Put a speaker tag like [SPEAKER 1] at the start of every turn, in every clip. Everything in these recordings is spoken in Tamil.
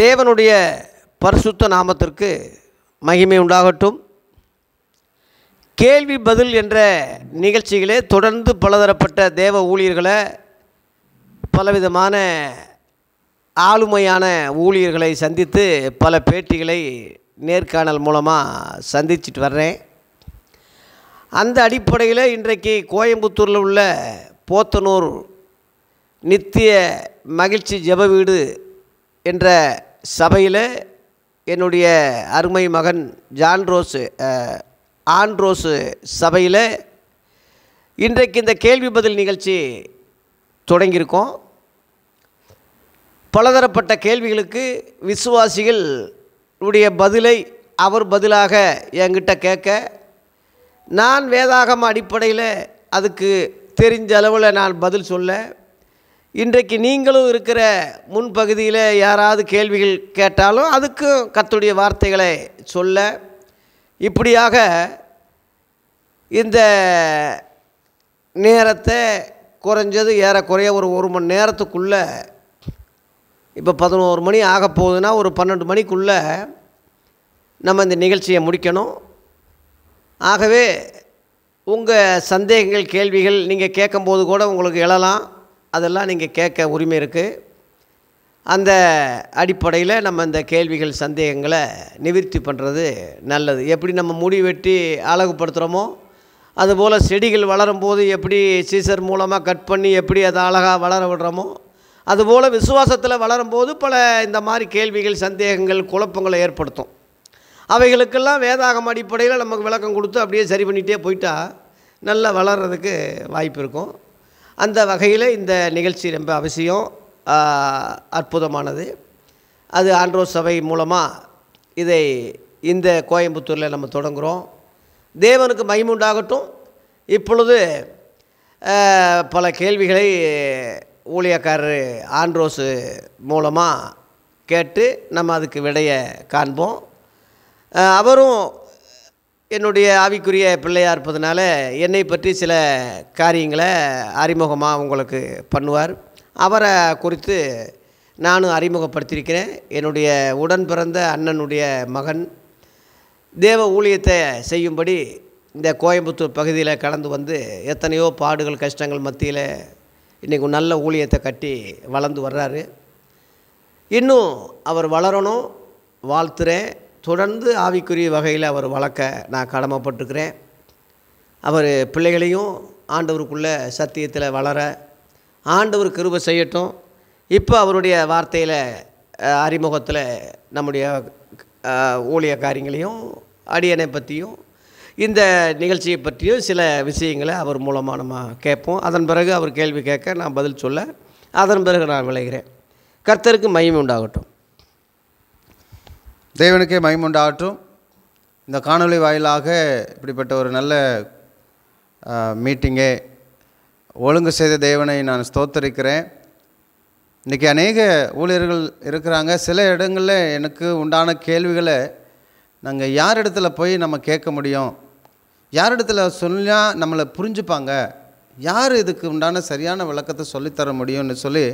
[SPEAKER 1] தேவனுடைய பரிசுத்த நாமத்திற்கு மகிமை உண்டாகட்டும் கேள்வி பதில் என்ற நிகழ்ச்சிகளே தொடர்ந்து பலதரப்பட்ட தேவ ஊழியர்களை பலவிதமான ஆளுமையான ஊழியர்களை சந்தித்து பல பேட்டிகளை நேர்காணல் மூலமாக சந்திச்சிட்டு வர்றேன் அந்த அடிப்படையில் இன்றைக்கு கோயம்புத்தூரில் உள்ள போத்தனூர் நித்திய மகிழ்ச்சி ஜப வீடு என்ற சபையில் என்னுடைய அருமை மகன் ஜான் ரோஸு ஆன் சபையில் இன்றைக்கு இந்த கேள்வி பதில் நிகழ்ச்சி தொடங்கியிருக்கோம் பலதரப்பட்ட கேள்விகளுக்கு விசுவாசிகள் பதிலை அவர் பதிலாக என்கிட்ட கேட்க நான் வேதாகம அடிப்படையில் அதுக்கு தெரிஞ்ச அளவில் நான் பதில் சொல்ல இன்றைக்கு நீங்களும் இருக்கிற முன்பகுதியில் யாராவது கேள்விகள் கேட்டாலும் அதுக்கும் கத்துடைய வார்த்தைகளை சொல்ல இப்படியாக இந்த நேரத்தை குறைஞ்சது ஏறக்குறைய ஒரு ஒரு மணி நேரத்துக்குள்ளே இப்போ பதினோரு மணி ஆக போகுதுன்னா ஒரு பன்னெண்டு மணிக்குள்ளே நம்ம இந்த நிகழ்ச்சியை முடிக்கணும் ஆகவே உங்கள் சந்தேகங்கள் கேள்விகள் நீங்கள் கேட்கும்போது கூட உங்களுக்கு எழலாம் அதெல்லாம் நீங்கள் கேட்க உரிமை இருக்குது அந்த அடிப்படையில் நம்ம இந்த கேள்விகள் சந்தேகங்களை நிவிற்த்தி பண்ணுறது நல்லது எப்படி நம்ம முடி வெட்டி அழகுப்படுத்துகிறோமோ அதுபோல் செடிகள் வளரும்போது எப்படி சீசர் மூலமாக கட் பண்ணி எப்படி அதை அழகாக வளர விடுறோமோ அதுபோல் விசுவாசத்தில் வளரும்போது பல இந்த மாதிரி கேள்விகள் சந்தேகங்கள் குழப்பங்களை ஏற்படுத்தும் அவைகளுக்கெல்லாம் வேதாகம் அடிப்படையில் நமக்கு விளக்கம் கொடுத்து அப்படியே சரி பண்ணிகிட்டே போயிட்டால் நல்லா வளர்கிறதுக்கு வாய்ப்பு இருக்கும் அந்த வகையில் இந்த நிகழ்ச்சி ரொம்ப அவசியம் அற்புதமானது அது ஆண்ட்ரோ சபை மூலமாக இதை இந்த கோயம்புத்தூரில் நம்ம தொடங்குகிறோம் தேவனுக்கு மகிமுண்டாகட்டும் இப்பொழுது பல கேள்விகளை ஊழியக்காரர் ஆண்ட்ரோஸு மூலமாக கேட்டு நம்ம அதுக்கு விடையை காண்போம் அவரும் என்னுடைய ஆவிக்குரிய பிள்ளையாக இருப்பதனால என்னை பற்றி சில காரியங்களை அறிமுகமாக உங்களுக்கு பண்ணுவார் அவரை குறித்து நானும் அறிமுகப்படுத்தியிருக்கிறேன் என்னுடைய உடன் பிறந்த அண்ணனுடைய மகன் தேவ ஊழியத்தை செய்யும்படி இந்த கோயம்புத்தூர் பகுதியில் கலந்து வந்து எத்தனையோ பாடுகள் கஷ்டங்கள் மத்தியில் இன்றைக்கு நல்ல ஊழியத்தை கட்டி வளர்ந்து வர்றாரு இன்னும் அவர் வளரணும் வாழ்த்துறேன் தொடர்ந்து ஆவிக்குரிய வகையில் அவர் வளர்க்க நான் கடமைப்பட்டுக்கிறேன் அவர் பிள்ளைகளையும் ஆண்டவருக்குள்ளே சத்தியத்தில் வளர ஆண்டவர் கிருப செய்யட்டும் இப்போ அவருடைய வார்த்தையில் அறிமுகத்தில் நம்முடைய ஊழிய காரியங்களையும் அடியனை பற்றியும் இந்த நிகழ்ச்சியை பற்றியும் சில விஷயங்களை அவர் மூலமாக நம்ம கேட்போம் அதன் பிறகு அவர் கேள்வி கேட்க நான் பதில் சொல்ல அதன் பிறகு நான் விளைகிறேன்
[SPEAKER 2] கர்த்தருக்கு மையம் உண்டாகட்டும் தேவனுக்கே மயமுண்டாகட்டும் இந்த காணொலி வாயிலாக இப்படிப்பட்ட ஒரு நல்ல மீட்டிங்கே ஒழுங்கு செய்த தேவனை நான் ஸ்தோத்தரிக்கிறேன் இன்றைக்கி அநேக ஊழியர்கள் இருக்கிறாங்க சில இடங்களில் எனக்கு உண்டான கேள்விகளை நாங்கள் யார் இடத்துல போய் நம்ம கேட்க முடியும் யார் இடத்துல சொன்னால் நம்மளை புரிஞ்சுப்பாங்க யார் இதுக்கு உண்டான சரியான விளக்கத்தை சொல்லித்தர முடியும்னு சொல்லி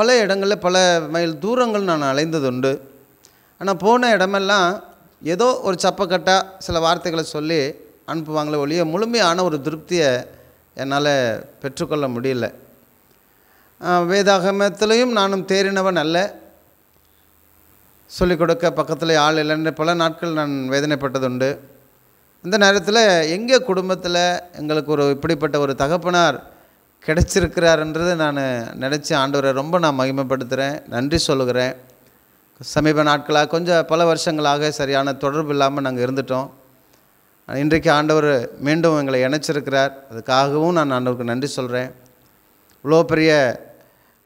[SPEAKER 2] பல இடங்களில் பல மைல் தூரங்கள் நான் அலைந்தது உண்டு ஆனால் போன இடமெல்லாம் ஏதோ ஒரு சப்பக்கட்டாக சில வார்த்தைகளை சொல்லி அனுப்புவாங்களே ஒழிய முழுமையான ஒரு திருப்தியை என்னால் பெற்றுக்கொள்ள முடியல வேதாகமத்திலையும் நானும் தேறினவன் அல்ல சொல்லிக் கொடுக்க பக்கத்தில் ஆள் இல்லைன்னு பல நாட்கள் நான் வேதனைப்பட்டதுண்டு இந்த நேரத்தில் எங்கள் குடும்பத்தில் எங்களுக்கு ஒரு இப்படிப்பட்ட ஒரு தகப்பனார் கிடைச்சிருக்கிறாருன்றது நான் நினச்சி ஆண்டவரை ரொம்ப நான் மகிமைப்படுத்துகிறேன் நன்றி சொல்லுகிறேன் சமீப நாட்களாக கொஞ்சம் பல வருஷங்களாக சரியான தொடர்பு இல்லாமல் நாங்கள் இருந்துட்டோம் இன்றைக்கு ஆண்டவர் மீண்டும் எங்களை இணைச்சிருக்கிறார் அதுக்காகவும் நான் ஆண்டவருக்கு நன்றி சொல்கிறேன் இவ்வளோ பெரிய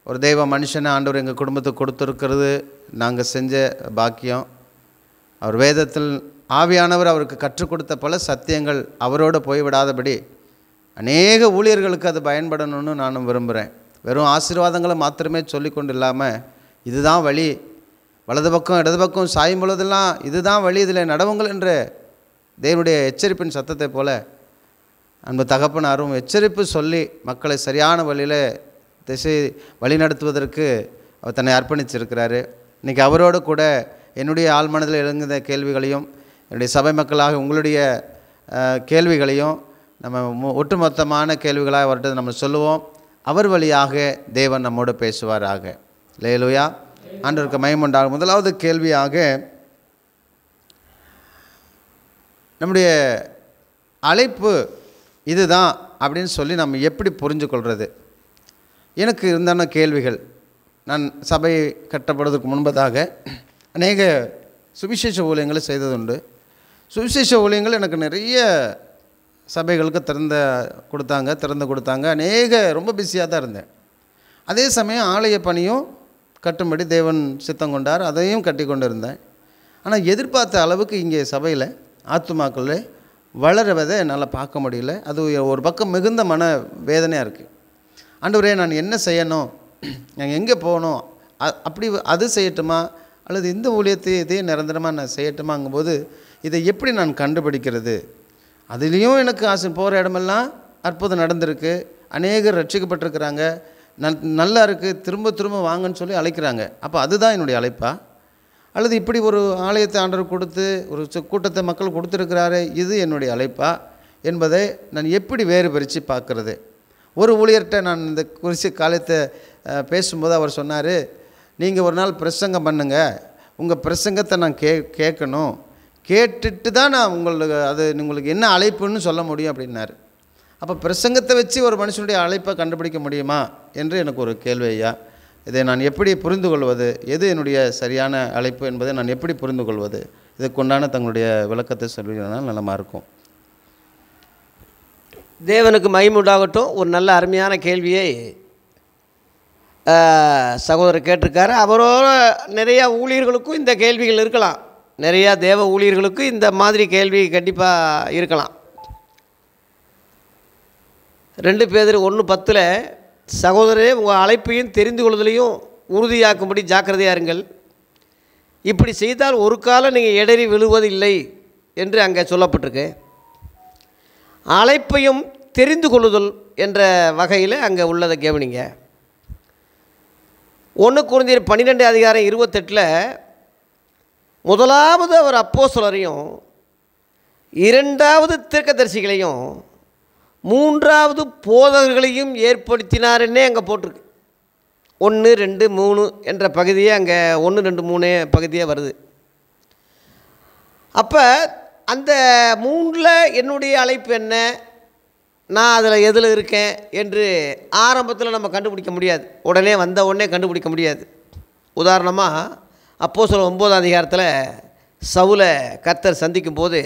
[SPEAKER 2] ஒரு தெய்வ மனுஷனை ஆண்டவர் எங்கள் குடும்பத்துக்கு கொடுத்துருக்கிறது நாங்கள் செஞ்ச பாக்கியம் அவர் வேதத்தில் ஆவியானவர் அவருக்கு கற்றுக் கொடுத்த பல சத்தியங்கள் அவரோடு போய்விடாதபடி அநேக ஊழியர்களுக்கு அது பயன்படணும்னு நானும் விரும்புகிறேன் வெறும் ஆசீர்வாதங்களை மாத்திரமே சொல்லிக்கொண்டு இல்லாமல் இதுதான் வழி வலது பக்கம் இடது பக்கம் சாயும் பொழுதெல்லாம் இதுதான் வழி இதில் நடவுங்கள் என்று தேவனுடைய எச்சரிப்பின் சத்தத்தை போல அன்பு தகப்பனாரும் எச்சரிப்பு சொல்லி மக்களை சரியான வழியில் திசை வழிநடத்துவதற்கு அவர் தன்னை அர்ப்பணிச்சிருக்கிறாரு இன்றைக்கி அவரோடு கூட என்னுடைய ஆழ்மனதில் எழுந்த கேள்விகளையும் என்னுடைய சபை மக்களாக உங்களுடைய கேள்விகளையும் நம்ம ஒட்டுமொத்தமான கேள்விகளாக அவர்கிட்ட நம்ம சொல்லுவோம் அவர் வழியாக தேவன் நம்மோடு பேசுவாராக லேலுயா ஆண்டவருக்கு மயமுண்டாகும் முதலாவது கேள்வியாக நம்முடைய அழைப்பு இதுதான் அப்படின்னு சொல்லி நம்ம எப்படி புரிஞ்சு கொள்வது எனக்கு இருந்தான கேள்விகள் நான் சபை கட்டப்படுவதற்கு முன்பதாக அநேக சுவிசேஷ ஊழியங்களை செய்ததுண்டு சுவிசேஷ ஊழியங்கள் எனக்கு நிறைய சபைகளுக்கு திறந்த கொடுத்தாங்க திறந்து கொடுத்தாங்க அநேக ரொம்ப பிஸியாக தான் இருந்தேன் அதே சமயம் ஆலய பணியும் கட்டும்படி தேவன் சித்தம் கொண்டார் அதையும் கட்டி கொண்டு இருந்தேன் ஆனால் எதிர்பார்த்த அளவுக்கு இங்கே சபையில் ஆத்துமாக்கள் வளருவதை என்னால் பார்க்க முடியல அது ஒரு பக்கம் மிகுந்த மன வேதனையாக இருக்குது ஒரே நான் என்ன செய்யணும் நான் எங்கே போகணும் அப்படி அது செய்யட்டுமா அல்லது இந்த ஊழியத்தை இதே நிரந்தரமாக நான் செய்யட்டுமாங்கும்போது இதை எப்படி நான் கண்டுபிடிக்கிறது அதுலேயும் எனக்கு ஆசை போகிற இடமெல்லாம் அற்புதம் நடந்திருக்கு அநேகர் ரட்சிக்கப்பட்டிருக்கிறாங்க நல் நல்லா இருக்குது திரும்ப திரும்ப வாங்கன்னு சொல்லி அழைக்கிறாங்க அப்போ அதுதான் என்னுடைய அழைப்பா அல்லது இப்படி ஒரு ஆலயத்தை ஆண்டர் கொடுத்து ஒரு கூட்டத்தை மக்கள் கொடுத்துருக்கிறாரே இது என்னுடைய அழைப்பா என்பதை நான் எப்படி வேறு பிரித்து பார்க்குறது ஒரு ஊழியர்கிட்ட நான் இந்த குறிச்சி காலத்தை பேசும்போது அவர் சொன்னார் நீங்கள் ஒரு நாள் பிரசங்கம் பண்ணுங்கள் உங்கள் பிரசங்கத்தை நான் கே கேட்கணும் கேட்டுட்டு தான் நான் உங்களுக்கு அது உங்களுக்கு என்ன அழைப்புன்னு சொல்ல முடியும் அப்படின்னாரு அப்போ பிரசங்கத்தை வச்சு ஒரு மனுஷனுடைய அழைப்பை கண்டுபிடிக்க முடியுமா என்று எனக்கு ஒரு கேள்வி ஐயா இதை நான் எப்படி புரிந்து கொள்வது எது என்னுடைய சரியான அழைப்பு என்பதை நான் எப்படி புரிந்து கொள்வது இதுக்குண்டான தங்களுடைய விளக்கத்தை சொல்லினால் நல்லமாக இருக்கும் தேவனுக்கு
[SPEAKER 1] மயிமுண்டாகட்டும் ஒரு நல்ல அருமையான கேள்வியை சகோதரர் கேட்டிருக்காரு அவரோட நிறையா ஊழியர்களுக்கும் இந்த கேள்விகள் இருக்கலாம் நிறையா தேவ ஊழியர்களுக்கும் இந்த மாதிரி கேள்வி கண்டிப்பாக இருக்கலாம் ரெண்டு பேர் ஒன்று பத்தில் சகோதரரே உங்கள் அழைப்பையும் தெரிந்து கொள்வதையும் உறுதியாக்கும்படி ஜாக்கிரதையாக இருங்கள் இப்படி செய்தால் ஒரு காலம் நீங்கள் இடறி விழுவதில்லை என்று அங்கே சொல்லப்பட்டிருக்கு அழைப்பையும் தெரிந்து கொள்ளுதல் என்ற வகையில் அங்கே உள்ளதை கேவனிங்க ஒன்று குறைந்தர் பன்னிரெண்டு அதிகாரம் இருபத்தெட்டில் முதலாவது அவர் அப்போ சொல்லரையும் இரண்டாவது தீர்க்கதரிசிகளையும் மூன்றாவது போதகர்களையும் ஏற்படுத்தினாருன்னே அங்கே போட்டிருக்கு ஒன்று ரெண்டு மூணு என்ற பகுதியே அங்கே ஒன்று ரெண்டு மூணு பகுதியே வருது அப்போ அந்த மூணில் என்னுடைய அழைப்பு என்ன நான் அதில் எதில் இருக்கேன் என்று ஆரம்பத்தில் நம்ம கண்டுபிடிக்க முடியாது உடனே வந்த உடனே கண்டுபிடிக்க முடியாது உதாரணமாக அப்போது சொல்ல ஒம்பதாம் அதிகாரத்தில் சவுலை கர்த்தர் சந்திக்கும் போது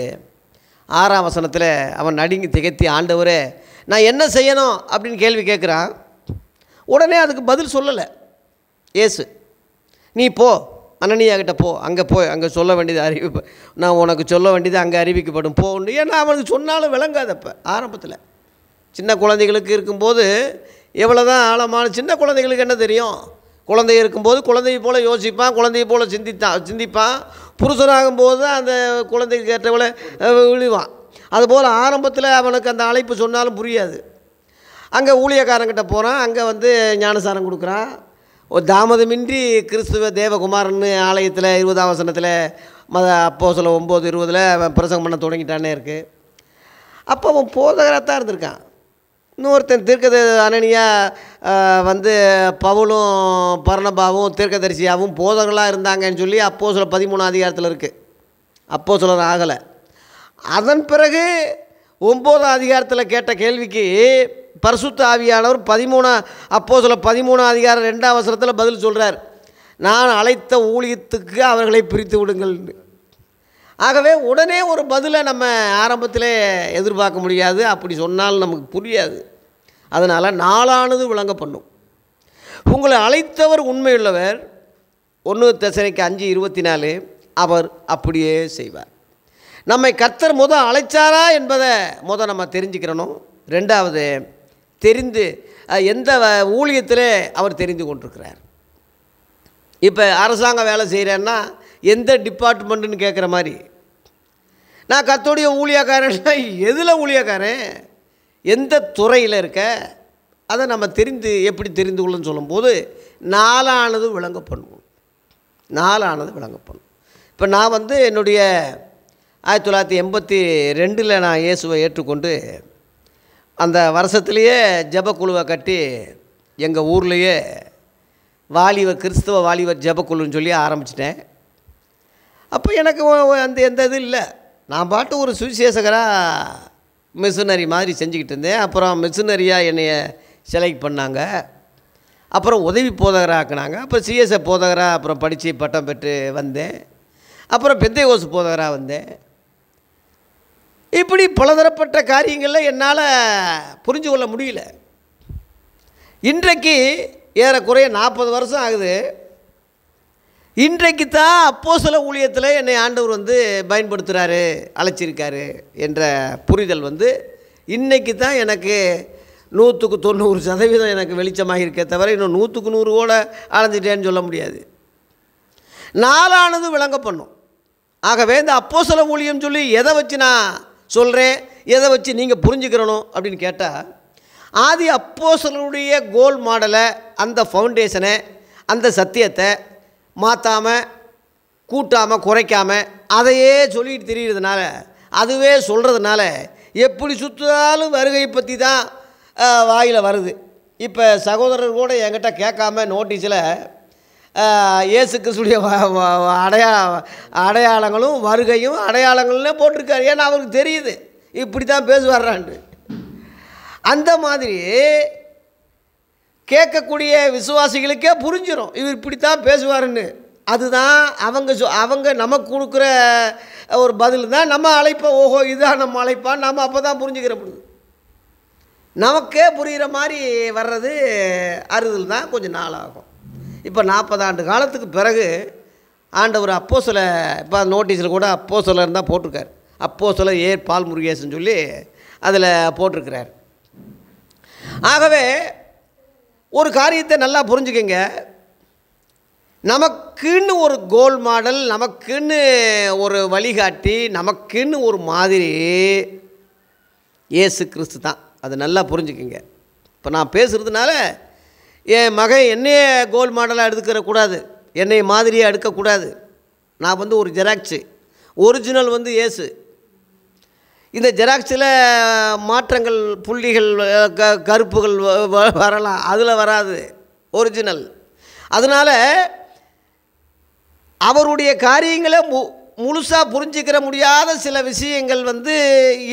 [SPEAKER 1] ஆறாம் வசனத்தில் அவன் நடுங்கி திகைத்தி ஆண்டவரே நான் என்ன செய்யணும் அப்படின்னு கேள்வி கேட்குறான் உடனே அதுக்கு பதில் சொல்லலை ஏசு நீ போ அனனியாகிட்ட போ அங்கே போய் அங்கே சொல்ல வேண்டியது அறிவிப்பு நான் உனக்கு சொல்ல வேண்டியது அங்கே அறிவிக்கப்படும் போன்னு ஏன்னா அவனுக்கு சொன்னாலும் விளங்காதப்போ ஆரம்பத்தில் சின்ன குழந்தைகளுக்கு இருக்கும்போது எவ்வளோ தான் ஆழமான சின்ன குழந்தைகளுக்கு என்ன தெரியும் குழந்தை இருக்கும்போது குழந்தையை போல் யோசிப்பான் குழந்தையை போல் சிந்தித்தான் சிந்திப்பான் புருஷனாகும் போது தான் அந்த குழந்தைக்கு கேட்டவளை விழுவான் அதுபோல் ஆரம்பத்தில் அவனுக்கு அந்த அழைப்பு சொன்னாலும் புரியாது அங்கே ஊழியக்காரங்கிட்ட போகிறான் அங்கே வந்து ஞானசாரம் கொடுக்குறான் ஒரு தாமதமின்றி கிறிஸ்துவ தேவகுமாரன் ஆலயத்தில் இருபதாம் வசனத்தில் மத அப்போ சில ஒம்பது இருபதில் பிரசங்கம் பண்ண தொடங்கிட்டானே இருக்குது அப்போ அவன் போதகராக தான் இருந்திருக்கான் இன்னொருத்தன் தீர்க்கத அனனியா வந்து பவுலும் பரணபாவும் தீர்க்கதரிசியாகவும் போதகர்களாக இருந்தாங்கன்னு சொல்லி அப்போ சில பதிமூணு அதிகாரத்தில் இருக்குது அப்போ சிலர் ஆகலை அதன் பிறகு ஒம்பதாம் அதிகாரத்தில் கேட்ட கேள்விக்கு பரிசுத்த ஆவியானவர் பதிமூணா அப்போ சில பதிமூணாம் அதிகாரம் ரெண்டாம் அவசரத்தில் பதில் சொல்கிறார் நான் அழைத்த ஊழியத்துக்கு அவர்களை பிரித்து விடுங்கள் ஆகவே உடனே ஒரு பதிலை நம்ம ஆரம்பத்தில் எதிர்பார்க்க முடியாது அப்படி சொன்னாலும் நமக்கு புரியாது அதனால் நாளானது விளங்க பண்ணும் உங்களை அழைத்தவர் உண்மையுள்ளவர் ஒன்று தசனைக்கு அஞ்சு இருபத்தி நாலு அவர் அப்படியே செய்வார் நம்மை கர்த்தர் முத அழைச்சாரா என்பதை முத நம்ம தெரிஞ்சுக்கிறனும் ரெண்டாவது தெரிந்து எந்த ஊழியத்தில் அவர் தெரிந்து கொண்டிருக்கிறார் இப்போ அரசாங்கம் வேலை செய்கிறேன்னா எந்த டிபார்ட்மெண்ட்டுன்னு கேட்குற மாதிரி நான் கத்தோடைய ஊழியக்காரன்னா எதில் ஊழியக்காரன் எந்த துறையில் இருக்க அதை நம்ம தெரிந்து எப்படி தெரிந்து கொள்ளுன்னு சொல்லும்போது நாளானது விளங்க பண்ணுவோம் நாளானது விளங்க பண்ணும் இப்போ நான் வந்து என்னுடைய ஆயிரத்தி தொள்ளாயிரத்தி எண்பத்தி ரெண்டில் நான் இயேசுவை ஏற்றுக்கொண்டு அந்த வருஷத்துலேயே ஜபக்குழுவை கட்டி எங்கள் ஊர்லேயே வாலிபர் கிறிஸ்தவ வாலிபர் ஜபக்குழுன்னு சொல்லி ஆரம்பிச்சிட்டேன் அப்போ எனக்கு அந்த எந்த இது இல்லை நான் பாட்டு ஒரு சுவிசேஷகராக மிஷினரி மாதிரி செஞ்சுக்கிட்டு இருந்தேன் அப்புறம் மிஷினரியாக என்னைய செலக்ட் பண்ணாங்க அப்புறம் உதவி போதகராக ஆக்கினாங்க அப்புறம் சிஎஸ்ஐ போதகராக அப்புறம் படித்து பட்டம் பெற்று வந்தேன் அப்புறம் பெந்தை ஓசு போதகராக வந்தேன் இப்படி பலதரப்பட்ட காரியங்களில் என்னால் புரிஞ்சு கொள்ள முடியல இன்றைக்கு ஏறக்குறைய நாற்பது வருஷம் ஆகுது இன்றைக்கு தான் அப்போ சில ஊழியத்தில் என்னை ஆண்டவர் வந்து பயன்படுத்துகிறாரு அழைச்சிருக்காரு என்ற புரிதல் வந்து இன்றைக்கு தான் எனக்கு நூற்றுக்கு தொண்ணூறு சதவீதம் எனக்கு வெளிச்சமாக இருக்க தவிர இன்னும் நூற்றுக்கு நூறு கூட அழைஞ்சிட்டேன்னு சொல்ல முடியாது நாளானது விளங்க பண்ணும் ஆகவே இந்த அப்போ சில ஊழியம் சொல்லி எதை வச்சு நான் சொல்கிறேன் எதை வச்சு நீங்கள் புரிஞ்சுக்கிறணும் அப்படின்னு கேட்டால் ஆதி அப்போசலனுடைய கோல் மாடலை அந்த ஃபவுண்டேஷனை அந்த சத்தியத்தை மாற்றாமல் கூட்டாமல் குறைக்காமல் அதையே சொல்லிட்டு தெரிகிறதுனால அதுவே சொல்கிறதுனால எப்படி சுற்றாலும் வருகை பற்றி தான் வாயில் வருது இப்போ சகோதரர் கூட என்கிட்ட கேட்காம நோட்டீஸில் இயேசு கிருஷ்ணுடைய அடையா அடையாளங்களும் வருகையும் அடையாளங்கள்னே போட்டிருக்காரு ஏன்னா அவருக்கு தெரியுது இப்படி தான் பேசுவாரான்ட்டு அந்த மாதிரி கேட்கக்கூடிய விசுவாசிகளுக்கே புரிஞ்சிடும் இவர் இப்படி தான் பேசுவாருன்னு அதுதான் அவங்க சொ அவங்க நமக்கு கொடுக்குற ஒரு பதில் தான் நம்ம அழைப்பா ஓஹோ இதுதான் நம்ம அழைப்பா நாம் அப்போ தான் புரிஞ்சுக்கிற முடியுது நமக்கே புரிகிற மாதிரி வர்றது அறுதல் தான் கொஞ்சம் நாள் ஆகும் இப்போ நாற்பது ஆண்டு காலத்துக்கு பிறகு ஆண்டவர் அப்போ சில இப்போ நோட்டீஸில் கூட அப்போ சிலர் தான் போட்டிருக்கார் அப்போ சில ஏர் பால் முருகேசன் சொல்லி அதில் போட்டிருக்கிறார் ஆகவே ஒரு காரியத்தை நல்லா புரிஞ்சுக்கங்க நமக்குன்னு ஒரு கோல் மாடல் நமக்குன்னு ஒரு வழிகாட்டி நமக்குன்னு ஒரு மாதிரி ஏசு கிறிஸ்து தான் அது நல்லா புரிஞ்சுக்கங்க இப்போ நான் பேசுகிறதுனால என் மகன் என்னைய கோல் மாடலாக எடுத்துக்கிறக்கூடாது என்னை மாதிரியாக எடுக்கக்கூடாது நான் வந்து ஒரு ஜெராக்ஸு ஒரிஜினல் வந்து ஏசு இந்த ஜெராக்ஸில் மாற்றங்கள் புள்ளிகள் க கருப்புகள் வரலாம் அதில் வராது ஒரிஜினல் அதனால் அவருடைய காரியங்களை மு முழுசாக புரிஞ்சிக்கிற முடியாத சில விஷயங்கள் வந்து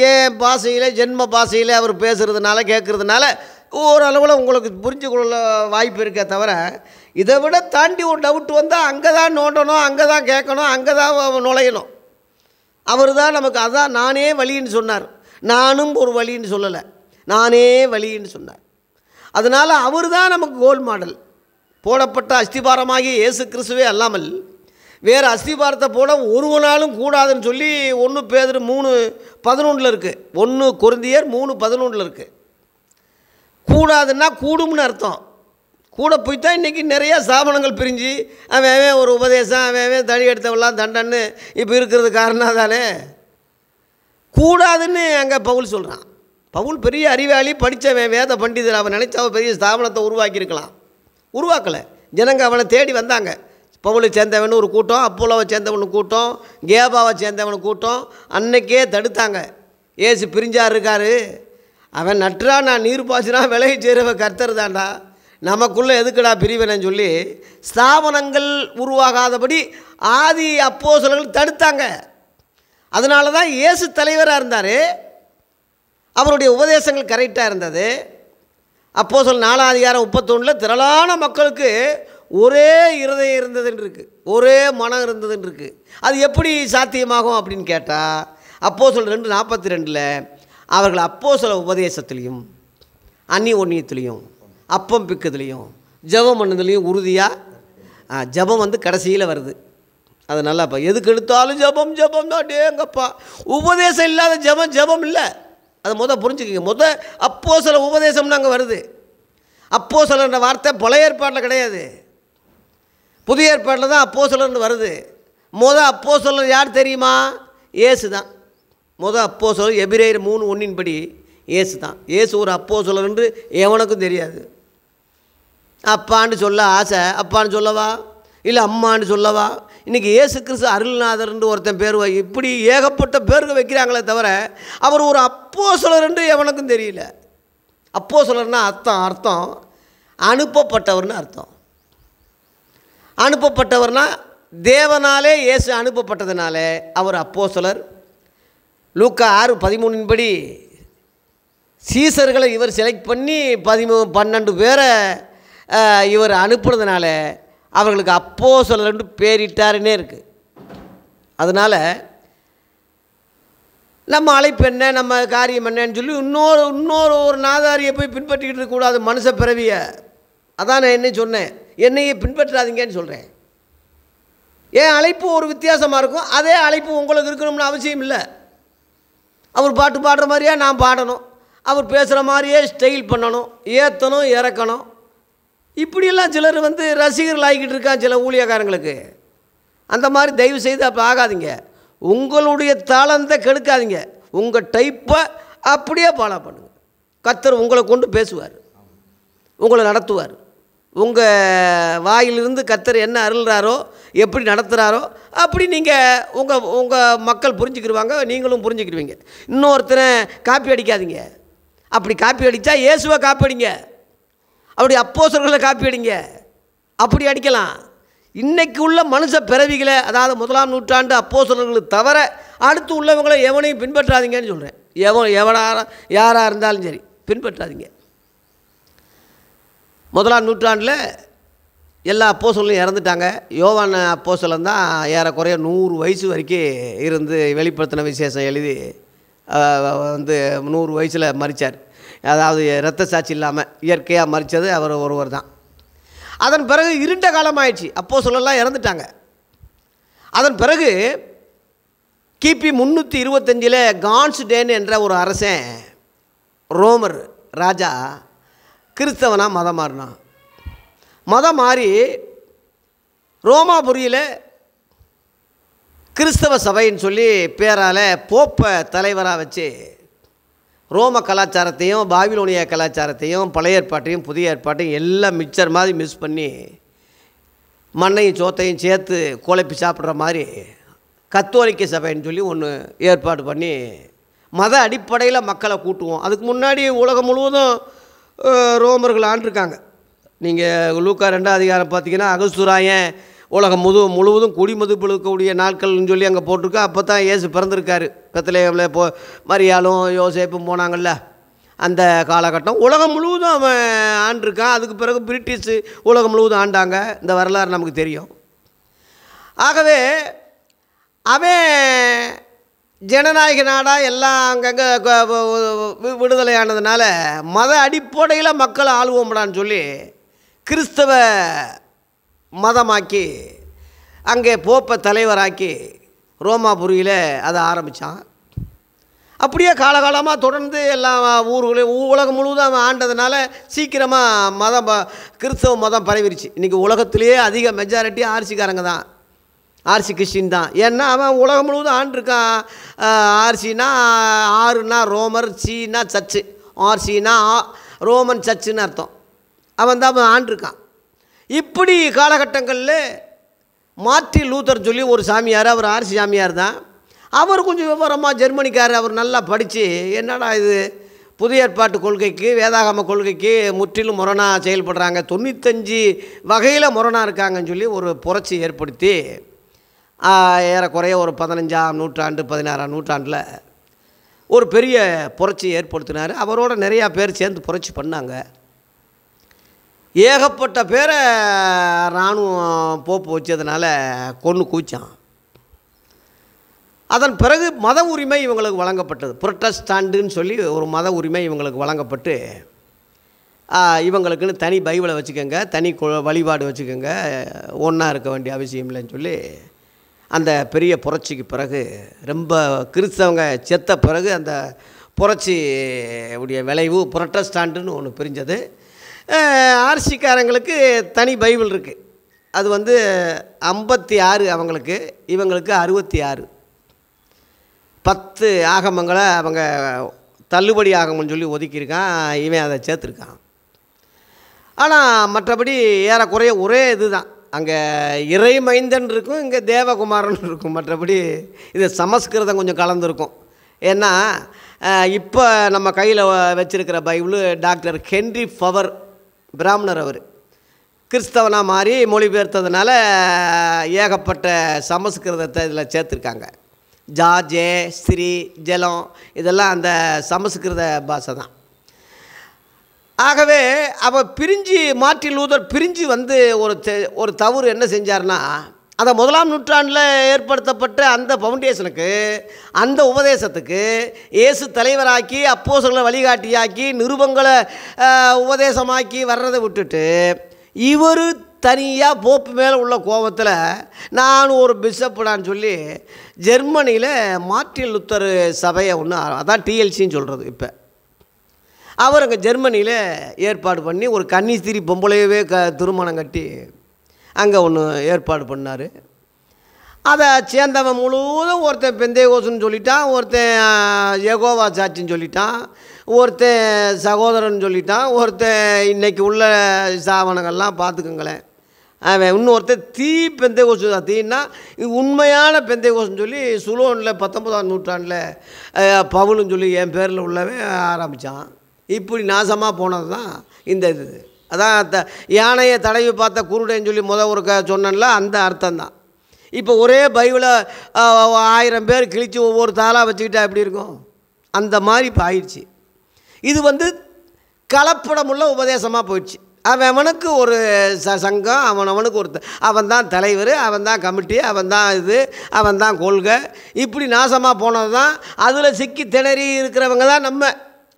[SPEAKER 1] ஏன் பாஷையில் ஜென்ம பாஷையில் அவர் பேசுகிறதுனால கேட்குறதுனால ஓரளவில் உங்களுக்கு புரிஞ்சு கொள்ள வாய்ப்பு இருக்கே தவிர இதை விட தாண்டி ஒரு டவுட் வந்தால் அங்கே தான் நோண்டணும் அங்கே தான் கேட்கணும் அங்கே தான் நுழையணும் அவர் தான் நமக்கு அதான் நானே வழின்னு சொன்னார் நானும் ஒரு வழின்னு சொல்லலை நானே வழின்னு சொன்னார் அதனால் அவர் தான் நமக்கு கோல் மாடல் போடப்பட்ட அஸ்திபாரமாகிய இயேசு கிறிஸ்துவே அல்லாமல் வேறு அஸ்திபாரத்தை போட ஒரு நாளும் கூடாதுன்னு சொல்லி ஒன்று பேதர் மூணு பதினொன்றில் இருக்குது ஒன்று குருந்தியர் மூணு பதினொன்றில் இருக்குது கூடாதுன்னா கூடும்னு அர்த்தம் கூட போய் தான் இன்றைக்கி நிறையா ஸ்தாபனங்கள் பிரிஞ்சு அவன் ஒரு உபதேசம் அவன் தனி எடுத்தவெல்லாம் தண்டன்னு இப்போ இருக்கிறது காரணம் தானே கூடாதுன்னு அங்கே பவுல் சொல்கிறான் பவுல் பெரிய அறிவாளி படித்தவன் வேத பண்டிதர் அவன் நினச்ச அவன் பெரிய ஸ்தாபனத்தை உருவாக்கியிருக்கலாம் உருவாக்கலை ஜனங்க அவனை தேடி வந்தாங்க பவுலை சேர்ந்தவனு ஒரு கூட்டம் அப்போலாவை சேர்ந்தவனு கூட்டம் கேபாவை சேர்ந்தவனு கூட்டம் அன்னைக்கே தடுத்தாங்க ஏசு பிரிஞ்சார் இருக்கார் அவன் நட்டுறா நான் நீர் பாய்ச்சினா விலகி செய்கிறவன் கர்த்தர் தான்டா நமக்குள்ளே எதுக்குடா பிரிவினைன்னு சொல்லி ஸ்தாபனங்கள் உருவாகாதபடி ஆதி அப்போ தடுத்தாங்க அதனால தான் இயேசு தலைவராக இருந்தார் அவருடைய உபதேசங்கள் கரெக்டாக இருந்தது அப்போ சொல் நாலாம் அதிகாரம் முப்பத்தொன்னில் திரளான மக்களுக்கு ஒரே இருதயம் இருந்ததுன்னு இருக்குது ஒரே மனம் இருந்ததுன்னு இருக்குது அது எப்படி சாத்தியமாகும் அப்படின்னு கேட்டால் அப்போ சொல் ரெண்டு நாற்பத்தி ரெண்டில் அவர்கள் அப்போ சொல் உபதேசத்துலேயும் அந்நி ஒன்னியத்துலேயும் அப்பம் பிக்கத்துலேயும் ஜபம் பண்ணதுலேயும் உறுதியாக ஜபம் வந்து கடைசியில் வருது அது நல்லா இப்போ எதுக்கு எடுத்தாலும் ஜபம் ஜபம் தான் எங்கப்பா உபதேசம் இல்லாத ஜபம் ஜபம் இல்லை அதை முதல் புரிஞ்சுக்கிங்க மொதல் அப்போ சில உபதேசம்னு அங்கே வருது அப்போ சிலன்ற வார்த்தை பழைய ஏற்பாட்டில் கிடையாது புதிய ஏற்பாட்டில் தான் அப்போ சிலர்னு வருது மொதல் அப்போ சிலர் யார் தெரியுமா ஏசு தான் மொதல் அப்போ சொல்ல எபிரேயர் மூணு ஒன்றின்படி ஏசு தான் ஏசு ஒரு அப்போ சிலர்ன்று எவனுக்கும் தெரியாது அப்பான்னு சொல்ல ஆசை அப்பான்னு சொல்லவா இல்லை அம்மான்னு சொல்லவா இன்றைக்கி ஏசு கிறிஸ்து அருள்நாதர்ன்று ஒருத்தன் பேர் இப்படி ஏகப்பட்ட பேருக்கு வைக்கிறாங்களே தவிர அவர் ஒரு அப்போ சொல்லர்ன்று எவனுக்கும் தெரியல அப்போ சொல்லர்னா அர்த்தம் அர்த்தம் அனுப்பப்பட்டவர்னு அர்த்தம் அனுப்பப்பட்டவர்னா தேவனாலே இயேசு அனுப்பப்பட்டதுனாலே அவர் அப்போ சொலர் லூக்கா ஆறு பதிமூணின்படி சீசர்களை இவர் செலக்ட் பண்ணி பதிமூ பன்னெண்டு பேரை இவர் அனுப்புனதுனால அவர்களுக்கு அப்போ சொல்லு பேரிட்டாருன்னே இருக்குது அதனால் நம்ம அழைப்பு என்ன நம்ம காரியம் என்னன்னு சொல்லி இன்னொரு இன்னொரு ஒரு நாதாரியை போய் பின்பற்றிக்கிட்டு இருக்கக்கூடாது மனுஷ பிறவிய அதான் நான் என்ன சொன்னேன் என்னையே பின்பற்றாதீங்கன்னு சொல்கிறேன் ஏன் அழைப்பு ஒரு வித்தியாசமாக இருக்கும் அதே அழைப்பு உங்களுக்கு இருக்கணும்னு அவசியம் இல்லை அவர் பாட்டு பாடுற மாதிரியே நான் பாடணும் அவர் பேசுகிற மாதிரியே ஸ்டைல் பண்ணணும் ஏற்றணும் இறக்கணும் இப்படியெல்லாம் சிலர் வந்து ரசிகர்கள் ஆகிக்கிட்டு இருக்கான் சில ஊழியக்காரங்களுக்கு அந்த மாதிரி தயவு செய்து அப்போ ஆகாதீங்க உங்களுடைய தாளந்தை கெடுக்காதீங்க உங்கள் டைப்பை அப்படியே ஃபாலோ பண்ணுங்கள் கத்தர் உங்களை கொண்டு பேசுவார் உங்களை நடத்துவார் உங்கள் வாயிலிருந்து கத்தர் என்ன அருள்றாரோ எப்படி நடத்துகிறாரோ அப்படி நீங்கள் உங்கள் உங்கள் மக்கள் புரிஞ்சுக்கிடுவாங்க நீங்களும் புரிஞ்சுக்கிடுவீங்க இன்னொருத்தனை காப்பி அடிக்காதீங்க அப்படி காப்பி அடித்தா இயேசுவை காப்பி அடிங்க அவருடைய அப்போ காப்பி அடிங்க அப்படி அடிக்கலாம் இன்றைக்கு உள்ள மனுஷ பிறவிகளை அதாவது முதலாம் நூற்றாண்டு அப்போ தவிர அடுத்து உள்ளவங்களை எவனையும் பின்பற்றாதீங்கன்னு சொல்கிறேன் எவன் எவனாக யாராக இருந்தாலும் சரி பின்பற்றாதீங்க முதலாம் நூற்றாண்டில் எல்லா அப்போசலும் இறந்துட்டாங்க யோவான் அப்போசலம் தான் ஏறக்குறைய நூறு வயசு வரைக்கும் இருந்து வெளிப்படுத்தின விசேஷம் எழுதி வந்து நூறு வயசில் மறித்தார் அதாவது இரத்த சாட்சி இல்லாமல் இயற்கையாக மறித்தது அவர் ஒருவர் தான் அதன் பிறகு இருண்ட காலம் ஆயிடுச்சு அப்போது சொல்லலாம் இறந்துட்டாங்க அதன் பிறகு கிபி முந்நூற்றி இருபத்தஞ்சில் கான்ஸ்டேன் என்ற ஒரு அரசன் ரோமர் ராஜா கிறிஸ்தவனாக மதம் மாறினான் மதம் மாறி ரோமாபுரியில் கிறிஸ்தவ சபைன்னு சொல்லி பேரால் போப்பை தலைவராக வச்சு ரோம கலாச்சாரத்தையும் பாபிலோனிய கலாச்சாரத்தையும் பழைய ஏற்பாட்டையும் புதிய ஏற்பாட்டையும் எல்லாம் மிக்சர் மாதிரி மிஸ் பண்ணி மண்ணையும் சோத்தையும் சேர்த்து குழப்பி சாப்பிட்ற மாதிரி கத்தோலிக்க சபைன்னு சொல்லி ஒன்று ஏற்பாடு பண்ணி மத அடிப்படையில் மக்களை கூட்டுவோம் அதுக்கு முன்னாடி உலகம் முழுவதும் ரோமர்கள் ஆண்டிருக்காங்க நீங்கள் லூக்கா ரெண்டாவது அதிகாரம் பார்த்தீங்கன்னா அகசுராயன் உலகம் முது முழுவதும் குடிமதிப்பு இருக்கக்கூடிய நாட்கள்னு சொல்லி அங்கே போட்டிருக்கோம் அப்போ தான் ஏசு பிறந்திருக்காரு பெத்தலேவில் போ மரியாலும் யோசேப்பும் போனாங்கள்ல அந்த காலகட்டம் உலகம் முழுவதும் அவன் ஆண்டிருக்கான் அதுக்கு பிறகு பிரிட்டிஷு உலகம் முழுவதும் ஆண்டாங்க இந்த வரலாறு நமக்கு தெரியும் ஆகவே அவன் ஜனநாயக நாடாக எல்லாம் அங்கங்கே விடுதலையானதுனால மத அடிப்படையில் மக்கள் ஆளுவோம்டான்னு சொல்லி கிறிஸ்தவ மதமாக்கி அங்கே போப்பை தலைவராக்கி ரோமாபுரியில் அதை ஆரம்பித்தான் அப்படியே காலகாலமாக தொடர்ந்து எல்லா ஊர்களையும் உலகம் முழுவதும் அவன் ஆண்டதுனால சீக்கிரமாக மதம் கிறிஸ்தவ மதம் பரவிருச்சு இன்றைக்கி உலகத்திலேயே அதிக மெஜாரிட்டி ஆர்சிக்காரங்க தான் ஆர்சி கிறிஸ்டின் தான் ஏன்னா அவன் உலகம் முழுவதும் ஆண்டிருக்கான் ஆர்சினா ஆறுனா ரோமர் சீனா சர்ச்சு ஆர்சினா ரோமன் சர்ச்சுன்னு அர்த்தம் அவன் தான் அவன் ஆண்டிருக்கான் இப்படி காலகட்டங்களில் மாற்றி லூத்தர் சொல்லி ஒரு சாமியார் அவர் ஆர்சி சாமியார் தான் அவர் கொஞ்சம் விவரமாக ஜெர்மனிக்காரர் அவர் நல்லா படித்து என்னடா இது புதிய ஏற்பாட்டு கொள்கைக்கு வேதாகம கொள்கைக்கு முற்றிலும் முரணாக செயல்படுறாங்க தொண்ணூத்தஞ்சு வகையில் முரணாக இருக்காங்கன்னு சொல்லி ஒரு புரட்சி ஏற்படுத்தி ஏறக்குறைய ஒரு பதினஞ்சாம் நூற்றாண்டு பதினாறாம் நூற்றாண்டில் ஒரு பெரிய புரட்சி ஏற்படுத்தினார் அவரோட நிறையா பேர் சேர்ந்து புரட்சி பண்ணாங்க ஏகப்பட்ட பேரை இராணுவம் போப்பு வச்சதுனால கொன்று கூச்சான் அதன் பிறகு மத உரிமை இவங்களுக்கு வழங்கப்பட்டது புரட்டஸ்டாண்டுன்னு சொல்லி ஒரு மத உரிமை இவங்களுக்கு வழங்கப்பட்டு இவங்களுக்குன்னு தனி பைபிளை வச்சுக்கோங்க தனி வழிபாடு வச்சுக்கோங்க ஒன்றா இருக்க வேண்டிய அவசியம் இல்லைன்னு சொல்லி அந்த பெரிய புரட்சிக்கு பிறகு ரொம்ப கிறிஸ்தவங்க செத்த பிறகு அந்த புரட்சி உடைய விளைவு புரட்டஸ்டாண்டுன்னு ஒன்று பிரிஞ்சது ஆர்சிக்காரங்களுக்கு தனி பைபிள் இருக்குது அது வந்து ஐம்பத்தி ஆறு அவங்களுக்கு இவங்களுக்கு அறுபத்தி ஆறு பத்து ஆகமங்களை அவங்க தள்ளுபடி ஆகமன்னு சொல்லி ஒதுக்கியிருக்கான் இவன் அதை சேர்த்துருக்கான் ஆனால் மற்றபடி ஏறக்குறைய ஒரே இது தான் அங்கே இறை மைந்தன் இருக்கும் இங்கே தேவகுமாரன் இருக்கும் மற்றபடி இது சமஸ்கிருதம் கொஞ்சம் கலந்துருக்கும் ஏன்னா இப்போ நம்ம கையில் வச்சுருக்கிற பைபிள் டாக்டர் ஹென்ரி ஃபவர் பிராமணர் அவர் கிறிஸ்தவனாக மாறி மொழிபெயர்த்ததுனால ஏகப்பட்ட சமஸ்கிருதத்தை இதில் சேர்த்துருக்காங்க ஜே ஸ்ரீ ஜலம் இதெல்லாம் அந்த சமஸ்கிருத பாஷை தான் ஆகவே அவள் பிரிஞ்சு மாற்றி லூதர் பிரிஞ்சு வந்து ஒரு ஒரு தவறு என்ன செஞ்சார்னா அந்த முதலாம் நூற்றாண்டில் ஏற்படுத்தப்பட்ட அந்த ஃபவுண்டேஷனுக்கு அந்த உபதேசத்துக்கு இயேசு தலைவராக்கி அப்போசங்களை வழிகாட்டியாக்கி நிருபங்களை உபதேசமாக்கி வர்றதை விட்டுட்டு இவர் தனியாக போப்பு மேலே உள்ள கோபத்தில் நான் ஒரு பிஷப்புடான்னு சொல்லி ஜெர்மனியில் மார்ட்டின் லுத்தர் சபையை ஒன்று அதான் டிஎல்சின்னு சொல்கிறது இப்போ அவர் அங்கே ஜெர்மனியில் ஏற்பாடு பண்ணி ஒரு கன்னிஸ்திரி பொம்பளையவே க திருமணம் கட்டி அங்கே ஒன்று ஏற்பாடு பண்ணார் அதை சேர்ந்தவன் முழுவதும் ஒருத்தன் பெந்தேகோசுன்னு சொல்லிட்டான் ஒருத்தன் ஏகோவா சாட்சின்னு சொல்லிட்டான் ஒருத்தன் சகோதரன் சொல்லிட்டான் ஒருத்தன் இன்றைக்கி உள்ள சாவனங்கள்லாம் பார்த்துக்கங்களேன் அவன் இன்னொருத்தன் தீ பெந்தேகோசு தீன்னா உண்மையான பெந்தேகோசுன்னு சொல்லி சுலோனில் பத்தொன்பதாம் நூற்றாண்டில் பவுலுன்னு சொல்லி என் பேரில் உள்ளவன் ஆரம்பித்தான் இப்படி நாசமாக போனது தான் இந்த இது அதான் த யானையை தடவி பார்த்த குருடைன்னு சொல்லி முத ஒரு க சொன்னல அந்த அர்த்தந்தான் இப்போ ஒரே பைபிளை ஆயிரம் பேர் கிழித்து ஒவ்வொரு தாளாக வச்சுக்கிட்டா எப்படி இருக்கும் அந்த மாதிரி இப்போ ஆயிடுச்சு இது வந்து கலப்படமுள்ள உபதேசமாக போயிடுச்சு அவனுக்கு ஒரு ச சங்கம் அவனவனுக்கு ஒரு அவன் தான் தலைவர் அவன் தான் கமிட்டி அவன் தான் இது அவன் தான் கொள்கை இப்படி நாசமாக போனது தான் அதில் சிக்கி திணறி இருக்கிறவங்க தான் நம்ம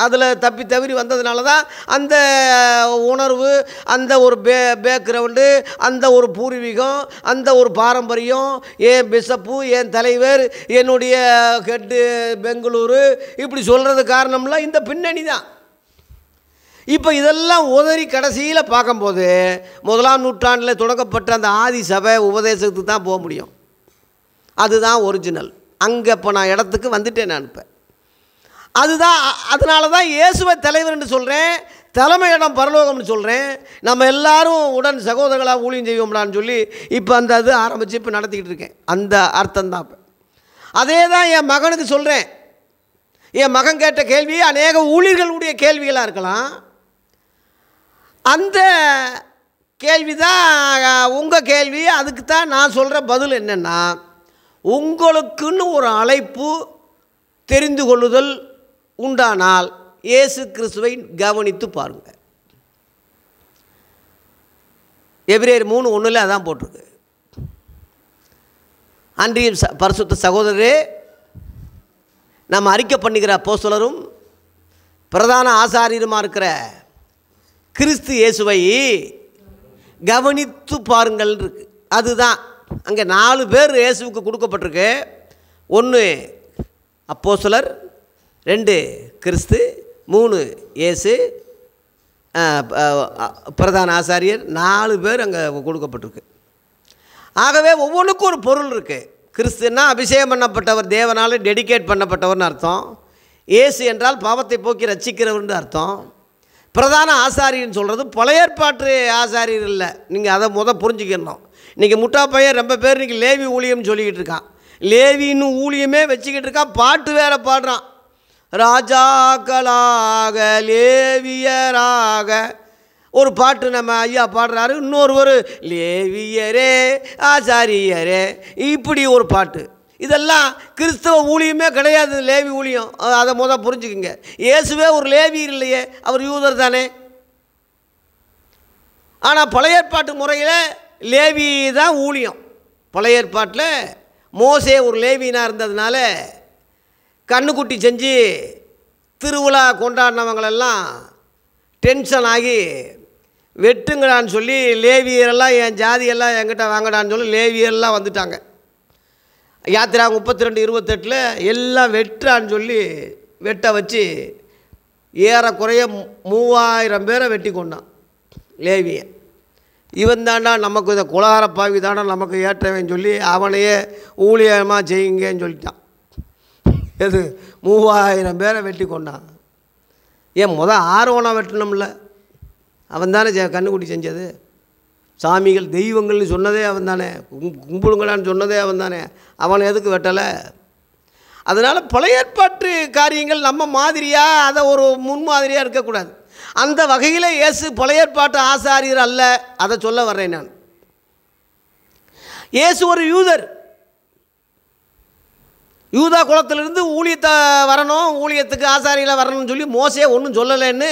[SPEAKER 1] அதில் தப்பி தவறி வந்ததுனால தான் அந்த உணர்வு அந்த ஒரு பே பேக்ரவுண்டு அந்த ஒரு பூர்வீகம் அந்த ஒரு பாரம்பரியம் என் பிஷப்பு என் தலைவர் என்னுடைய ஹெட்டு பெங்களூரு இப்படி சொல்கிறது காரணம்லாம் இந்த பின்னணி தான் இப்போ இதெல்லாம் உதறி கடைசியில் பார்க்கும்போது முதலாம் நூற்றாண்டில் தொடங்கப்பட்ட அந்த ஆதி சபை உபதேசத்துக்கு தான் போக முடியும் அதுதான் ஒரிஜினல் அங்கே இப்போ நான் இடத்துக்கு வந்துட்டேன் நான் இப்போ அதுதான் அதனால தான் இயேசுவை தலைவர் என்று சொல்கிறேன் தலைமையிடம் பரலோகம்னு சொல்கிறேன் நம்ம எல்லாரும் உடன் சகோதரர்களாக ஊழியம் செய்வோம்லான்னு சொல்லி இப்போ அந்த இது ஆரம்பித்து இப்போ நடத்திக்கிட்டு இருக்கேன் அந்த அர்த்தம் தான் இப்போ அதே தான் என் மகனுக்கு சொல்கிறேன் என் மகன் கேட்ட கேள்வி அநேக ஊழியர்களுடைய கேள்விகளாக இருக்கலாம் அந்த கேள்வி தான் உங்கள் கேள்வி அதுக்கு தான் நான் சொல்கிற பதில் என்னென்னா உங்களுக்குன்னு ஒரு அழைப்பு தெரிந்து கொள்ளுதல் உண்டானால் இயேசு கிறிஸ்துவை கவனித்து பாருங்கள் எபிரேர் மூணு ஒன்றில் அதான் போட்டிருக்கு ச பரிசுத்த சகோதரரே நம்ம அறிக்கை பண்ணுகிற போஸ்தலரும் பிரதான ஆசாரியருமா இருக்கிற கிறிஸ்து இயேசுவை கவனித்து பாருங்கள் இருக்கு அதுதான் அங்கே நாலு பேர் இயேசுவுக்கு கொடுக்கப்பட்டிருக்கு ஒன்று அப்போ சிலர் ரெண்டு கிறிஸ்து மூணு ஏசு பிரதான ஆசாரியர் நாலு பேர் அங்கே கொடுக்கப்பட்டிருக்கு ஆகவே ஒவ்வொன்றுக்கும் ஒரு பொருள் இருக்குது கிறிஸ்துன்னா அபிஷேகம் பண்ணப்பட்டவர் தேவனால் டெடிகேட் பண்ணப்பட்டவர்னு அர்த்தம் ஏசு என்றால் பாவத்தை போக்கி ரச்சிக்கிறவர்னு அர்த்தம் பிரதான ஆசாரின்னு சொல்கிறது பழைய ஏற்பாட்டு ஆசாரியர் இல்லை நீங்கள் அதை முத புரிஞ்சுக்கணும் இன்றைக்கி முட்டா பையன் ரொம்ப பேர் இன்றைக்கி லேவி ஊழியம்னு சொல்லிக்கிட்டு இருக்கான் லேவின்னு ஊழியமே வச்சுக்கிட்டு இருக்கான் பாட்டு வேறு பாடுறான் ராஜாக்களாக லேவியராக ஒரு பாட்டு நம்ம ஐயா பாடுறாரு இன்னொரு ஒரு லேவியரே ஆச்சாரியரே இப்படி ஒரு பாட்டு இதெல்லாம் கிறிஸ்தவ ஊழியமே கிடையாது லேவி ஊழியம் அதை முதல் புரிஞ்சுக்குங்க இயேசுவே ஒரு லேவி இல்லையே அவர் யூதர் தானே ஆனால் பழைய ஏற்பாட்டு முறையில் லேவி தான் ஊழியம் பழைய ஏற்பாட்டில் மோசே ஒரு லேவினாக இருந்ததுனால கண்ணுக்குட்டி செஞ்சு திருவிழா கொண்டாடினவங்களெல்லாம் டென்ஷன் ஆகி வெட்டுங்கடான்னு சொல்லி லேவியரெல்லாம் என் ஜாதியெல்லாம் என்கிட்ட வாங்கடான்னு சொல்லி லேவியரெல்லாம் வந்துட்டாங்க யாத்திரா முப்பத்தி ரெண்டு இருபத்தெட்டில் எல்லாம் வெட்டுறான்னு சொல்லி வெட்ட வச்சு ஏறக்குறைய மூவாயிரம் பேரை வெட்டி கொண்டான் லேவியை இவன் தாண்டா நமக்கு இந்த குலகார பாவி தாண்டா நமக்கு ஏற்றவேன்னு சொல்லி அவனையே ஊழியமாக செய்யுங்கன்னு சொல்லிட்டான் எது மூவாயிரம் பேரை வெட்டி கொண்டான் ஏன் மொதல் ஆர்வனாக வெட்டணும்ல அவன் தானே கண்ணுக்குட்டி செஞ்சது சாமிகள் தெய்வங்கள்னு சொன்னதே அவன் தானே கும்பிடுங்களான்னு சொன்னதே அவன் தானே அவனை எதுக்கு வெட்டலை அதனால் பழைய ஏற்பாட்டு காரியங்கள் நம்ம மாதிரியாக அதை ஒரு முன்மாதிரியாக இருக்கக்கூடாது அந்த வகையில் இயேசு பழைய ஏற்பாட்டு ஆசாரியர் அல்ல அதை சொல்ல வர்றேன் நான் இயேசு ஒரு யூதர் யூதா குளத்திலிருந்து ஊழியத்தை வரணும் ஊழியத்துக்கு ஆசாரியில் வரணும்னு சொல்லி மோசே ஒன்றும் சொல்லலைன்னு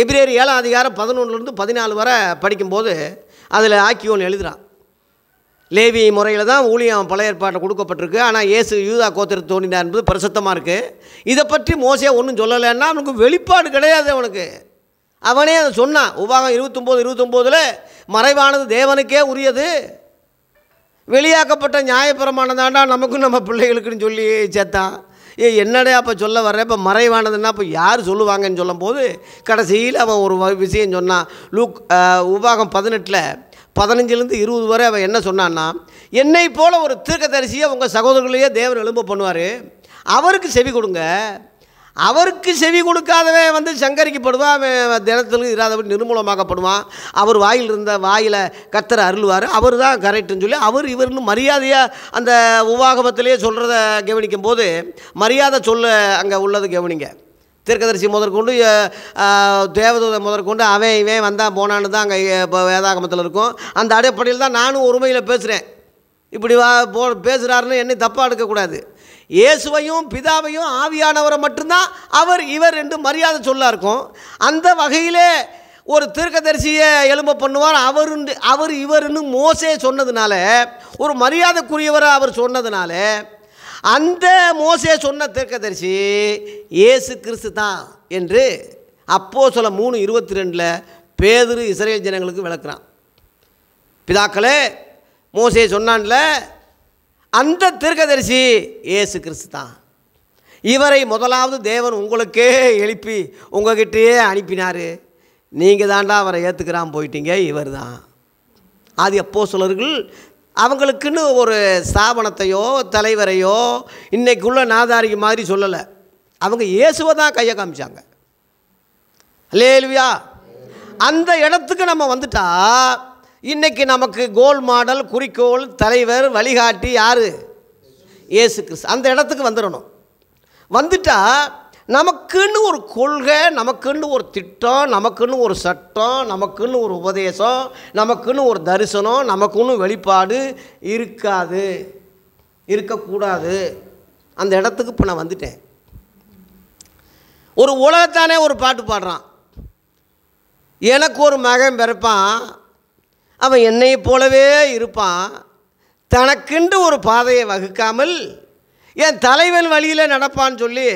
[SPEAKER 1] எபிரேர் ஏழாம் அதிகாரம் பதினொன்றுலேருந்து பதினாலு வரை படிக்கும்போது அதில் ஒன்று எழுதுகிறான் லேவி முறையில் தான் ஊழியம் பழைய ஏற்பாட்டை கொடுக்கப்பட்டிருக்கு ஆனால் இயேசு யூதா கோத்திரத்து தோன்றினார் என்பது பிரசத்தமாக இருக்குது இதை பற்றி மோசே ஒன்றும் சொல்லலைன்னா அவனுக்கு வெளிப்பாடு கிடையாது அவனுக்கு அவனே அதை சொன்னான் உபாகம் இருபத்தொம்போது இருபத்தொம்போதில் மறைவானது தேவனுக்கே உரியது வெளியாக்கப்பட்ட நியாயப்பிரமாணம் தாண்டா நமக்கும் நம்ம பிள்ளைகளுக்குன்னு சொல்லி சேர்த்தான் ஏ என்னடா அப்போ சொல்ல வர்ற இப்போ மறைவானதுன்னா இப்போ யார் சொல்லுவாங்கன்னு சொல்லும்போது கடைசியில் அவன் ஒரு விஷயம் சொன்னான் லூக் உபாகம் பதினெட்டில் பதினஞ்சுலேருந்து இருபது வரை அவன் என்ன சொன்னான்னா என்னை போல் ஒரு தீர்க்கதரிசியை உங்கள் சகோதரர்களையே தேவன் எலும்பு பண்ணுவார் அவருக்கு செவி கொடுங்க அவருக்கு செவி கொடுக்காதவன் வந்து சங்கரிக்கப்படுவான் அவன் தினத்தில் இராதவன் நிர்மூலமாக்கப்படுவான் அவர் வாயில் இருந்த வாயில் கத்தரை அருள்வார் அவர் தான் கரெக்டுன்னு சொல்லி அவர் இவர்னு மரியாதையாக அந்த உபாகமத்திலேயே சொல்கிறத கவனிக்கும் போது மரியாதை சொல்ல அங்கே உள்ளது கவனிங்க தீர்க்கதரிசி முதற்கொண்டு தேவதூதை முதற்கொண்டு அவன் இவன் வந்தான் போனான்னு தான் அங்கே இப்போ வேதாகமத்தில் இருக்கும் அந்த அடிப்படையில் தான் நானும் ஒருமையில் பேசுகிறேன் இப்படி வா போ பேசுகிறாருன்னு என்னையும் தப்பாக எடுக்கக்கூடாது இயேசுவையும் பிதாவையும் ஆவியானவரை மட்டும்தான் அவர் இவர் என்று மரியாதை சொல்ல இருக்கும் அந்த வகையிலே ஒரு தீர்க்கதரிசியை எலும்ப பண்ணுவார் அவருண்டு அவர் இவர்னு மோசே சொன்னதுனால ஒரு மரியாதைக்குரியவரை அவர் சொன்னதுனால அந்த மோசே சொன்ன தீர்க்கதரிசி இயேசு கிறிஸ்து தான் என்று அப்போ சொல்ல மூணு இருபத்தி ரெண்டில் பேதுரு இஸ்ரேல் ஜனங்களுக்கு விளக்குறான் பிதாக்களே மோசே சொன்னான்ல அந்த தீர்க்கதரிசி ஏசு கிறிஸ்து தான் இவரை முதலாவது தேவன் உங்களுக்கே எழுப்பி உங்ககிட்டயே அனுப்பினார் நீங்கள் தாண்டா அவரை ஏற்றுக்கிறான் போயிட்டீங்க இவர் தான் அது எப்போ சிலர்கள் அவங்களுக்குன்னு ஒரு ஸ்தாபனத்தையோ தலைவரையோ இன்றைக்குள்ள நாதாரிக்கு மாதிரி சொல்லலை அவங்க இயேசுவை தான் கையை காமிச்சாங்க இல்லையா அந்த இடத்துக்கு நம்ம வந்துட்டால் இன்றைக்கி நமக்கு கோல் மாடல் குறிக்கோள் தலைவர் வழிகாட்டி யார் ஏசு கிறிஸ்து அந்த இடத்துக்கு வந்துடணும் வந்துட்டால் நமக்குன்னு ஒரு கொள்கை நமக்குன்னு ஒரு திட்டம் நமக்குன்னு ஒரு சட்டம் நமக்குன்னு ஒரு உபதேசம் நமக்குன்னு ஒரு தரிசனம் நமக்குன்னு வெளிப்பாடு இருக்காது இருக்கக்கூடாது அந்த இடத்துக்கு இப்போ நான் வந்துட்டேன் ஒரு உலகத்தானே ஒரு பாட்டு பாடுறான் எனக்கு ஒரு மகன் பிறப்பான் அவன் என்னை போலவே இருப்பான் தனக்குண்டு ஒரு பாதையை வகுக்காமல் என் தலைவன் வழியில் நடப்பான்னு சொல்லி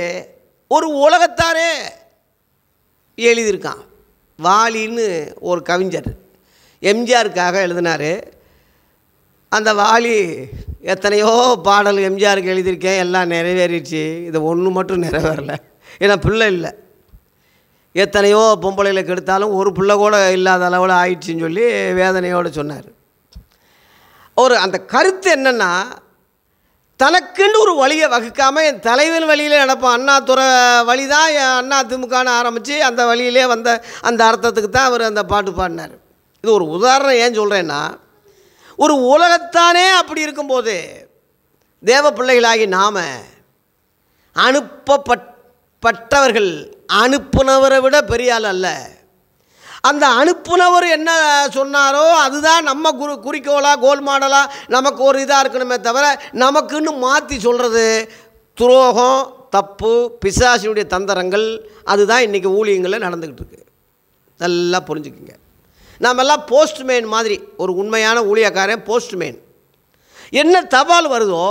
[SPEAKER 1] ஒரு உலகத்தாரே எழுதியிருக்கான் வாலின்னு ஒரு கவிஞர் எம்ஜிஆருக்காக எழுதினார் அந்த வாலி எத்தனையோ பாடல் எம்ஜிஆருக்கு எழுதியிருக்கேன் எல்லாம் நிறைவேறிடுச்சு இதை ஒன்று மட்டும் நிறைவேறலை ஏன்னா பிள்ளை இல்லை எத்தனையோ பொம்பளைகளை கெடுத்தாலும் ஒரு பிள்ளை கூட இல்லாத அளவில் ஆயிடுச்சுன்னு சொல்லி வேதனையோடு சொன்னார் ஒரு அந்த கருத்து என்னென்னா தனக்குன்னு ஒரு வழியை வகுக்காமல் என் தலைவன் வழியில் நடப்போம் அண்ணாதுறை வழி தான் என் அண்ணா திமுகன்னு ஆரம்பித்து அந்த வழியிலே வந்த அந்த அர்த்தத்துக்கு தான் அவர் அந்த பாட்டு பாடினார் இது ஒரு உதாரணம் ஏன் சொல்கிறேன்னா ஒரு உலகத்தானே அப்படி இருக்கும்போது தேவ பிள்ளைகளாகி நாம் அனுப்பப்பட்ட பட்டவர்கள் அனுப்புனவரை விட பெரிய ஆள் அல்ல அந்த அனுப்புனவர் என்ன சொன்னாரோ அதுதான் நம்ம குரு குறிக்கோளாக கோல் மாடலாக நமக்கு ஒரு இதாக இருக்கணுமே தவிர நமக்குன்னு மாற்றி சொல்கிறது துரோகம் தப்பு பிசாசினுடைய தந்திரங்கள் அதுதான் இன்றைக்கி ஊழியங்களில் நடந்துக்கிட்டு இருக்குது நல்லா புரிஞ்சுக்குங்க எல்லாம் போஸ்ட்மேன் மாதிரி ஒரு உண்மையான ஊழியக்காரன் போஸ்ட்மேன் என்ன தபால் வருதோ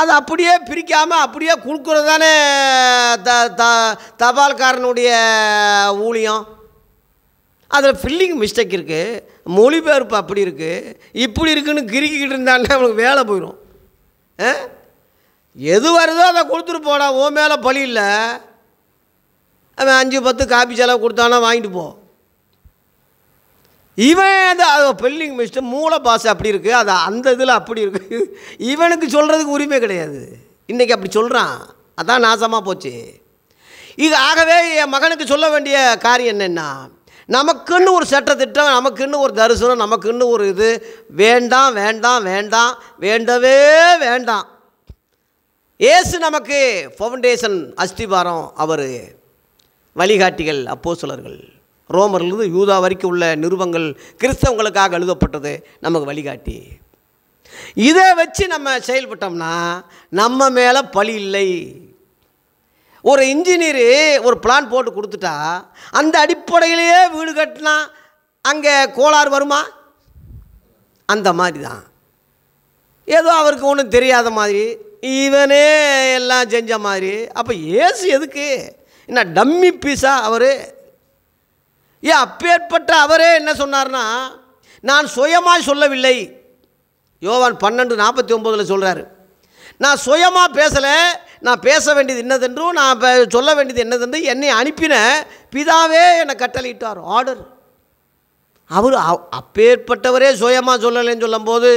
[SPEAKER 1] அது அப்படியே பிரிக்காமல் அப்படியே கொடுக்குறது தானே த த தபால்காரனுடைய ஊழியம் அதில் ஃபில்லிங் மிஸ்டேக் இருக்குது மொழிபெயர்ப்பு அப்படி இருக்குது இப்படி இருக்குன்னு கிரிக்கிட்டு இருந்தாலே அவனுக்கு வேலை போயிடும் எது வருதோ அதை கொடுத்துட்டு போடா ஓ மேலே பழி இல்லை அவன் அஞ்சு பத்து காப்பி செலவு கொடுத்தானா வாங்கிட்டு போ இவன் அது பெல்லிங் மிஸ்டர் மூல பாஷை அப்படி இருக்குது அது அந்த இதில் அப்படி இருக்குது இவனுக்கு சொல்கிறதுக்கு உரிமை கிடையாது இன்றைக்கி அப்படி சொல்கிறான் அதான் நாசமாக போச்சு இது ஆகவே என் மகனுக்கு சொல்ல வேண்டிய காரியம் என்னென்னா நமக்குன்னு ஒரு சட்ட திட்டம் நமக்குன்னு ஒரு தரிசனம் நமக்குன்னு ஒரு இது வேண்டாம் வேண்டாம் வேண்டாம் வேண்டவே வேண்டாம் ஏசு நமக்கு ஃபவுண்டேஷன் அஸ்திபாரம் அவர் வழிகாட்டிகள் அப்போ சொலர்கள் ரோமர்லேருந்து யூதா வரைக்கும் உள்ள நிறுவங்கள் கிறிஸ்தவங்களுக்காக எழுதப்பட்டது நமக்கு வழிகாட்டி இதை வச்சு நம்ம செயல்பட்டோம்னா நம்ம மேலே பழி இல்லை ஒரு இன்ஜினியரு ஒரு பிளான் போட்டு கொடுத்துட்டா அந்த அடிப்படையிலேயே வீடு கட்டினா அங்கே கோளாறு வருமா அந்த மாதிரி தான் ஏதோ அவருக்கு ஒன்றும் தெரியாத மாதிரி இவனே எல்லாம் செஞ்ச மாதிரி அப்போ ஏசு எதுக்கு என்ன டம்மி பீஸாக அவர் ஏ அப்பேற்பட்ட அவரே என்ன சொன்னார்னா நான் சுயமாய் சொல்லவில்லை யோவான் பன்னெண்டு நாற்பத்தி ஒம்போதில் சொல்கிறாரு நான் சுயமாக பேசலை நான் பேச வேண்டியது என்னதென்றும் நான் சொல்ல வேண்டியது என்னதென்று என்னை அனுப்பின பிதாவே என்னை கட்டளையிட்டார் ஆர்டர் அவர் அப்பேற்பட்டவரே சுயமாக சொல்லலைன்னு சொல்லும்போது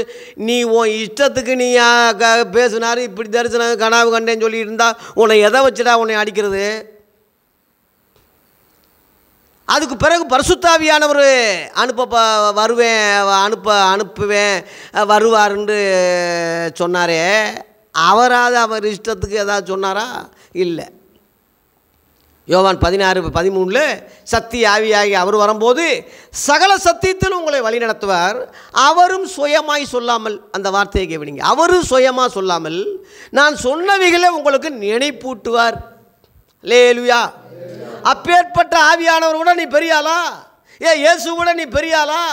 [SPEAKER 1] நீ உன் இஷ்டத்துக்கு நீ பேசினார் இப்படி தரிசனம் கனவு கண்டேன்னு சொல்லி இருந்தால் உன்னை எதை வச்சுடா உன்னை அடிக்கிறது அதுக்கு பிறகு பரிசுத்தாவியானவர் அனுப்ப வருவேன் அனுப்ப அனுப்புவேன் வருவார்ன்று சொன்னாரே அவராது அவர் இஷ்டத்துக்கு ஏதாவது சொன்னாரா இல்லை யோவான் பதினாறு பதிமூணில் சக்தி ஆவியாகி அவர் வரும்போது சகல சத்தியத்தில் உங்களை வழி நடத்துவார் அவரும் சுயமாய் சொல்லாமல் அந்த வார்த்தையை கேவிடுங்க அவரும் சுயமாக சொல்லாமல் நான் சொன்னவைகளை உங்களுக்கு நினைப்பூட்டுவார் லேலுயா அப்பேற்பட்ட ஆவியானவர் கூட நீ பெரியாளா ஏ இயேசு கூட நீ பெரியாளா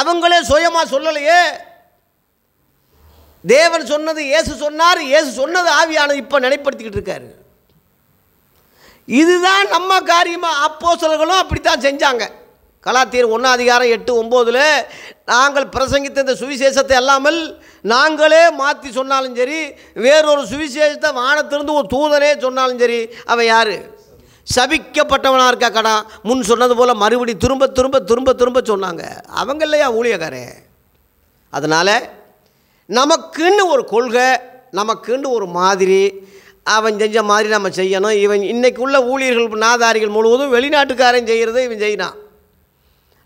[SPEAKER 1] அவங்களே சுயமாக சொல்லலையே தேவன் சொன்னது இயேசு சொன்னார் இயேசு சொன்னது ஆவியானது இப்போ நினைப்படுத்திக்கிட்டு இருக்காரு இதுதான் நம்ம காரியமாக அப்போ அப்படித்தான் செஞ்சாங்க கலாத்தீர் ஒன்றா அதிகாரம் எட்டு ஒம்போதில் நாங்கள் பிரசங்கித்த இந்த சுவிசேஷத்தை அல்லாமல் நாங்களே மாற்றி சொன்னாலும் சரி வேறொரு சுவிசேஷத்தை வானத்திலிருந்து ஒரு தூதனே சொன்னாலும் சரி அவன் யார் சபிக்கப்பட்டவனாக இருக்கா கடா முன் சொன்னது போல் மறுபடி திரும்ப திரும்ப திரும்ப திரும்ப சொன்னாங்க அவங்க இல்லையா ஊழியக்காரே அதனால் நமக்குன்னு ஒரு கொள்கை நமக்குன்னு ஒரு மாதிரி அவன் செஞ்ச மாதிரி நம்ம செய்யணும் இவன் இன்றைக்கு உள்ள ஊழியர்கள் நாதாரிகள் முழுவதும் வெளிநாட்டுக்காரன் செய்கிறத இவன் செய்கிறான்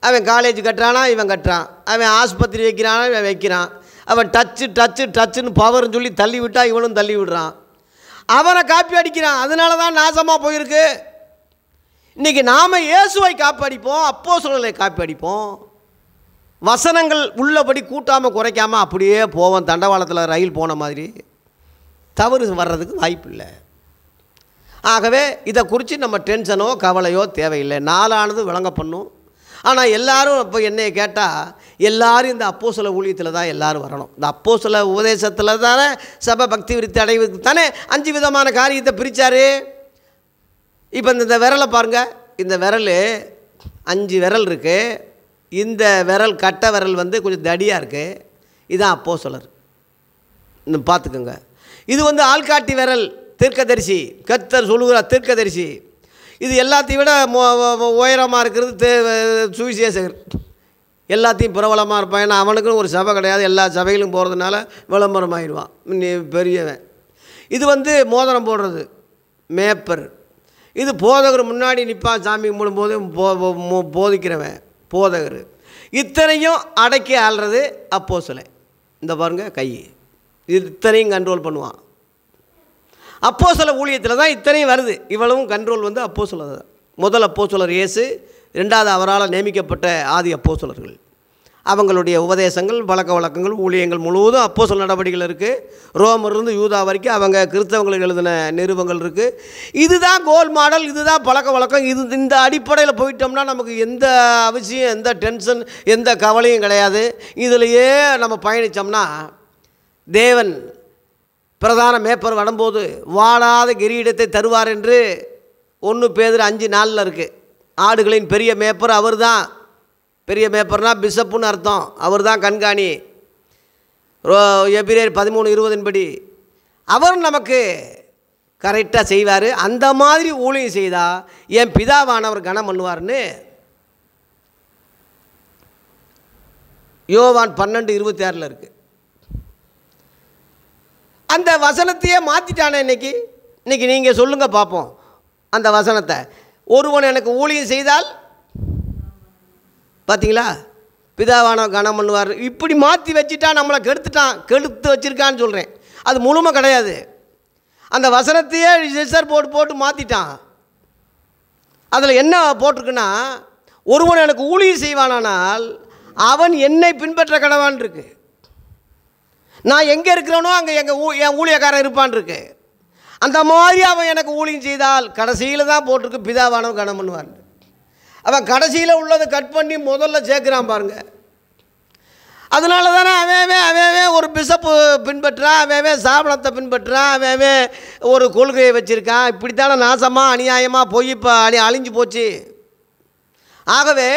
[SPEAKER 1] அவன் காலேஜ் கட்டுறானா இவன் கட்டுறான் அவன் ஆஸ்பத்திரி வைக்கிறானா இவன் வைக்கிறான் அவன் டச்சு டச்சு டச்சுன்னு பவர்னு சொல்லி தள்ளி விட்டால் இவனும் தள்ளி விடுறான் அவரை காப்பி அடிக்கிறான் அதனால தான் நாசமாக போயிருக்கு இன்றைக்கி நாம் இயேசுவை காப்படிப்போம் அப்போ சூழலை காப்பாடிப்போம் வசனங்கள் உள்ளபடி கூட்டாமல் குறைக்காமல் அப்படியே போவோம் தண்டவாளத்தில் ரயில் போன மாதிரி தவறு வர்றதுக்கு வாய்ப்பு இல்லை ஆகவே இதை குறித்து நம்ம டென்ஷனோ கவலையோ தேவையில்லை நாளானது விளங்க பண்ணும் ஆனால் எல்லோரும் இப்போ என்னையை கேட்டால் எல்லோரும் இந்த அப்போ சில ஊழியத்தில் தான் எல்லோரும் வரணும் இந்த அப்போ சில உபதேசத்தில் தானே சப பக்தி விருத்தி அடைவதுக்கு தானே அஞ்சு விதமான காரியத்தை பிரித்தார் இப்போ இந்த விரலை பாருங்கள் இந்த விரல் அஞ்சு விரல் இருக்குது இந்த விரல் கட்டை விரல் வந்து கொஞ்சம் தடியாக இருக்குது இதுதான் அப்போ சொல்லர் பார்த்துக்கோங்க இது வந்து ஆள்காட்டி விரல் தீர்க்கதரிசி கத்தர் சொல்லுகிறார் தீர்க்கதரிசி இது எல்லாத்தையும் விட உயரமாக இருக்கிறது தே சுவிசேஷகர் எல்லாத்தையும் பிரபலமாக இருப்பான் ஏன்னா அவனுக்குன்னு ஒரு சபை கிடையாது எல்லா சபைகளும் போகிறதுனால விளம்பரம் ஆயிடுவான் பெரியவன் இது வந்து மோதிரம் போடுறது மேப்பர் இது போதகர் முன்னாடி நிற்பா சாமி கும்பிடும்போது போ போதிக்கிறவன் போதகர் இத்தனையும் அடக்கி ஆள்றது அப்போ சிலை இந்த பாருங்கள் கை இத்தனையும் கண்ட்ரோல் பண்ணுவான் அப்போ சில ஊழியத்தில் தான் இத்தனையும் வருது இவ்வளவும் கண்ட்ரோல் வந்து அப்போ சிலர் முதல் அப்போ சிலர் இயேசு ரெண்டாவது அவரால் நியமிக்கப்பட்ட ஆதி அப்போ சிலர்கள் அவங்களுடைய உபதேசங்கள் பழக்க வழக்கங்கள் ஊழியங்கள் முழுவதும் அப்போ சொல் நடவடிக்கைகள் இருக்குது ரோமர்லேருந்து யூதா வரைக்கும் அவங்க கிறிஸ்தவங்களுக்கு எழுதின நிறுவங்கள் இருக்குது இதுதான் கோல் மாடல் இதுதான் பழக்க வழக்கம் இது இந்த அடிப்படையில் போயிட்டோம்னா நமக்கு எந்த அவசியம் எந்த டென்ஷன் எந்த கவலையும் கிடையாது இதிலையே நம்ம பயணித்தோம்னா தேவன் பிரதான மேப்பர் வரும்போது வாடாத கிரீடத்தை தருவார் என்று ஒன்று பேர் அஞ்சு நாளில் இருக்குது ஆடுகளின் பெரிய மேப்பர் அவர் தான் பெரிய பேப்பர்னால் பிஷப்புன்னு அர்த்தம் அவர் தான் கண்காணி ரோ எபிரேர் பதிமூணு இருபதின்படி அவர் நமக்கு கரெக்டாக செய்வார் அந்த மாதிரி ஊழியம் செய்தால் என் பிதாவானவர் கனம் பண்ணுவார்னு யோவான் பன்னெண்டு இருபத்தி ஆறில் இருக்குது அந்த வசனத்தையே மாற்றிட்டானே இன்றைக்கி இன்றைக்கி நீங்கள் சொல்லுங்கள் பார்ப்போம் அந்த வசனத்தை ஒருவன் எனக்கு ஊழியம் செய்தால் பார்த்தீங்களா பிதாவான கனம் பண்ணுவார் இப்படி மாற்றி வச்சுட்டா நம்மளை கெடுத்துட்டான் கெடுத்து வச்சுருக்கான்னு சொல்கிறேன் அது முழுமை கிடையாது அந்த வசனத்தையே ரிசர் போட்டு போட்டு மாற்றிட்டான் அதில் என்ன போட்டிருக்குன்னா ஒருவன் எனக்கு ஊழியர் செய்வானானால் அவன் என்னை பின்பற்ற கடவான் இருக்கு நான் எங்கே இருக்கிறேனோ அங்கே எங்கள் ஊ என் ஊழியக்காரன் இருப்பான் இருக்கு அந்த மாதிரி அவன் எனக்கு ஊழியம் செய்தால் கடைசியில் தான் போட்டிருக்கு பிதாவானவன் கனம் பண்ணுவான் அவன் கடைசியில் உள்ளதை கட் பண்ணி முதல்ல சேர்க்குறான் பாருங்கள் அதனால தானே அவையவே அவையவே ஒரு பிசப்பு பின்பற்றுறான் அவையவே சாபனத்தை பின்பற்றுறான் அவையவே ஒரு கொள்கையை வச்சுருக்கான் இப்படித்தானே நாசமாக அநியாயமாக போய் இப்போ அழி அழிஞ்சு போச்சு ஆகவே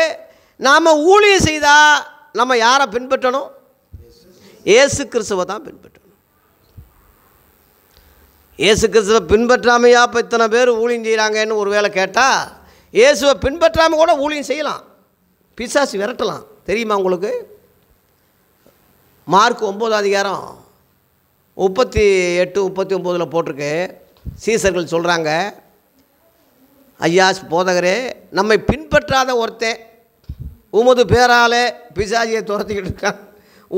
[SPEAKER 1] நாம் ஊழியம் செய்தால் நம்ம யாரை பின்பற்றணும் ஏசு கிறிஸ்துவை தான் பின்பற்றணும் ஏசு கிறிஸ்துவை பின்பற்றாமையா இப்போ இத்தனை பேர் ஊழியம் செய்கிறாங்கன்னு ஒரு வேளை கேட்டால் இயேசுவை பின்பற்றாமல் கூட ஊழியம் செய்யலாம் பிசாசு விரட்டலாம் தெரியுமா உங்களுக்கு மார்க் ஒம்பது அதிகாரம் முப்பத்தி எட்டு முப்பத்தி ஒம்போதில் போட்டிருக்கு சீசர்கள் சொல்கிறாங்க ஐயா போதகரே நம்மை பின்பற்றாத ஒருத்தன் உமது பேரால் பிசாஜியை துரத்திக்கிட்டு இருக்கான்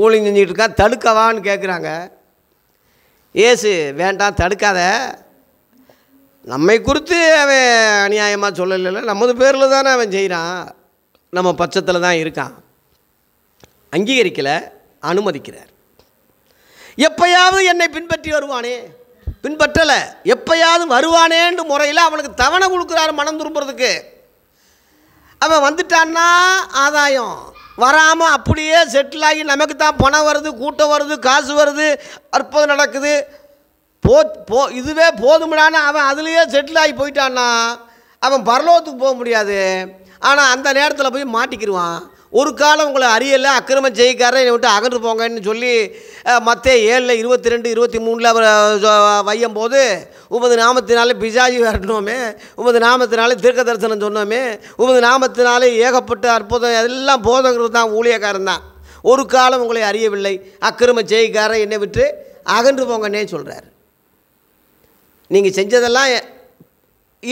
[SPEAKER 1] ஊழிஞ்சிக்கிட்டு இருக்கான் தடுக்கவான்னு கேட்குறாங்க ஏசு வேண்டாம் தடுக்காத நம்மை குறித்து அவன் அநியாயமாக சொல்லலைல்ல நமது பேரில் தானே அவன் செய்கிறான் நம்ம பட்சத்தில் தான் இருக்கான் அங்கீகரிக்கலை அனுமதிக்கிறார் எப்பயாவது என்னை பின்பற்றி வருவானே பின்பற்றலை எப்பயாவது வருவானேன்ற முறையில் அவனுக்கு தவணை கொடுக்குறாரு மனம் திரும்புறதுக்கு அவன் வந்துட்டான்னா ஆதாயம் வராமல் அப்படியே செட்டில் ஆகி நமக்கு தான் பணம் வருது கூட்டம் வருது காசு வருது அற்புதம் நடக்குது போ போ இதுவே போதுமிடான்னு அவன் அதுலேயே செட்டில் ஆகி போயிட்டான்னா அவன் பரலோகத்துக்கு போக முடியாது ஆனால் அந்த நேரத்தில் போய் மாட்டிக்கிடுவான் ஒரு காலம் உங்களை அறியலை அக்கிரம ஜெயிக்காரன் என்னை விட்டு அகன்று போங்கன்னு சொல்லி மற்ற ஏழில் இருபத்தி ரெண்டு இருபத்தி மூணில் அவர் வையும் போது உமது நாமத்தினால பிசாஜி வரணுமே உமது நாமத்தினால தீர்க்க தரிசனம் சொன்னோமே உமது நாமத்தினாலே ஏகப்பட்ட அற்புதம் எல்லாம் போதங்கிறது தான் ஊழியக்காரன் தான் ஒரு காலம் உங்களை அறியவில்லை அக்கிரம ஜெயிக்காரன் என்னை விட்டு அகன்று போங்கன்னே சொல்கிறார் நீங்கள் செஞ்சதெல்லாம்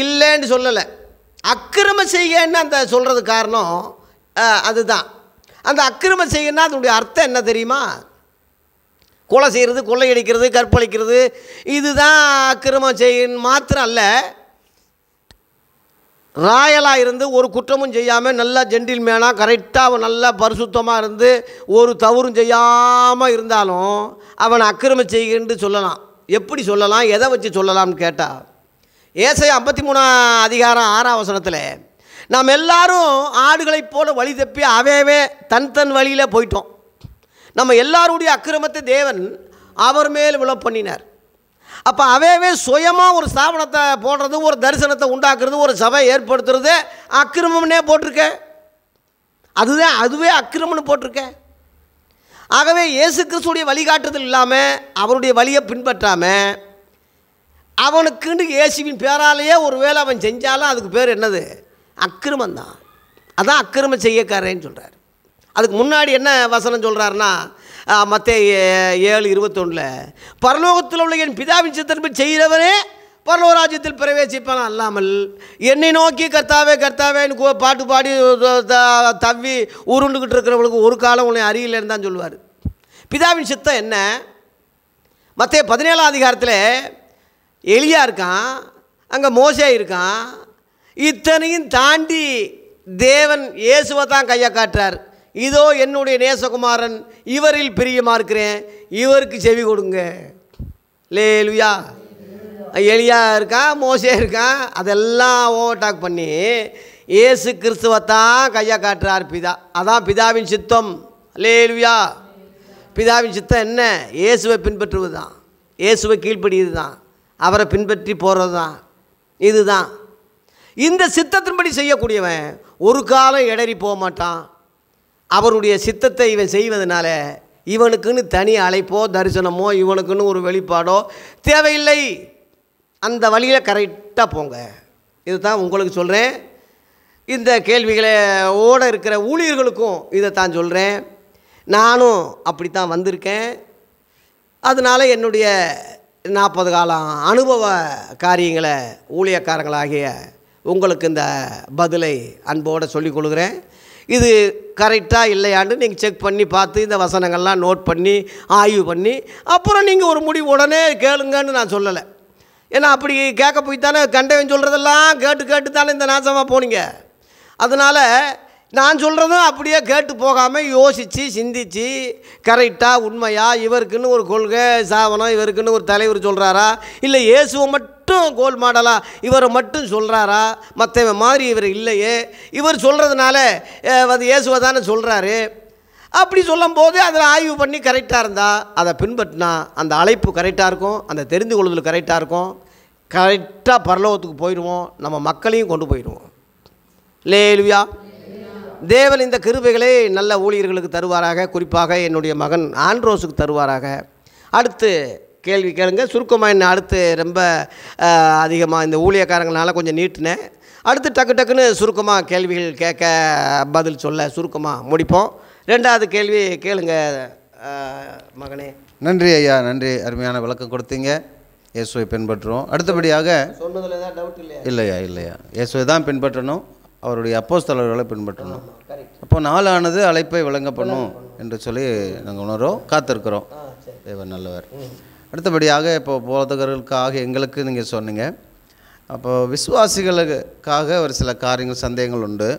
[SPEAKER 1] இல்லைன்னு சொல்லலை அக்கிரம செய்யன்னு அந்த சொல்கிறது காரணம் அதுதான் அந்த அக்கிரம செய்யன்னா அதனுடைய அர்த்தம் என்ன தெரியுமா கொலை செய்கிறது கொள்ளையடிக்கிறது கற்பழிக்கிறது இதுதான் அக்கிரமம் செய்யணும் மாத்திரம் அல்ல ராயலாக இருந்து ஒரு குற்றமும் செய்யாமல் நல்லா மேனாக கரெக்டாக அவன் நல்லா பரிசுத்தமாக இருந்து ஒரு தவறும் செய்யாமல் இருந்தாலும் அவன் அக்கிரம செய்கின்னு சொல்லலாம் எப்படி சொல்லலாம் எதை வச்சு சொல்லலாம்னு கேட்டால் ஏசை ஐம்பத்தி மூணாம் அதிகாரம் ஆறாம் வசனத்தில் நாம் எல்லாரும் ஆடுகளைப் போல வழி தப்பி அவையவே தன் தன் வழியில் போயிட்டோம் நம்ம எல்லாருடைய அக்கிரமத்தை தேவன் அவர் மேல் விழ பண்ணினார் அப்போ அவையவே சுயமாக ஒரு ஸ்தாபனத்தை போடுறது ஒரு தரிசனத்தை உண்டாக்குறது ஒரு சபை ஏற்படுத்துறது அக்கிரமம்னே போட்டிருக்கேன் அதுதான் அதுவே அக்கிரமம்னு போட்டிருக்கேன் ஆகவே இயேசு கிறிஸ்துடைய வழிகாட்டுதல் இல்லாமல் அவருடைய வழியை பின்பற்றாமல் அவனுக்குன்னு இயேசுவின் பேராலேயே ஒரு வேலை அவன் செஞ்சாலும் அதுக்கு பேர் என்னது அக்கிரமந்தான் அதான் அக்கிரம செய்யக்காரேன்னு சொல்கிறார் அதுக்கு முன்னாடி என்ன வசனம் சொல்கிறாருன்னா மற்ற ஏழு இருபத்தொன்னில் பரலோகத்தில் உள்ள என் பிதாவின் சித்தன்பு செய்கிறவரே பரலோராஜ்யத்தில் பிரவேசிப்பன அல்லாமல் என்னை நோக்கி கர்த்தாவே கர்த்தாவேன்னு பாட்டு பாடி தவ்வி உருண்டுக்கிட்டு இருக்கிறவங்களுக்கு ஒரு காலம் உன்னை அறியலன்னு தான் சொல்லுவார் பிதாவின் சித்தம் என்ன மற்ற பதினேழாம் அதிகாரத்தில் எளியா இருக்கான் அங்கே மோசையாக இருக்கான் இத்தனையும் தாண்டி தேவன் இயேசுவை தான் கையை காட்டுறார் இதோ என்னுடைய நேசகுமாரன் இவரில் பிரியமாக இருக்கிறேன் இவருக்கு செவி கொடுங்க லே லுயா எளியா இருக்கான் மோசே இருக்கான் அதெல்லாம் ஓவர்டாக் பண்ணி ஏசு கிறிஸ்துவத்தான் கையை காட்டுறார் பிதா அதான் பிதாவின் சித்தம் லேலுவியா பிதாவின் சித்தம் என்ன இயேசுவை பின்பற்றுவது தான் இயேசுவை கீழ்ப்படியது தான் அவரை பின்பற்றி போகிறது தான் இதுதான் இந்த சித்தத்தின்படி செய்யக்கூடியவன் ஒரு காலம் இடறி போக மாட்டான் அவருடைய சித்தத்தை இவன் செய்வதனால இவனுக்குன்னு தனி அழைப்போ தரிசனமோ இவனுக்குன்னு ஒரு வெளிப்பாடோ தேவையில்லை அந்த வழியில் கரெக்டாக போங்க இது தான் உங்களுக்கு சொல்கிறேன் இந்த ஓட இருக்கிற ஊழியர்களுக்கும் இதை தான் சொல்கிறேன் நானும் அப்படி தான் வந்திருக்கேன் அதனால் என்னுடைய நாற்பது காலம் அனுபவ காரியங்களை ஊழியக்காரங்களாகிய உங்களுக்கு இந்த பதிலை அன்போடு சொல்லிக் கொள்கிறேன் இது கரெக்டாக இல்லையாண்டு நீங்கள் செக் பண்ணி பார்த்து இந்த வசனங்கள்லாம் நோட் பண்ணி ஆய்வு பண்ணி அப்புறம் நீங்கள் ஒரு முடிவு உடனே கேளுங்கன்னு நான் சொல்லலை ஏன்னா அப்படி கேட்க போய் தானே கண்டவன் சொல்கிறதெல்லாம் கேட்டு கேட்டு தானே இந்த நாசமாக போனீங்க அதனால் நான் சொல்கிறதும் அப்படியே கேட்டு போகாமல் யோசித்து சிந்தித்து கரெக்டாக உண்மையாக இவருக்குன்னு ஒரு கொள்கை சாவனம் இவருக்குன்னு ஒரு தலைவர் சொல்கிறாரா இல்லை இயேசுவை மட்டும் கோல் மாடலா இவரை மட்டும் சொல்கிறாரா மற்றவன் மாதிரி இவர் இல்லையே இவர் சொல்கிறதுனால அது இயேசுவை தானே சொல்கிறாரு அப்படி சொல்லும்போது அதில் ஆய்வு பண்ணி கரெக்டாக இருந்தால் அதை பின்பற்றினா அந்த அழைப்பு கரெக்டாக இருக்கும் அந்த தெரிந்து கொள்வதில் கரெக்டாக இருக்கும் கரெக்டாக பரலோகத்துக்கு போயிடுவோம் நம்ம மக்களையும் கொண்டு போயிடுவோம் லேலுவியா தேவன் இந்த கிருபைகளை நல்ல ஊழியர்களுக்கு தருவாராக குறிப்பாக என்னுடைய மகன் ஆண்ட்ரோஸுக்கு தருவாராக அடுத்து கேள்வி கேளுங்க சுருக்கமாக என்ன அடுத்து ரொம்ப அதிகமாக இந்த ஊழியக்காரங்களால் கொஞ்சம் நீட்டினேன் அடுத்து டக்கு டக்குன்னு சுருக்கமாக கேள்விகள் கேட்க பதில் சொல்ல சுருக்கமாக முடிப்போம் ரெண்டாவது கேள்வி கேளுங்க மகனே
[SPEAKER 2] நன்றி ஐயா நன்றி அருமையான விளக்கம் கொடுத்தீங்க இயேசுவை பின்பற்றுவோம் அடுத்தபடியாக சொன்னதில் ஏதாவது டவுட் இல்லையா இல்லையா இல்லையா இயேசுவை தான் பின்பற்றணும் அவருடைய அப்போஸ் தலைவர்களை பின்பற்றணும் அப்போ நாளானது அழைப்பை விளங்கப்படணும் என்று சொல்லி நாங்கள் உணர்வோம் காத்திருக்கிறோம் தேவன் நல்லவர் அடுத்தபடியாக இப்போ போதகர்களுக்காக எங்களுக்கு நீங்கள் சொன்னீங்க அப்போ விசுவாசிகளுக்காக ஒரு சில காரியங்கள் சந்தேகங்கள் உண்டு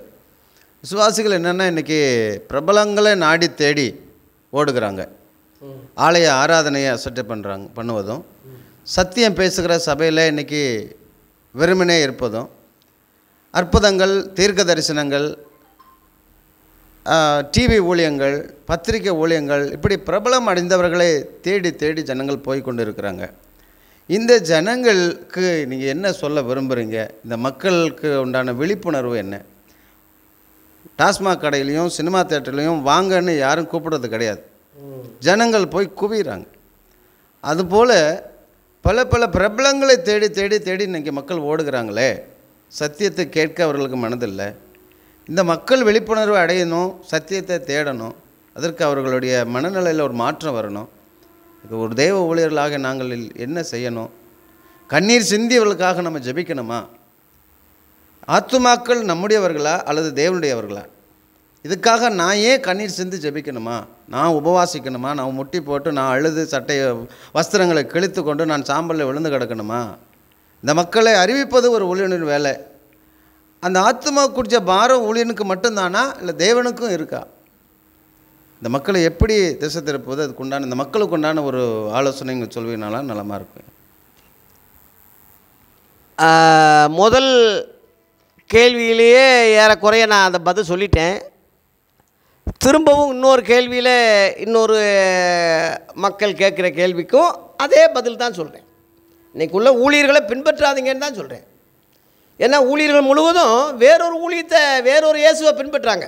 [SPEAKER 2] விசுவாசிகள் என்னென்னா இன்றைக்கி பிரபலங்களை நாடி தேடி ஓடுகிறாங்க ஆலய ஆராதனையை அசட்டை பண்ணுறாங்க பண்ணுவதும் சத்தியம் பேசுகிற சபையில் இன்றைக்கி வெறுமனே இருப்பதும் அற்புதங்கள் தீர்க்க தரிசனங்கள் டிவி ஊழியங்கள் பத்திரிகை ஊழியங்கள் இப்படி பிரபலம் அடைந்தவர்களை தேடி தேடி ஜனங்கள் போய் கொண்டு இருக்கிறாங்க இந்த ஜனங்களுக்கு நீங்கள் என்ன சொல்ல விரும்புகிறீங்க இந்த மக்களுக்கு உண்டான விழிப்புணர்வு என்ன டாஸ்மாக் கடையிலையும் சினிமா தேட்டர்லேயும் வாங்கன்னு யாரும் கூப்பிடுறது கிடையாது ஜனங்கள் போய் குவிகிறாங்க அதுபோல் பல பல பிரபலங்களை தேடி தேடி தேடி இன்றைக்கி மக்கள் ஓடுகிறாங்களே சத்தியத்தை கேட்க அவர்களுக்கு மனதில்லை இந்த மக்கள் விழிப்புணர்வு அடையணும் சத்தியத்தை தேடணும் அதற்கு அவர்களுடைய மனநிலையில் ஒரு மாற்றம் வரணும் இது ஒரு தெய்வ ஊழியர்களாக நாங்கள் என்ன செய்யணும் கண்ணீர் சிந்தியவர்களுக்காக நம்ம ஜபிக்கணுமா ஆத்துமாக்கள் நம்முடையவர்களா அல்லது தேவனுடையவர்களா இதுக்காக நான் ஏன் கண்ணீர் சிந்து ஜெபிக்கணுமா நான் உபவாசிக்கணுமா நான் முட்டி போட்டு நான் அழுது சட்டையை வஸ்திரங்களை கிழித்து கொண்டு நான் சாம்பலில் விழுந்து கிடக்கணுமா இந்த மக்களை அறிவிப்பது ஒரு ஊழியனின் வேலை அந்த ஆத்மா குடித்த பாரம் ஊழியனுக்கு மட்டும்தானா இல்லை தேவனுக்கும் இருக்கா இந்த மக்களை எப்படி திசை திருப்பது அதுக்குண்டான இந்த மக்களுக்கு உண்டான ஒரு ஆலோசனை இங்கே சொல்வீங்கனாலாம் நலமாக இருக்கும் முதல் கேள்வியிலேயே ஏறக்குறைய நான் அந்த பதில்
[SPEAKER 1] சொல்லிட்டேன் திரும்பவும் இன்னொரு கேள்வியில் இன்னொரு மக்கள் கேட்குற கேள்விக்கும் அதே பதில் தான் சொல்கிறேன் இன்றைக்குள்ள ஊழியர்களை பின்பற்றாதீங்கன்னு தான் சொல்கிறேன் ஏன்னா ஊழியர்கள் முழுவதும் வேறொரு ஊழியத்தை வேறொரு இயேசுவை பின்பற்றாங்க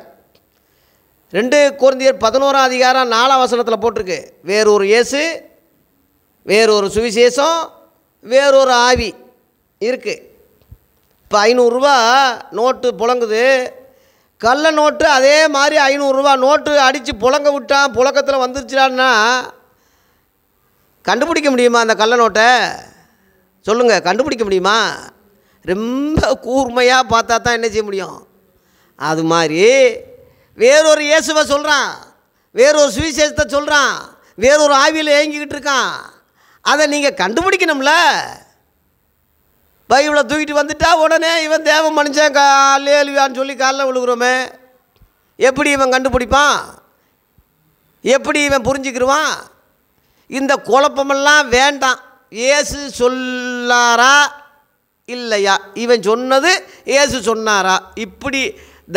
[SPEAKER 1] ரெண்டு குழந்தையர் பதினோராம் அதிகாரம் நாலாம் வசனத்தில் போட்டிருக்கு வேறொரு இயேசு வேறொரு சுவிசேஷம் வேறொரு ஆவி இருக்குது இப்போ ஐநூறுரூவா நோட்டு புழங்குது கள்ள நோட்டு அதே மாதிரி ஐநூறுரூவா நோட்டு அடித்து புழங்க விட்டான் புழக்கத்தில் வந்துருச்சுடான்னா கண்டுபிடிக்க முடியுமா அந்த கள்ள நோட்டை சொல்லுங்கள் கண்டுபிடிக்க முடியுமா ரொம்ப கூர்மையாக பார்த்தா தான் என்ன செய்ய முடியும் அது மாதிரி வேறொரு இயேசுவை சொல்கிறான் வேறொரு சுவிசேஷத்தை சொல்கிறான் வேறொரு ஆவியில் ஏங்கிக்கிட்டு இருக்கான் அதை நீங்கள் கண்டுபிடிக்கணும்ல பைபிளை தூக்கிட்டு வந்துட்டா உடனே இவன் தேவ மனுஷன் காலேலுவான்னு சொல்லி காலைல விழுகிறோமே எப்படி இவன் கண்டுபிடிப்பான் எப்படி இவன் புரிஞ்சுக்கிடுவான் இந்த குழப்பமெல்லாம் வேண்டாம் இயேசு சொல்லாரா இல்லையா இவன் சொன்னது இயேசு சொன்னாரா இப்படி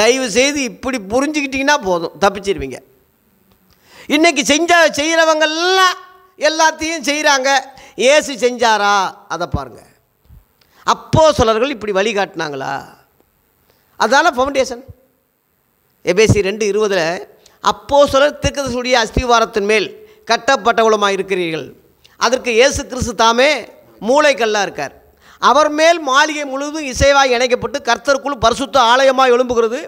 [SPEAKER 1] தயவு செய்து இப்படி புரிஞ்சுக்கிட்டிங்கன்னா போதும் தப்பிச்சிருவீங்க இன்றைக்கி செஞ்ச செய்கிறவங்கெல்லாம் எல்லாத்தையும் செய்கிறாங்க ஏசு செஞ்சாரா அதை பாருங்கள் அப்போ சிலர்கள் இப்படி வழிகாட்டினாங்களா அதனால் ஃபவுண்டேஷன் எபேசி ரெண்டு இருபதில் அப்போ சிலர் சுடிய அஸ்திவாரத்தின் மேல் கட்டப்பட்டவளமாக இருக்கிறீர்கள் அதற்கு இயேசு கிறிஸ்து தாமே மூளைக்கல்லாக இருக்கார் அவர் மேல் மாளிகை முழுவதும் இசைவாக இணைக்கப்பட்டு கர்த்தருக்குள் பரிசுத்த ஆலயமாக எழும்புகிறது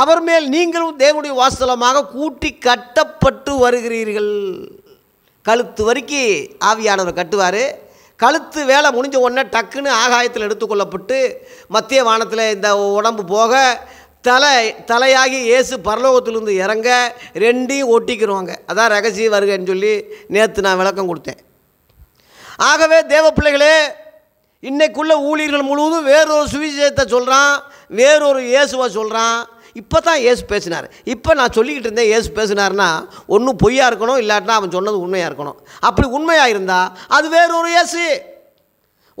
[SPEAKER 1] அவர் மேல் நீங்களும் தேவனுடைய வாசலமாக கூட்டி கட்டப்பட்டு வருகிறீர்கள் கழுத்து வரைக்கும் ஆவியானவர் கட்டுவார் கழுத்து வேலை முடிஞ்ச உடனே டக்குன்னு ஆகாயத்தில் எடுத்துக்கொள்ளப்பட்டு மத்திய வானத்தில் இந்த உடம்பு போக தலை தலையாகி இயேசு பரலோகத்திலிருந்து இறங்க ரெண்டையும் ஒட்டிக்கிறவங்க அதான் ரகசிய வருகன்னு சொல்லி நேற்று நான் விளக்கம் கொடுத்தேன் ஆகவே தேவ பிள்ளைகளே இன்றைக்குள்ள ஊழியர்கள் முழுவதும் வேறொரு சுவிசேஷத்தை சொல்கிறான் வேறொரு இயேசுவை சொல்கிறான் இப்போ தான் ஏசு பேசினார் இப்போ நான் சொல்லிக்கிட்டு இருந்தேன் ஏசு பேசினார்னா ஒன்றும் பொய்யாக இருக்கணும் இல்லாட்டினா அவன் சொன்னது உண்மையாக இருக்கணும் அப்படி உண்மையாக இருந்தால் அது வேறு ஒரு இயேசு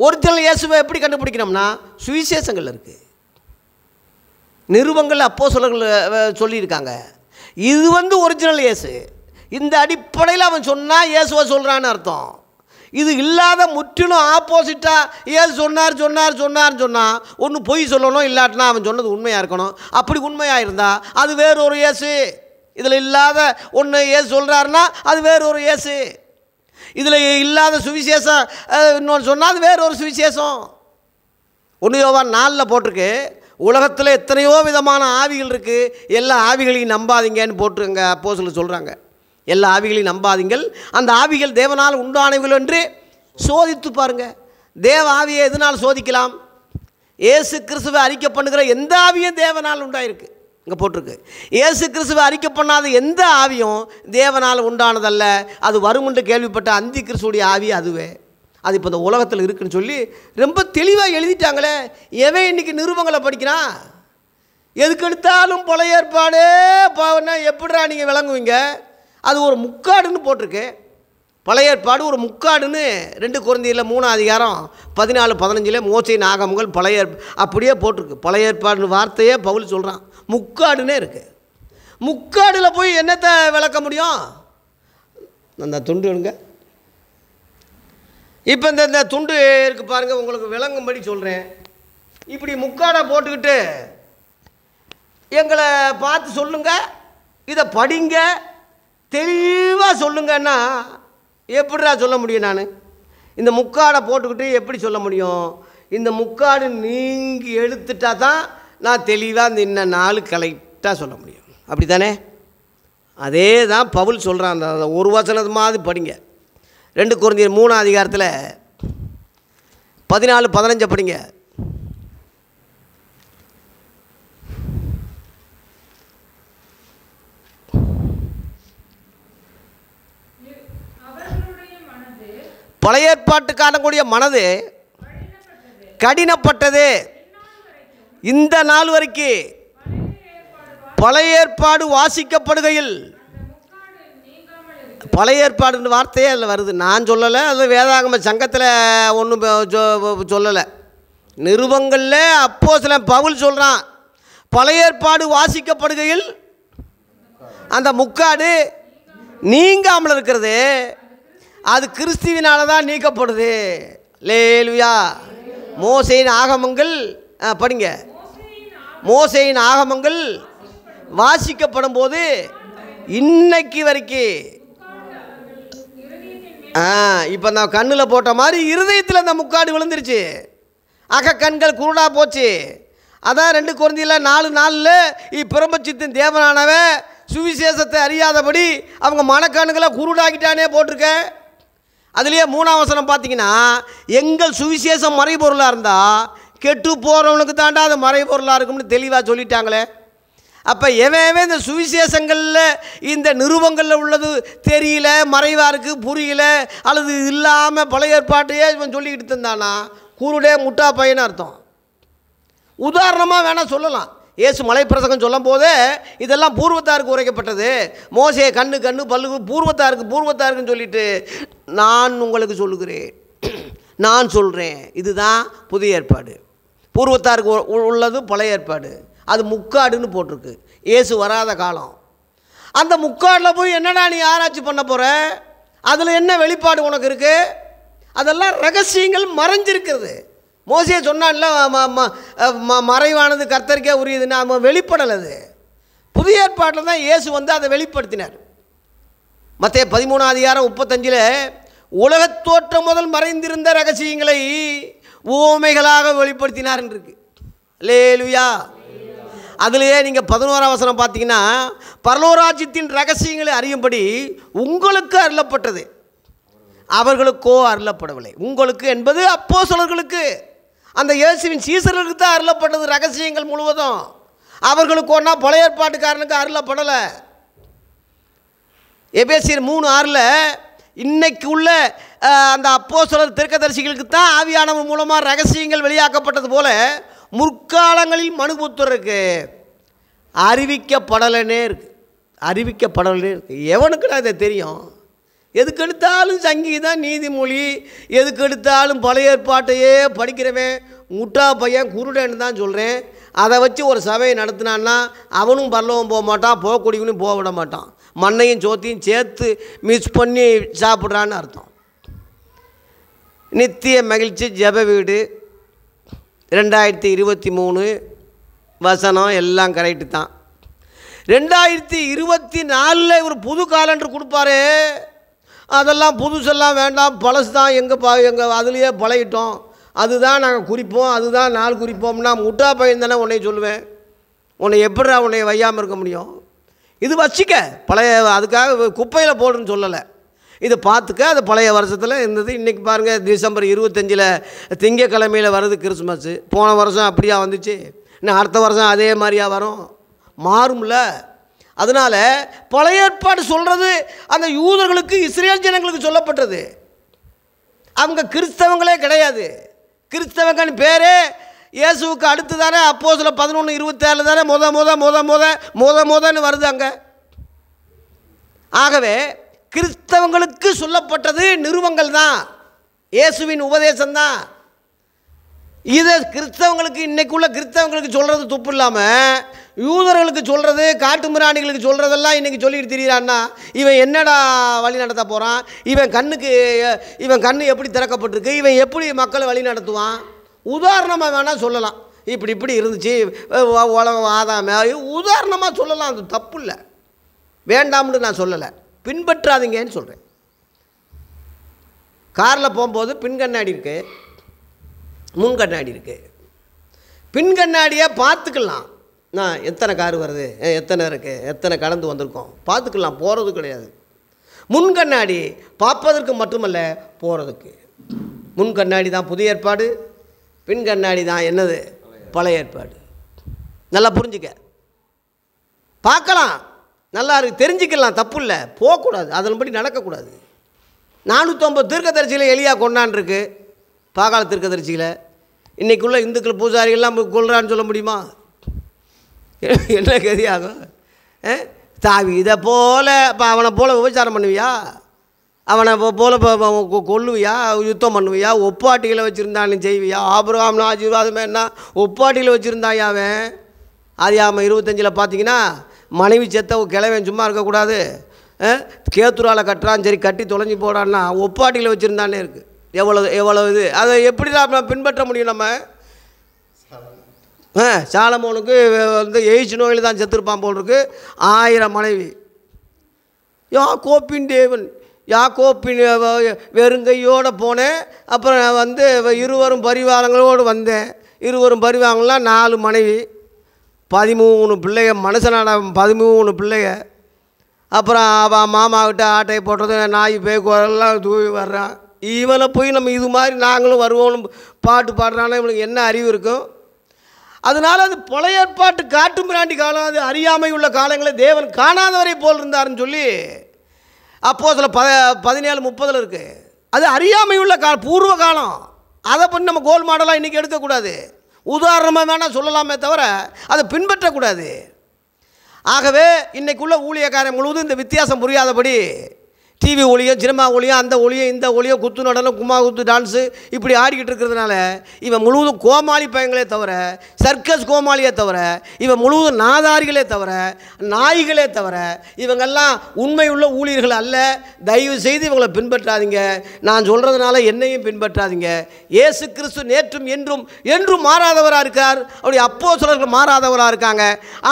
[SPEAKER 1] ஒரிஜினல் இயேசுவை எப்படி கண்டுபிடிக்கணும்னா சுவிசேஷங்கள் இருக்குது நிருபங்கள் அப்போ சொல்ல சொல்லியிருக்காங்க இது வந்து ஒரிஜினல் இயேசு இந்த அடிப்படையில் அவன் சொன்னால் இயேசுவை சொல்கிறான்னு அர்த்தம் இது இல்லாத முற்றிலும் ஆப்போசிட்டாக ஏது சொன்னார் சொன்னார் சொன்னார்னு சொன்னால் ஒன்று பொய் சொல்லணும் இல்லாட்டினா அவன் சொன்னது உண்மையாக இருக்கணும் அப்படி உண்மையாக இருந்தால் அது வேறு ஒரு ஏசு இதில் இல்லாத ஒன்று ஏசு சொல்கிறாருன்னா அது வேறு ஒரு ஏசு இதில் இல்லாத சுவிசேஷம் இன்னொன்று சொன்னால் அது வேறு ஒரு சுவிசேஷம் ஒன்று யோவா நாளில் போட்டிருக்கு உலகத்தில் எத்தனையோ விதமான ஆவிகள் இருக்குது எல்லா ஆவிகளையும் நம்பாதீங்கன்னு போட்டுருங்க அப்போ சொல்லி சொல்கிறாங்க எல்லா ஆவிகளையும் நம்பாதீங்கள் அந்த ஆவிகள் தேவனால் உண்டானவர்கள் என்று சோதித்து பாருங்கள் தேவ ஆவியை எதனால் சோதிக்கலாம் ஏசு கிறிஸ்துவை அறிக்கை பண்ணுகிற எந்த ஆவியும் தேவனால் உண்டாயிருக்கு இங்கே போட்டிருக்கு ஏசு கிறிஸ்துவை அறிக்கை பண்ணாத எந்த ஆவியும் தேவனால் உண்டானதல்ல அது வரும் என்று கேள்விப்பட்ட அந்தி கிறிஸ்துடைய ஆவி அதுவே அது இப்போ இந்த உலகத்தில் இருக்குன்னு சொல்லி ரொம்ப தெளிவாக எழுதிட்டாங்களே எவன் இன்றைக்கி நிருபங்களை படிக்கிறான் எதுக்கு எடுத்தாலும் பழைய ஏற்பாடு எப்படிரா நீங்கள் விளங்குவீங்க அது ஒரு முக்காடுன்னு போட்டிருக்கு பழைய ஏற்பாடு ஒரு முக்காடுன்னு ரெண்டு குழந்தையில் மூணு அதிகாரம் பதினாலு பதினஞ்சில் மோசை நாகமுகள் பழைய அப்படியே போட்டிருக்கு பழைய ஏற்பாடுன்னு வார்த்தையே பவுல் சொல்கிறான் முக்காடுன்னே இருக்குது முக்காடில் போய் என்னத்தை விளக்க முடியும் அந்த துண்டு எடுங்க இப்போ இந்த இந்த துண்டு இருக்குது பாருங்கள் உங்களுக்கு விளங்கும்படி சொல்கிறேன் இப்படி முக்காடை போட்டுக்கிட்டு எங்களை பார்த்து சொல்லுங்கள் இதை படிங்க தெளிவாக சொல்லுங்கன்னா எப்படிடா சொல்ல முடியும் நான் இந்த முக்காடை போட்டுக்கிட்டு எப்படி சொல்ல முடியும் இந்த முக்காடு நீங்கி எடுத்துட்டா தான் நான் தெளிவாக இந்த இன்ன நாள் கலெக்டாக சொல்ல முடியும் அப்படி தானே அதே தான் பவுல் சொல்கிறான் அந்த ஒரு வசனமாவது படிங்க ரெண்டு குறைஞ்சி மூணாம் அதிகாரத்தில் பதினாலு பதினஞ்சை படிங்க பழைய ஏற்பாட்டு கூடிய மனது கடினப்பட்டது இந்த நாள் வரைக்கும் பழைய ஏற்பாடு வாசிக்கப்படுகையில் பழைய ஏற்பாடுன்ற வார்த்தையே அதில் வருது நான் சொல்லலை அது வேதாகம சங்கத்தில் ஒன்றும் சொல்லலை நிருபங்களில் அப்போ சில பவுல் சொல்கிறான் பழைய ஏற்பாடு வாசிக்கப்படுகையில் அந்த முக்காடு நீங்காமல் இருக்கிறது அது கிறிஸ்துவினால தான் நீக்கப்படுது லேலுயா மோசையின் ஆகமங்கள் படிங்க மோசையின் ஆகமங்கள் வாசிக்கப்படும் போது இன்னைக்கு வரைக்கும் ஆ இப்போ நான் கண்ணில் போட்ட மாதிரி இருதயத்தில் அந்த முக்காடு விழுந்துருச்சு அக கண்கள் குருடாக போச்சு அதான் ரெண்டு குழந்தையில் நாலு நாளில் இப்பிரபட்சத்தின் தேவனானவை சுவிசேஷத்தை அறியாதபடி அவங்க மனக்கண்ணுகளை குருடாக்கிட்டானே போட்டிருக்கேன் அதுலேயே மூணாம் வசனம் பார்த்தீங்கன்னா எங்கள் சுவிசேஷம் மறைபொருளாக இருந்தால் கெட்டு போகிறவனுக்கு தாண்டா அது மறைபொருளாக இருக்கும்னு தெளிவாக சொல்லிட்டாங்களே அப்போ எவையவே இந்த சுவிசேஷங்களில் இந்த நிருபங்களில் உள்ளது தெரியல மறைவாக இருக்குது புரியல அல்லது இல்லாமல் பழைய ஏற்பாட்டையே இவன் சொல்லிக்கிட்டு இருந்தானா கூருடே முட்டா பையனாக அர்த்தம் உதாரணமாக வேணால் சொல்லலாம் ஏசு மலைப்பிரசங்கம் சொல்லும் போதே இதெல்லாம் பூர்வத்தாருக்கு உரைக்கப்பட்டது மோசே கண்ணு கண்ணு பல்லு பூர்வத்தாருக்கு பூர்வத்தாருக்குன்னு சொல்லிட்டு நான் உங்களுக்கு சொல்லுகிறேன் நான் சொல்கிறேன் இதுதான் புதிய ஏற்பாடு பூர்வத்தாருக்கு உள்ளது பழைய ஏற்பாடு அது முக்காடுன்னு போட்டிருக்கு ஏசு வராத காலம் அந்த முக்காடில் போய் என்னடா நீ ஆராய்ச்சி பண்ண போகிற அதில் என்ன வெளிப்பாடு உனக்கு இருக்குது அதெல்லாம் ரகசியங்கள் மறைஞ்சிருக்கிறது மோசியை சொன்னான்ல மறைவானது கர்த்தரிக்கே உரியதுன்னு அவன் வெளிப்படலது அது புதிய ஏற்பாட்டில் தான் இயேசு வந்து அதை வெளிப்படுத்தினார் மற்ற பதிமூணாம் அதிகாரம் முப்பத்தஞ்சில் உலகத் தோற்றம் முதல் மறைந்திருந்த ரகசியங்களை ஓமைகளாக வெளிப்படுத்தினார் இருக்கு லேலுயா அதுலேயே நீங்கள் பதினோரா அவசரம் பார்த்தீங்கன்னா பரலோராஜ்யத்தின் ரகசியங்களை அறியும்படி உங்களுக்கு அருளப்பட்டது அவர்களுக்கோ அருளப்படவில்லை உங்களுக்கு என்பது அப்போ சொல்களுக்கு அந்த இயேசுவின் சீசர்களுக்கு தான் அருளப்பட்டது ரகசியங்கள் முழுவதும் அவர்களுக்கு ஒன்றா பழைய ஏற்பாட்டுக்காரனுக்கு அருளப்படலை எபேசியர் மூணு ஆறில் இன்னைக்கு உள்ள அந்த அப்போ சொல்கிற திருக்கதரிசிகளுக்கு தான் ஆவியானவர் மூலமாக ரகசியங்கள் வெளியாக்கப்பட்டது போல் முற்காலங்களில் மனுபுத்தருக்கு அறிவிக்கப்படலைன்னே இருக்குது அறிவிக்கப்படலைன்னே இருக்குது எவனுக்கு நான் இதை தெரியும் எதுக்கெடுத்தாலும் சங்கீதம் நீதிமொழி எதுக்கெடுத்தாலும் பழைய ஏற்பாட்டையே படிக்கிறவன் முட்டா பையன் குருடன்னு தான் சொல்கிறேன் அதை வச்சு ஒரு சபையை நடத்தினான்னா அவனும் பரலவும் போக மாட்டான் போகக்கூடியவனும் போக விட மாட்டான் மண்ணையும் சோத்தையும் சேர்த்து மிஸ் பண்ணி சாப்பிட்றான்னு அர்த்தம் நித்திய மகிழ்ச்சி ஜப வீடு ரெண்டாயிரத்தி இருபத்தி மூணு வசனம் எல்லாம் கரெக்டு தான் ரெண்டாயிரத்தி இருபத்தி நாலில் இவர் புது காலண்டர் கொடுப்பாரு அதெல்லாம் புதுசெல்லாம் வேண்டாம் பழசு தான் எங்கள் ப எங்கள் அதுலேயே பழகிட்டோம் அதுதான் நாங்கள் குறிப்போம் அதுதான் நாள் குறிப்போம்னா முட்டா பையன் தானே உன்னை சொல்லுவேன் உன்னை எப்படா உன்னை வையாமல் இருக்க முடியும் இது வச்சிக்க பழைய அதுக்காக குப்பையில் போடுன்னு சொல்லலை இதை பார்த்துக்க அது பழைய வருஷத்தில் இருந்தது இன்றைக்கி பாருங்கள் டிசம்பர் இருபத்தஞ்சில் திங்கக்கிழமையில் வருது கிறிஸ்மஸ்ஸு போன வருஷம் அப்படியா வந்துச்சு இன்னும் அடுத்த வருஷம் அதே மாதிரியா வரும் மாறும்ல அதனால் பழைய ஏற்பாடு சொல்கிறது அந்த யூதர்களுக்கு இஸ்ரேல் ஜனங்களுக்கு சொல்லப்பட்டது அவங்க கிறிஸ்தவங்களே கிடையாது கிறிஸ்தவங்கன்னு பேரே இயேசுவுக்கு அடுத்து தானே அப்போ சில பதினொன்று இருபத்தேழு தானே மொத மொத மொத மொத மொத மொதன்னு வருது அங்கே ஆகவே கிறிஸ்தவங்களுக்கு சொல்லப்பட்டது நிறுவங்கள் தான் இயேசுவின் உபதேசம்தான் இதை கிறிஸ்தவங்களுக்கு இன்றைக்குள்ள கிறிஸ்தவங்களுக்கு சொல்கிறது துப்பு இல்லாமல் யூதர்களுக்கு சொல்கிறது காட்டு மிராணிகளுக்கு சொல்கிறதெல்லாம் இன்றைக்கி சொல்லிட்டு தெரியுறான்னா இவன் என்னடா வழி நடத்த போகிறான் இவன் கண்ணுக்கு இவன் கண்ணு எப்படி திறக்கப்பட்டிருக்கு இவன் எப்படி மக்களை வழி நடத்துவான் உதாரணமாக வேணால் சொல்லலாம் இப்படி இப்படி இருந்துச்சு உலகம் ஆதாம உதாரணமாக சொல்லலாம் அது தப்பு இல்லை வேண்டாம்னு நான் சொல்லலை பின்பற்றாதீங்கன்னு சொல்கிறேன் காரில் போகும்போது பின்கண்ணாடி இருக்குது முன் கண்ணாடி இருக்குது பின் கண்ணாடியை பார்த்துக்கலாம் நான் எத்தனை கார் வருது எத்தனை இருக்குது எத்தனை கடந்து வந்திருக்கோம் பார்த்துக்கலாம் போகிறது கிடையாது முன் கண்ணாடி பார்ப்பதற்கு மட்டுமல்ல போகிறதுக்கு முன் கண்ணாடி தான் புதிய ஏற்பாடு பின் கண்ணாடி தான் என்னது பழைய ஏற்பாடு நல்லா புரிஞ்சுக்க பார்க்கலாம் நல்லா இருக்கு தெரிஞ்சுக்கலாம் தப்பு இல்லை போகக்கூடாது அதன்படி நடக்கக்கூடாது நானூற்றம்பது தீர்க்கதரிசியில் எளியாக இருக்குது பாகால திருக்கதரிசியில் இன்றைக்குள்ளே இந்துக்கள் பூஜாரிகள்லாம் கொள்றான்னு சொல்ல முடியுமா என்ன கதியாகும் தாவி இதை போல் இப்போ அவனை போல் விபச்சாரம் பண்ணுவியா அவனை போல் கொல்லுவியா யுத்தம் பண்ணுவியா ஒப்பாட்டிகளை வச்சுருந்தான்னு செய்வியா ஆபரவாம்னா ஆசீர்வாதம் என்ன ஒப்பாட்டிகளை வச்சுருந்தான் அவன் அது ஆமாம் இருபத்தஞ்சில் பார்த்தீங்கன்னா மனைவி செத்த கிழவன் சும்மா இருக்கக்கூடாது கேத்துராலை கட்டுறான் சரி கட்டி தொலைஞ்சி போடான்னா ஒப்பாட்டியில் வச்சுருந்தானே இருக்குது எவ்வளவு எவ்வளவு இது அதை எப்படி நம்ம பின்பற்ற முடியும் நம்ம ஆ சாலமோனுக்கு வந்து எய்ட்ஸ் நோயில் தான் செத்துருப்பான் போல் இருக்கு ஆயிரம் மனைவி யா கோப்பின் தேவன் யா கோப்பின் வெறுங்கையோடு போனேன் அப்புறம் வந்து இருவரும் பரிவாரங்களோடு வந்தேன் இருவரும் பரிவாரங்களாம் நாலு மனைவி பதிமூணு பிள்ளைய மனுஷனான பதிமூணு பிள்ளைய அப்புறம் அவன் மாமாக்கிட்ட ஆட்டையை போட்டுறது நாய் பேக்கு குரல்லாம் தூவி வர்றான் இவனை போய் நம்ம இது மாதிரி நாங்களும் வருவோம் பாட்டு பாடுறானா இவனுக்கு என்ன அறிவு இருக்கும் அதனால் அது பழைய காட்டு பிராண்டி காலம் அது அறியாமை உள்ள காலங்களில் தேவன் காணாதவரை போல் இருந்தார்னு சொல்லி அப்போது அதில் ப பதினேழு முப்பதில் இருக்குது அது அறியாமை உள்ள கா பூர்வ காலம் அதை பண்ணி நம்ம கோல் மாடலாக இன்றைக்கி எடுக்கக்கூடாது உதாரணமாக வேணால் சொல்லலாமே தவிர அதை பின்பற்றக்கூடாது ஆகவே இன்றைக்குள்ள ஊழியக்காரன் முழுவதும் இந்த வித்தியாசம் புரியாதபடி டிவி ஒளியோ சினிமா ஒளியோ அந்த ஒளியோ இந்த ஒளியோ குத்து நடனம் கும்மா குத்து டான்ஸு இப்படி ஆடிக்கிட்டு இருக்கிறதுனால இவன் முழுவதும் கோமாளி பயங்களே தவிர சர்க்கஸ் கோமாளியே தவிர இவன் முழுவதும் நாதாரிகளே தவிர நாய்களே தவிர இவங்கெல்லாம் உண்மை உள்ள ஊழியர்கள் அல்ல தயவு செய்து இவங்களை பின்பற்றாதீங்க நான் சொல்கிறதுனால என்னையும் பின்பற்றாதீங்க ஏசு கிறிஸ்து நேற்றும் என்றும் என்றும் மாறாதவராக இருக்கார் அப்படி அப்போ சிலர்கள் மாறாதவராக இருக்காங்க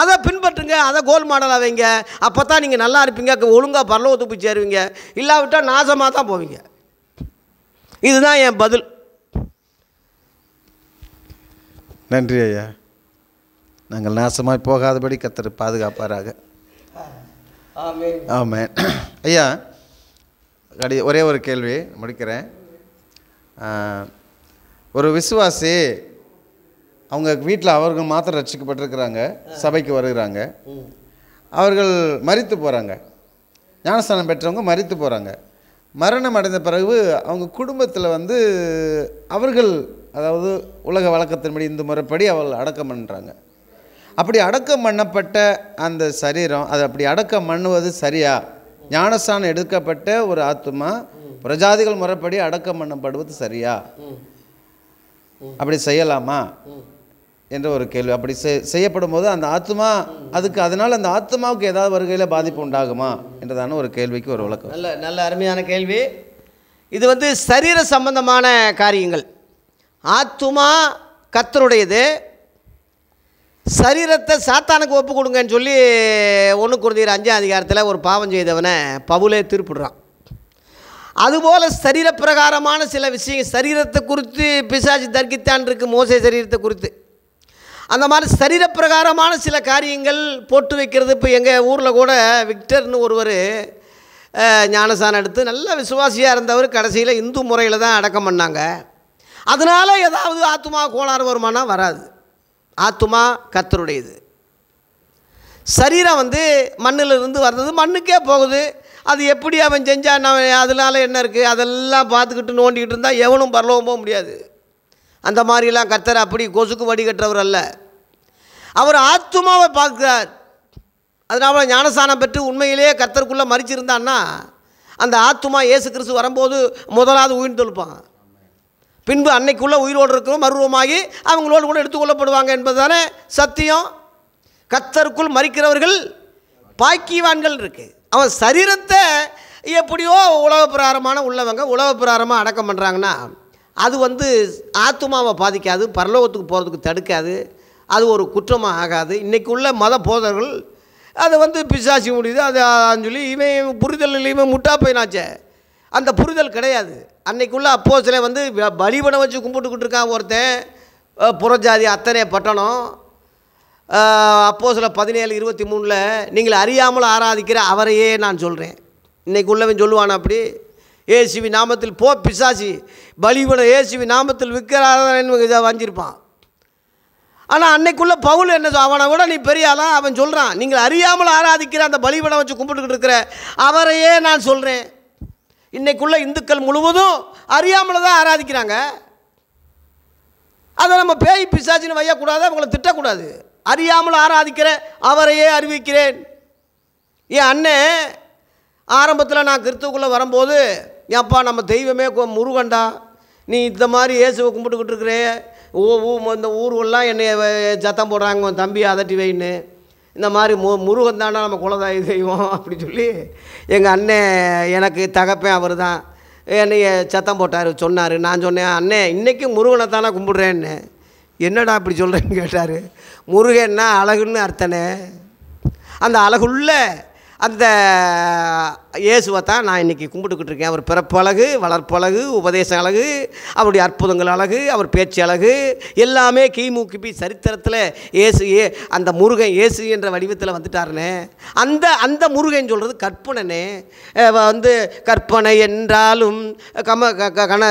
[SPEAKER 1] அதை பின்பற்றுங்க அதை கோல் மாடலாக வைங்க அப்போ தான் நீங்கள் நல்லா இருப்பீங்க ஒழுங்காக பரலோகத்துக்கு போய் சேருவீங்க இல்லாவிட்டால் நாசமாக தான் போவீங்க இதுதான் என் பதில்
[SPEAKER 2] நன்றி ஐயா நாங்கள் நாசமாக போகாதபடி கத்தர் பாதுகாப்பாராக ஆமாம் ஐயா கடி ஒரே ஒரு கேள்வி முடிக்கிறேன் ஒரு விசுவாசி அவங்க வீட்டில் அவர்கள் மாத்திரம் ரசிக்கப்பட்டிருக்கிறாங்க சபைக்கு வருகிறாங்க அவர்கள் மறித்து போகிறாங்க ஞானஸ்தானம் பெற்றவங்க மறித்து போகிறாங்க மரணம் அடைந்த பிறகு அவங்க குடும்பத்தில் வந்து அவர்கள் அதாவது உலக வழக்கத்தின்படி இந்து முறைப்படி அவள் அடக்கம் பண்ணுறாங்க அப்படி அடக்கம் பண்ணப்பட்ட அந்த சரீரம் அதை அப்படி அடக்கம் பண்ணுவது சரியா ஞானஸ்தானம் எடுக்கப்பட்ட ஒரு ஆத்மா பிரஜாதிகள் முறைப்படி அடக்கம் பண்ணப்படுவது சரியா அப்படி செய்யலாமா என்ற ஒரு கேள்வி அப்படி செய் செய்யப்படும் போது அந்த ஆத்மா அதுக்கு அதனால் அந்த ஆத்மாவுக்கு ஏதாவது வருகையில் பாதிப்பு உண்டாகுமா என்றதான ஒரு கேள்விக்கு ஒரு விளக்கம்
[SPEAKER 1] நல்ல நல்ல அருமையான கேள்வி இது வந்து சரீர சம்பந்தமான காரியங்கள் ஆத்துமா கத்தருடையது சரீரத்தை சாத்தானுக்கு ஒப்பு கொடுங்கன்னு சொல்லி ஒன்று குறுந்தீர் அஞ்சாம் அதிகாரத்தில் ஒரு பாவம் செய்தவனை பவுலே திருப்பிடுறான் அதுபோல் சரீரப்பிரகாரமான சில விஷயங்கள் சரீரத்தை குறித்து பிசாசி தர்கித்தான் இருக்குது மோசை சரீரத்தை குறித்து அந்த மாதிரி சரீரப்பிரகாரமான சில காரியங்கள் போட்டு வைக்கிறது இப்போ எங்கள் ஊரில் கூட விக்டர்னு ஒருவர் ஞானசானம் எடுத்து நல்ல விசுவாசியாக இருந்தவர் கடைசியில் இந்து முறையில் தான் அடக்கம் பண்ணாங்க அதனால் ஏதாவது ஆத்மா கோளாறு வருமானம் வராது ஆத்மா கத்தருடையது சரீரம் வந்து மண்ணிலிருந்து வர்றது மண்ணுக்கே போகுது அது எப்படி அவன் செஞ்சால் நான் அதனால் என்ன இருக்குது அதெல்லாம் பார்த்துக்கிட்டு நோண்டிக்கிட்டு இருந்தால் எவனும் பரலவும் போக முடியாது அந்த மாதிரிலாம் கத்தர் அப்படி கொசுக்கு வடிகட்டுறவர் அல்ல அவர் ஆத்மாவை பார்க்குறார் அதனால் ஞானஸ்தானம் பெற்று உண்மையிலேயே கத்தருக்குள்ளே மறிச்சிருந்தான்னா அந்த ஆத்மா இயேசு கிறிஸ்து வரும்போது முதலாவது உயிர் தொழுப்பான் பின்பு அன்னைக்குள்ளே உயிரோடு இருக்கிறோம் மருவமாகி அவங்களோடு கூட எடுத்துக்கொள்ளப்படுவாங்க என்பது தானே சத்தியம் கத்தருக்குள் மறிக்கிறவர்கள் பாக்கிவான்கள் இருக்குது அவன் சரீரத்தை எப்படியோ உலக பிரகாரமான உள்ளவங்க உலக பிரகாரமாக அடக்கம் பண்ணுறாங்கன்னா அது வந்து ஆத்மாவை பாதிக்காது பரலோகத்துக்கு போகிறதுக்கு தடுக்காது அது ஒரு குற்றமாக ஆகாது இன்றைக்கு உள்ள மத போதர்கள் அதை வந்து பிசாசி முடியுது அது சொல்லி இவன் புரிதல் இல்லையுமே முட்டா போயினாச்சே அந்த புரிதல் கிடையாது அன்னைக்குள்ளே அப்போது சில வந்து பலிபனை வச்சு கும்பிட்டுக்கிட்டு இருக்கான் ஒருத்தன் புறஜாதி அத்தனை பட்டணம் அப்போது சில பதினேழு இருபத்தி மூணில் நீங்கள் அறியாமல் ஆராதிக்கிற அவரையே நான் சொல்கிறேன் இன்றைக்கு உள்ளவன் சொல்லுவான் அப்படி ஏசிவி நாமத்தில் போ பிசாசி பலிபட ஏசிவி நாமத்தில் இதாக வஞ்சிருப்பான் ஆனால் அன்னைக்குள்ளே பவுல் என்ன அவனை விட நீ பெரிய அவன் சொல்கிறான் நீங்கள் அறியாமல் ஆராதிக்கிற அந்த பலிபடம் வச்சு கும்பிட்டுக்கிட்டு இருக்கிற அவரையே நான் சொல்கிறேன் இன்றைக்குள்ளே இந்துக்கள் முழுவதும் அறியாமல் தான் ஆராதிக்கிறாங்க அதை நம்ம பேய் பிசாச்சின்னு வையக்கூடாது அவங்கள திட்டக்கூடாது அறியாமல் ஆராதிக்கிற அவரையே அறிவிக்கிறேன் என் அண்ணன் ஆரம்பத்தில் நான் கிறிஸ்துக்குள்ளே வரும்போது ஏப்பா நம்ம தெய்வமே முருகண்டா நீ இந்த மாதிரி இயேசுவை கும்பிட்டுக்கிட்டு இருக்கிறே ஓ இந்த ஊருவெல்லாம் என்னை சத்தம் போடுறாங்க உன் தம்பி அதட்டி வைன்னு இந்த மாதிரி மு முருகன் தாண்டா நம்ம குலதாய் தெய்வம் அப்படின்னு சொல்லி எங்கள் அண்ணன் எனக்கு தகப்பேன் அவர் தான் என்னைய சத்தம் போட்டார் சொன்னார் நான் சொன்னேன் அண்ணே இன்றைக்கும் முருகனை தானே கும்பிட்றேன்னு என்னடா அப்படி சொல்கிறேன்னு கேட்டார் முருகன்னா அழகுன்னு அர்த்தனே அந்த அழகுள்ள அந்த இயேசுவை தான் நான் இன்றைக்கி கும்பிட்டுக்கிட்டு இருக்கேன் அவர் பிறப்பழகு வளர்ப்பழகு உபதேச அழகு அவருடைய அற்புதங்கள் அழகு அவர் பேச்சு அழகு எல்லாமே கிமு கிபி சரித்திரத்தில் இயேசு ஏ அந்த முருகன் இயேசு என்ற வடிவத்தில் வந்துட்டாருனே அந்த அந்த முருகன் சொல்கிறது கற்பனைனே வந்து கற்பனை என்றாலும் கம கண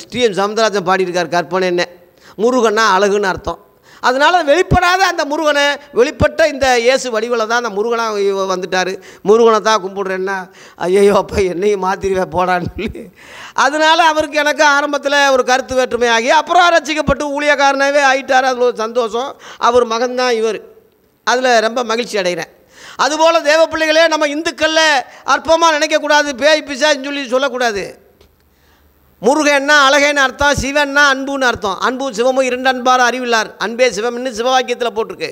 [SPEAKER 1] ஸ்ரீஎம் சவுந்தரராஜன் பாடியிருக்கார் கற்பனைன்னு முருகன்னா அழகுன்னு அர்த்தம் அதனால் வெளிப்படாத அந்த முருகனை வெளிப்பட்ட இந்த இயேசு வடிவில் தான் அந்த முருகனாக வந்துட்டார் முருகனை தான் கும்பிடுறேன்னா ஐயோ அப்போ என்னையும் மாத்திரிவே போடான்னு சொல்லி அதனால் அவருக்கு எனக்கு ஆரம்பத்தில் ஒரு கருத்து வேற்றுமை ஆகி அப்புறம் ரசிக்கப்பட்டு ஊழியக்காரனாகவே ஆகிட்டார் அதில் ஒரு சந்தோஷம் அவர் மகன்தான் இவர் அதில் ரொம்ப மகிழ்ச்சி அடைகிறேன் அதுபோல் தேவ பிள்ளைகளே நம்ம இந்துக்களில் அற்பமாக நினைக்கக்கூடாது பேய் பிசான்னு சொல்லி சொல்லக்கூடாது முருகன்னா அழகேன்னு அர்த்தம் சிவன்னா அன்புன்னு அர்த்தம் அன்பு சிவமும் இரண்டு அன்பார் அறிவில்லார் அன்பே சிவம்னு சிவவாக்கியத்தில் போட்டிருக்கு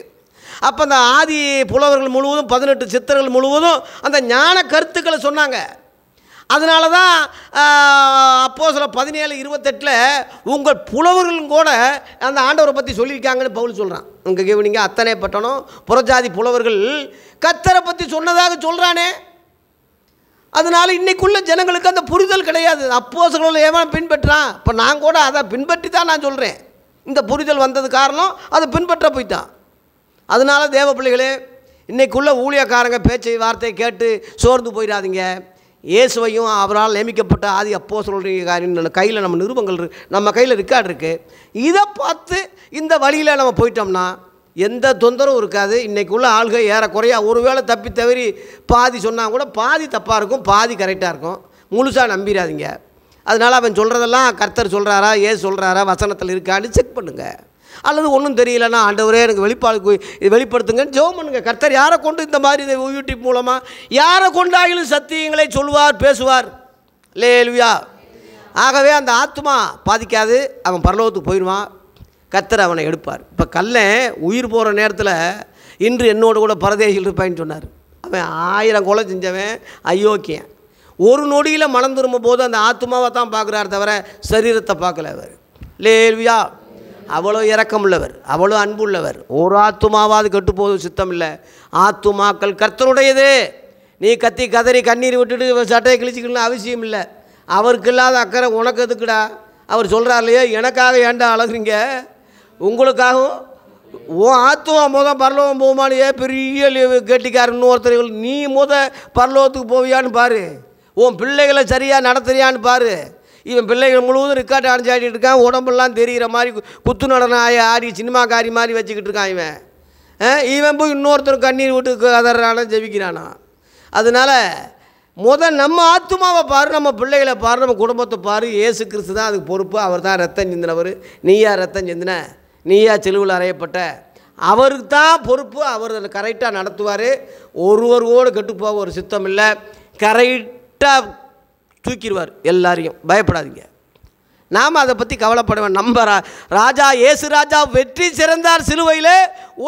[SPEAKER 1] அப்போ அந்த ஆதி புலவர்கள் முழுவதும் பதினெட்டு சித்தர்கள் முழுவதும் அந்த ஞான கருத்துக்களை சொன்னாங்க அதனால தான் அப்போ சில பதினேழு இருபத்தெட்டில் உங்கள் புலவர்களும் கூட அந்த ஆண்டவரை பற்றி சொல்லியிருக்காங்கன்னு பவுல் சொல்கிறான் உங்கள் கேவனிங்க அத்தனை பட்டணம் புறஜாதி புலவர்கள் கத்தரை பற்றி சொன்னதாக சொல்கிறானே அதனால் இன்றைக்குள்ள ஜனங்களுக்கு அந்த புரிதல் கிடையாது அப்போசர்கள் ஏன் பின்பற்றான் இப்போ நான் கூட அதை பின்பற்றி தான் நான் சொல்கிறேன் இந்த புரிதல் வந்தது காரணம் அதை பின்பற்ற போய்த்தான் அதனால் தேவ பிள்ளைகளே இன்றைக்குள்ள ஊழியக்காரங்க பேச்சை வார்த்தையை கேட்டு சோர்ந்து போயிடாதீங்க இயேசுவையும் அவரால் நியமிக்கப்பட்ட ஆதி அப்போ சொல்கிறீங்க காரியம் கையில் நம்ம நிருபங்கள் நம்ம கையில் ரிக்கார்டு இருக்குது இதை பார்த்து இந்த வழியில் நம்ம போயிட்டோம்னா எந்த தொந்தரவும் இருக்காது இன்றைக்குள்ளே ஆள்கள் ஏறக்குறையா வேளை தப்பி தவறி பாதி சொன்னால் கூட பாதி தப்பாக இருக்கும் பாதி கரெக்டாக இருக்கும் முழுசாக நம்பிடாதீங்க அதனால் அவன் சொல்கிறதெல்லாம் கர்த்தர் சொல்கிறாரா ஏ சொல்கிறாரா வசனத்தில் இருக்கான்னு செக் பண்ணுங்கள் அல்லது ஒன்றும் தெரியலன்னா ஆண்டவரே எனக்கு வெளிப்பாடு வெளிப்படுத்துங்கன்னு ஜோ பண்ணுங்கள் கர்த்தர் யாரை கொண்டு இந்த மாதிரி இந்த யூடியூப் மூலமாக யாரை கொண்டாயிலும் சத்தியங்களை சொல்வார் பேசுவார் லேல்வியா ஆகவே அந்த ஆத்மா பாதிக்காது அவன் பரலோகத்துக்கு போயிடுவான் கத்தர் அவனை எடுப்பார் இப்போ கல்லன் உயிர் போகிற நேரத்தில் இன்று என்னோட கூட பரதேசியில் இருப்பான்னு சொன்னார் அவன் ஆயிரம் கொலை செஞ்சவன் அயோக்கியன் ஒரு நொடியில் மனம் திரும்பும் போது அந்த ஆத்மாவை தான் பார்க்குறார் தவிர சரீரத்தை பார்க்கல அவர் லேல்வியா அவ்வளோ இறக்கம் உள்ளவர் அவ்வளோ அன்பு உள்ளவர் ஒரு ஆத்துமாவாவது கெட்டு போதும் சுத்தம் இல்லை ஆத்துமாக்கள் கர்த்தனுடையது நீ கத்தி கதறி கண்ணீர் விட்டுட்டு சட்டையை கிழிச்சிக்கணும்னு அவசியம் இல்லை அவருக்கு இல்லாத அக்கறை உனக்கு எதுக்குடா அவர் சொல்கிறார் இல்லையா எனக்காக ஏண்டா அழகுங்க உங்களுக்காகவும் உன் ஆத்துவா முத பரலோகம் போகுமானியே ஏன் பெரிய கேட்டிக்கார் இன்னொருத்தர் நீ முத பரலோகத்துக்கு போவியான்னு பாரு உன் பிள்ளைகளை சரியாக நடத்துறியான்னு பாரு இவன் பிள்ளைகள் முழுவதும் ரிக்கார்ட் அடைஞ்சு ஆடிட்டு இருக்கான் உடம்புலாம் தெரிகிற மாதிரி குத்து நடனம் ஆகி ஆடி சினிமாக்காரி மாதிரி வச்சுக்கிட்டு இருக்கான் இவன் இவன் போய் இன்னொருத்தர் கண்ணீர் விட்டு கதறான ஜெபிக்கிறானா அதனால் முதல் நம்ம ஆத்மாவை பாரு நம்ம பிள்ளைகளை பாரு நம்ம குடும்பத்தை பாரு ஏசு கிறிஸ்து தான் அதுக்கு பொறுப்பு அவர் தான் ரத்தம் சிந்தினவர் நீயா ரத்தம் சிந்தின நீயா செலுவில் அறையப்பட்ட அவருக்கு தான் பொறுப்பு அவர் அதை கரெக்டாக நடத்துவார் ஒருவர் கூட ஒரு சித்தம் இல்லை கரெக்டாக தூக்கிடுவார் எல்லாரையும் பயப்படாதீங்க நாம் அதை பற்றி கவலைப்படுவோம் வேண்டாம் நம்ம ராஜா ஏசு ராஜா வெற்றி சிறந்தார் சிலுவையில்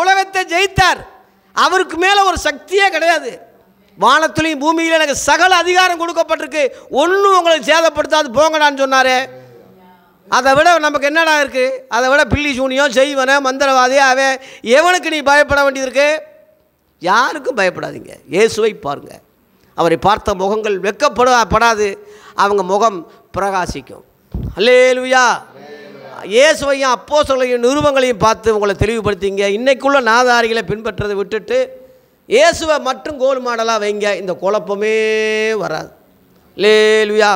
[SPEAKER 1] உலகத்தை ஜெயித்தார் அவருக்கு மேலே ஒரு சக்தியே கிடையாது வானத்துலையும் பூமியில் எனக்கு சகல அதிகாரம் கொடுக்கப்பட்டிருக்கு ஒன்றும் உங்களுக்கு சேதப்படுத்தாது போங்கடான்னு சொன்னாரே அதை விட நமக்கு என்னடா இருக்குது அதை விட பில்லி சூனியம் செய்வன மந்திரவாதி அவன் எவனுக்கு நீ பயப்பட வேண்டியது இருக்கு யாருக்கும் பயப்படாதீங்க இயேசுவை பாருங்கள் அவரை பார்த்த முகங்கள் வெக்கப்படாது அவங்க முகம் பிரகாசிக்கும் லுயா இயேசுவையும் அப்போ சொல்லையும் நிருபங்களையும் பார்த்து உங்களை தெளிவுபடுத்திங்க இன்றைக்குள்ளே நாதாரிகளை பின்பற்றதை விட்டுட்டு இயேசுவை மட்டும் கோல் மாடலாக வைங்க இந்த குழப்பமே வராது லேலுயா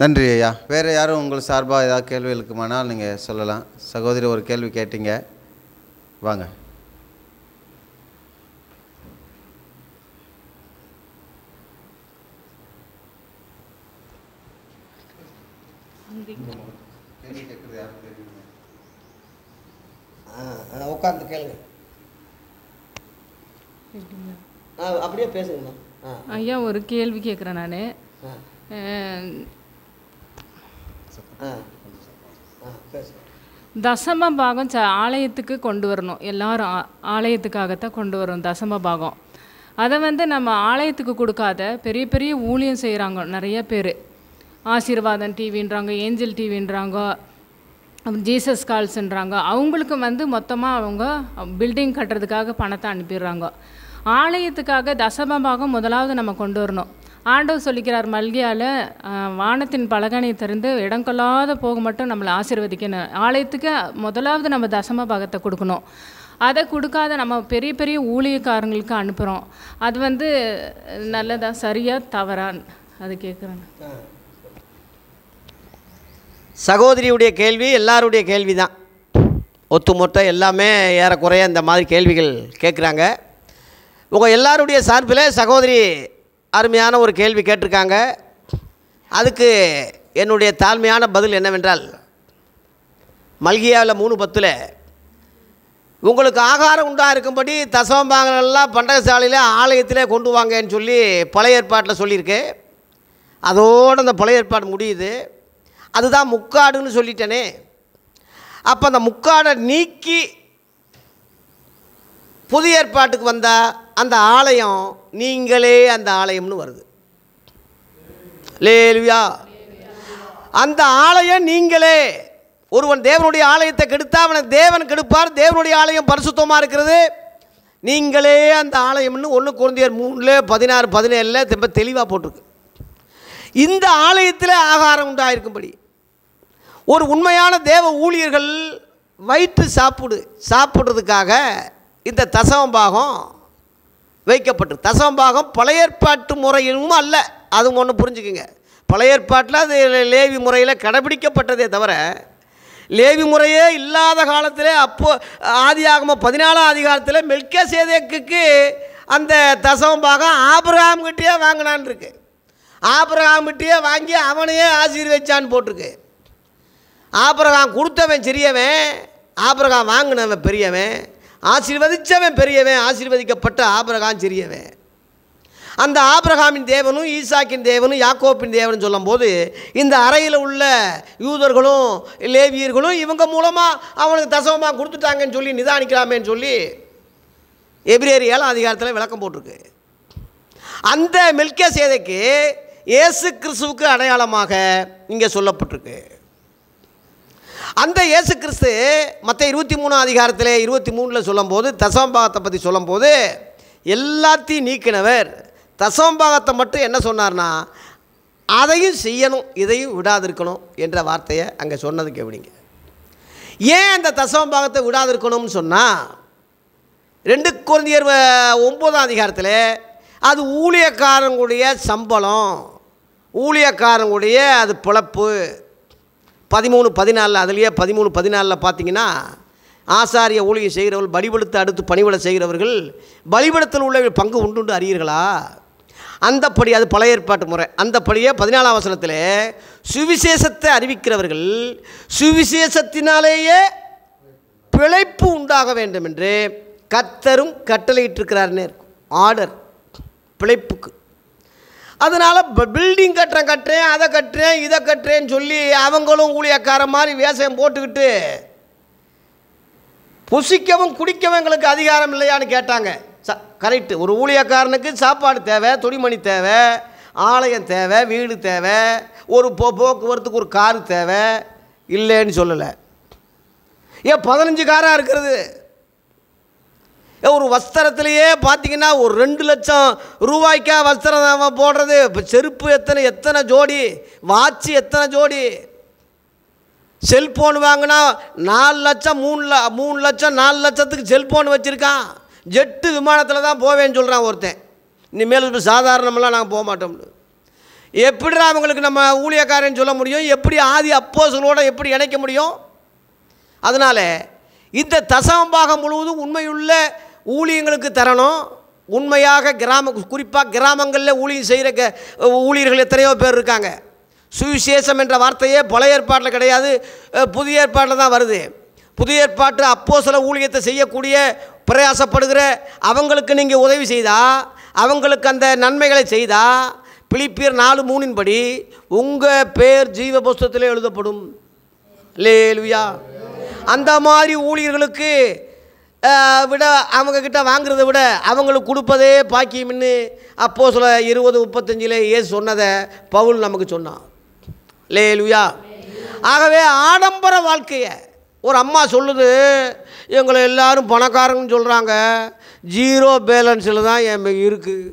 [SPEAKER 2] நன்றி ஐயா வேறு யாரும் உங்கள் சார்பாக ஏதாவது கேள்வி இருக்குமானால் நீங்கள் சொல்லலாம் சகோதரி ஒரு கேள்வி கேட்டீங்க வாங்க உட்காந்து
[SPEAKER 1] கேளுங்க அப்படியே பேசுங்க
[SPEAKER 3] ஐயா ஒரு கேள்வி கேட்குறேன் நான் தசம பாகம் ச ஆலயத்துக்கு கொண்டு வரணும் எல்லாரும் ஆலயத்துக்காகத்தான் கொண்டு வரணும் தசம பாகம் அதை வந்து நம்ம ஆலயத்துக்கு கொடுக்காத பெரிய பெரிய ஊழியம் செய்கிறாங்க நிறைய பேர் ஆசீர்வாதம் டிவின்றாங்க ஏஞ்சல் டிவின்றாங்க ஜீசஸ் கால்ஸ்ன்றாங்க அவங்களுக்கு வந்து மொத்தமாக அவங்க பில்டிங் கட்டுறதுக்காக பணத்தை அனுப்பிடுறாங்க ஆலயத்துக்காக தசம பாகம் முதலாவது நம்ம கொண்டு வரணும் ஆண்டவர் சொல்லிக்கிறார் மல்கியால் வானத்தின் பலகனை திறந்து இடம் கொள்ளாத போக மட்டும் நம்மளை ஆசீர்வதிக்கணும் ஆலயத்துக்கு முதலாவது நம்ம தசம பாகத்தை கொடுக்கணும் அதை கொடுக்காத நம்ம பெரிய பெரிய ஊழியக்காரங்களுக்கு அனுப்புகிறோம் அது வந்து நல்லதாக சரியாக தவறான் அது கேட்குறாங்க
[SPEAKER 1] சகோதரியுடைய கேள்வி எல்லாருடைய கேள்வி தான் ஒத்துமொத்த எல்லாமே ஏறக்குறைய இந்த மாதிரி கேள்விகள் கேட்குறாங்க உங்கள் எல்லாருடைய சார்பில் சகோதரி அருமையான ஒரு கேள்வி கேட்டிருக்காங்க அதுக்கு என்னுடைய தாழ்மையான பதில் என்னவென்றால் மல்கியாவில் மூணு பத்தில் உங்களுக்கு ஆகாரம் உண்டாக இருக்கும்படி தசவம்பாங்கலாம் பண்டகசாலையில் ஆலயத்தில் கொண்டு வாங்கன்னு சொல்லி பழைய ஏற்பாட்டில் சொல்லியிருக்கு அதோடு அந்த பழைய ஏற்பாடு முடியுது அதுதான் முக்காடுன்னு சொல்லிட்டேனே அப்போ அந்த முக்காடை நீக்கி புதிய ஏற்பாட்டுக்கு வந்தால் அந்த ஆலயம் நீங்களே அந்த ஆலயம்னு வருது லேல்வியா அந்த ஆலயம் நீங்களே ஒருவன் தேவனுடைய ஆலயத்தை கெடுத்தா அவனை தேவன் கெடுப்பார் தேவனுடைய ஆலயம் பரிசுத்தமாக இருக்கிறது நீங்களே அந்த ஆலயம்னு ஒன்று குழந்தையர் மூணுல பதினாறு பதினேழில் திரும்ப தெளிவாக போட்டிருக்கு இந்த ஆலயத்தில் ஆகாரம் உண்டாயிருக்கும்படி ஒரு உண்மையான தேவ ஊழியர்கள் வயிற்று சாப்பிடு சாப்பிட்றதுக்காக இந்த தசவம் பாகம் வைக்கப்பட்டு தசம்பாகம் பழையற்பாட்டு முறையிலும் அல்ல அது ஒன்று புரிஞ்சுக்குங்க பழைய ஏற்பாட்டில் அது லேவி முறையில் கடைபிடிக்கப்பட்டதே தவிர லேவி முறையே இல்லாத காலத்தில் அப்போ ஆதி ஆகமோ பதினாலாம் அதிகாரத்தில் மெல்கே சேதேக்கு அந்த தசம்பாகம் ஆபிரகாம் கிட்டேயே வாங்கினான்ருக்கு இருக்கு ஆபிரகாம் கிட்டேயே வாங்கி அவனையே ஆசீர்வச்சான்னு போட்டிருக்கு ஆபிரகாம் கொடுத்தவன் சிறியவன் ஆபிரகாம் வாங்கினவன் பெரியவன் ஆசீர்வதித்தவன் பெரியவன் ஆசீர்வதிக்கப்பட்ட ஆபிரகாம் சிறியவன் அந்த ஆபிரகாமின் தேவனும் ஈசாக்கின் தேவனும் யாக்கோப்பின் தேவனும் சொல்லும்போது இந்த அறையில் உள்ள யூதர்களும் லேவியர்களும் இவங்க மூலமாக அவனுக்கு தசவமாக கொடுத்துட்டாங்கன்னு சொல்லி நிதானிக்கலாமேன்னு சொல்லி எப்ரேரி ஏழாம் அதிகாரத்தில் விளக்கம் போட்டிருக்கு அந்த மில்கே சேதைக்கு இயேசு கிறிஸ்துவுக்கு அடையாளமாக இங்கே சொல்லப்பட்டிருக்கு அந்த இயேசு கிறிஸ்து மற்ற இருபத்தி மூணாம் அதிகாரத்தில் இருபத்தி மூணில் சொல்லும்போது தசம்பாகத்தை பற்றி சொல்லும்போது எல்லாத்தையும் நீக்கினவர் தசம்பாகத்தை மட்டும் என்ன சொன்னார்னா அதையும் செய்யணும் இதையும் விடாதிருக்கணும் என்ற வார்த்தையை அங்கே சொன்னது கவனிங்க ஏன் அந்த தசம்பாகத்தை விடாதிருக்கணும்னு சொன்னால் ரெண்டு குழந்தையர் ஒம்பதாம் அதிகாரத்தில் அது ஊழியக்காரங்களுடைய சம்பளம் ஊழியக்காரங்களுடைய அது பிழப்பு பதிமூணு பதினாலில் அதுலேயே பதிமூணு பதினாலில் பார்த்தீங்கன்னா ஆசாரிய ஊழியம் செய்கிறவர்கள் பலிபடுத்த அடுத்து பணிவிட செய்கிறவர்கள் பலிபடுத்தல் உள்ள பங்கு உண்டு அறியீர்களா அந்தப்படி அது பழைய ஏற்பாட்டு முறை அந்தப்படியே பதினாலாம் வசனத்தில் சுவிசேஷத்தை அறிவிக்கிறவர்கள் சுவிசேஷத்தினாலேயே பிழைப்பு உண்டாக வேண்டும் என்று கத்தரும் கட்டளையிட்டிருக்கிறார்னே இருக்கும் ஆர்டர் பிழைப்புக்கு அதனால் பில்டிங் கட்டுறேன் கட்டுறேன் அதை கட்டுறேன் இதை கட்டுறேன்னு சொல்லி அவங்களும் ஊழியக்கார மாதிரி வேஷம் போட்டுக்கிட்டு புசிக்கவும் குடிக்கவும் எங்களுக்கு அதிகாரம் இல்லையான்னு கேட்டாங்க ச கரெக்டு ஒரு ஊழியக்காரனுக்கு சாப்பாடு தேவை துணிமணி தேவை ஆலயம் தேவை வீடு தேவை ஒரு போ போக்குவரத்துக்கு ஒரு காரு தேவை இல்லைன்னு சொல்லலை ஏன் பதினஞ்சு காராக இருக்கிறது ஒரு வஸ்திரத்திலேயே பார்த்தீங்கன்னா ஒரு ரெண்டு லட்சம் ரூபாய்க்கா வஸ்திரம் போடுறது இப்போ செருப்பு எத்தனை எத்தனை ஜோடி வாட்சு எத்தனை ஜோடி செல்ஃபோன் வாங்கினா நாலு லட்சம் மூணு ல மூணு லட்சம் நாலு லட்சத்துக்கு செல்ஃபோன் வச்சுருக்கான் ஜெட்டு விமானத்தில் தான் போவேன்னு சொல்கிறான் ஒருத்தன் இனிமேல் இப்போ சாதாரணமெல்லாம் நாங்கள் போக மாட்டோம்னு எப்படிடா அவங்களுக்கு நம்ம ஊழியக்காரன் சொல்ல முடியும் எப்படி ஆதி அப்போசலோடு எப்படி இணைக்க முடியும் அதனால் இந்த தசவம்பாகம் முழுவதும் உண்மையுள்ள ஊழியங்களுக்கு தரணும் உண்மையாக கிராம குறிப்பாக கிராமங்களில் ஊழியம் செய்கிற க ஊழியர்கள் எத்தனையோ பேர் இருக்காங்க சுவிசேஷம் என்ற வார்த்தையே பழைய ஏற்பாட்டில் கிடையாது புதிய ஏற்பாட்டில் தான் வருது புதிய ஏற்பாட்டு அப்போ சில ஊழியத்தை செய்யக்கூடிய பிரயாசப்படுகிற அவங்களுக்கு நீங்கள் உதவி செய்தால் அவங்களுக்கு அந்த நன்மைகளை செய்தால் பிலிப்பியர் நாலு மூணின்படி உங்கள் பேர் ஜீவ புஸ்தத்தில் எழுதப்படும் லேலுயா அந்த மாதிரி ஊழியர்களுக்கு விட அவங்கக்கிட்ட வாங்குறதை விட அவங்களுக்கு கொடுப்பதே பாக்கியம்னு அப்போ சொல்ல இருபது முப்பத்தஞ்சில் ஏ சொன்னதை பவுல் நமக்கு சொன்னான் லே லுயா ஆகவே ஆடம்பர வாழ்க்கையை ஒரு அம்மா சொல்லுது எங்களை எல்லோரும் பணக்காரங்கன்னு சொல்கிறாங்க ஜீரோ பேலன்ஸில் தான் என் இருக்குது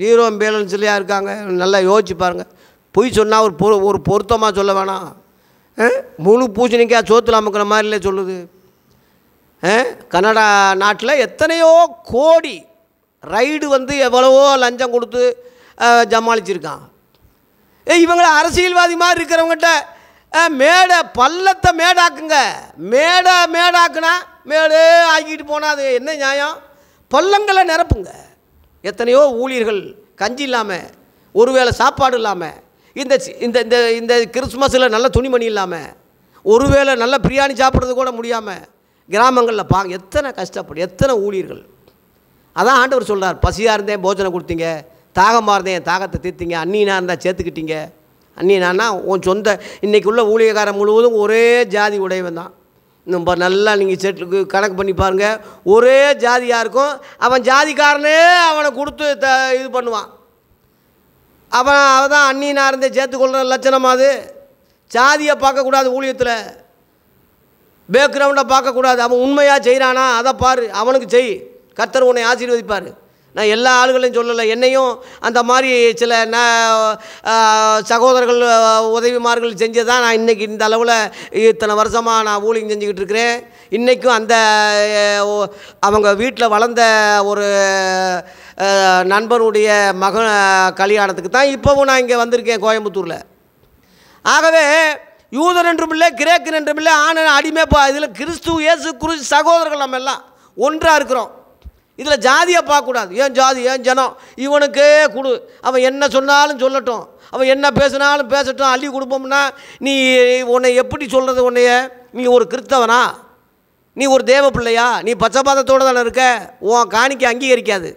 [SPEAKER 1] ஜீரோ பேலன்ஸ்லையாக இருக்காங்க நல்லா யோசிச்சு பாருங்கள் பொய் சொன்னால் ஒரு பொரு ஒரு பொருத்தமாக சொல்ல வேணாம் முழு பூசணிக்காய் சோத்துல அமுக்கிற மாதிரிலே சொல்லுது கனடா நாட்டில் எத்தனையோ கோடி ரைடு வந்து எவ்வளவோ லஞ்சம் கொடுத்து ஜமாளிச்சிருக்கான் இவங்களை அரசியல்வாதி மாதிரி இருக்கிறவங்ககிட்ட மேடை பள்ளத்தை மேடாக்குங்க மேடை மேடாக்குனா மேடு ஆக்கிட்டு போனால் அது என்ன நியாயம் பள்ளங்களை நிரப்புங்க எத்தனையோ ஊழியர்கள் கஞ்சி இல்லாமல் ஒருவேளை சாப்பாடு இல்லாமல் இந்த இந்த இந்த இந்த கிறிஸ்மஸில் நல்ல துணிமணி இல்லாமல் ஒருவேளை நல்ல பிரியாணி சாப்பிட்றது கூட முடியாமல் கிராமங்களில் பா எத்தனை கஷ்டப்படும் எத்தனை ஊழியர்கள் அதான் ஆண்டவர் சொல்கிறார் பசியாக இருந்தேன் போஜனை கொடுத்தீங்க தாகமாக இருந்தேன் என் தாகத்தை தீர்த்திங்க அன்னியனாக இருந்தால் சேர்த்துக்கிட்டீங்க அன்னினானா உன் சொந்த இன்றைக்கி உள்ள ஊழியக்காரன் முழுவதும் ஒரே ஜாதி உடையவன் தான் நம்ம நல்லா நீங்கள் செட்டுக்கு கணக்கு பண்ணி பாருங்கள் ஒரே ஜாதியாக இருக்கும் அவன் ஜாதிக்காரனே அவனை கொடுத்து த இது பண்ணுவான் அவன் அவன் தான் இருந்தே சேர்த்துக்கொள்கிற லட்சணமாக அது ஜாதியை பார்க்கக்கூடாது ஊழியத்தில் பேக்ரவுண்டை பார்க்கக்கூடாது அவன் உண்மையாக செய்கிறானா அதை பார் அவனுக்கு செய் கர்த்தர் உன்னை ஆசீர்வதிப்பார் நான் எல்லா ஆளுகளையும் சொல்லலை என்னையும் அந்த மாதிரி சில ந சகோதரர்கள் உதவிமார்கள் செஞ்சதான் நான் இன்றைக்கி இந்த அளவில் இத்தனை வருஷமாக நான் ஊழிங் செஞ்சுக்கிட்டு இருக்கிறேன் இன்றைக்கும் அந்த அவங்க வீட்டில் வளர்ந்த ஒரு நண்பனுடைய மகன் கல்யாணத்துக்கு தான் இப்போவும் நான் இங்கே வந்திருக்கேன் கோயம்புத்தூரில் ஆகவே யூதன் என்றும் இல்லை கிரேக்கன் என்றும் இல்லை ஆன அடிமை இதில் கிறிஸ்து இயேசு குறிச்சி சகோதரர்கள் நம்ம எல்லாம் ஒன்றாக இருக்கிறோம் இதில் ஜாதியை பார்க்கக்கூடாது ஏன் ஜாதி ஏன் ஜனம் இவனுக்கே கொடு அவன் என்ன சொன்னாலும் சொல்லட்டும் அவன் என்ன பேசினாலும் பேசட்டும் அள்ளி கொடுப்போம்னா நீ உன்னை எப்படி சொல்கிறது உன்னைய நீ ஒரு கிறிஸ்தவனா நீ ஒரு தேவ பிள்ளையா நீ பச்சைபாதத்தோடு தானே இருக்க உன் காணிக்கை அங்கீகரிக்காது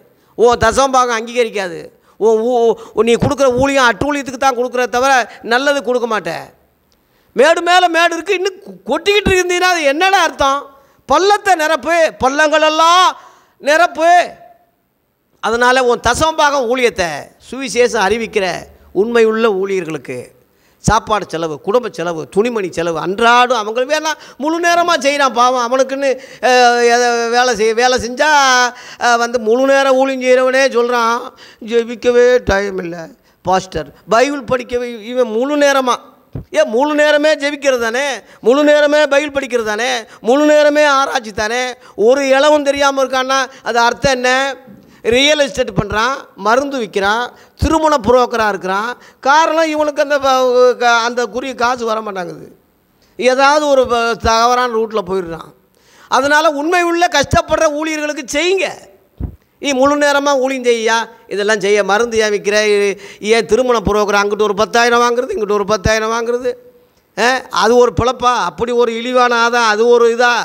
[SPEAKER 1] உன் பாகம் அங்கீகரிக்காது உன் ஊ நீ கொடுக்குற ஊழியம் அட்டூழியத்துக்கு தான் கொடுக்குற தவிர நல்லது கொடுக்க மாட்டேன் மேடு மேலே மேடு இருக்குது இன்னும் கொட்டிக்கிட்டு இருந்தீங்கன்னா அது என்னடா அர்த்தம் பள்ளத்தை நிரப்பு பள்ளங்களெல்லாம் நிரப்பு அதனால் உன் தசம்பாகம் ஊழியத்தை சுவிசேஷம் அறிவிக்கிற உண்மை உள்ள ஊழியர்களுக்கு சாப்பாடு செலவு குடும்ப செலவு துணிமணி செலவு அன்றாடம் அவங்களுக்கு வேணாம் முழு நேரமாக செய்கிறான் பாவம் அவனுக்குன்னு வேலை செய் வேலை செஞ்சால் வந்து முழு நேரம் ஊழியம் செய்கிறவனே சொல்கிறான் ஜெபிக்கவே டைம் இல்லை பாஸ்டர் பைபிள் படிக்கவே இவன் முழு நேரமாக ஏன் முழு நேரமே ஜெபிக்கிறது தானே முழு நேரமே பயில் படிக்கிறது தானே முழு நேரமே ஆராய்ச்சி தானே ஒரு இளவும் தெரியாமல் இருக்கான்னா அது அர்த்தம் என்ன ரியல் எஸ்டேட் பண்ணுறான் மருந்து விற்கிறான் திருமண புரோக்கராக இருக்கிறான் காரணம் இவனுக்கு அந்த அந்த குறி காசு வர மாட்டாங்குது ஏதாவது ஒரு தவறான ரூட்டில் போயிடுறான் அதனால் உண்மை உள்ள கஷ்டப்படுற ஊழியர்களுக்கு செய்யுங்க நீ முழு நேரமாக ஊழியம் செய்யா இதெல்லாம் செய்ய மருந்து ஏன் விற்கிற ஏன் திருமணம் புரோக்கர் அங்கிட்டு ஒரு பத்தாயிரம் வாங்குறது இங்கிட்டு ஒரு பத்தாயிரம் வாங்குறது அது ஒரு பிழப்பா அப்படி ஒரு இழிவான ஆதான் அது ஒரு இதாக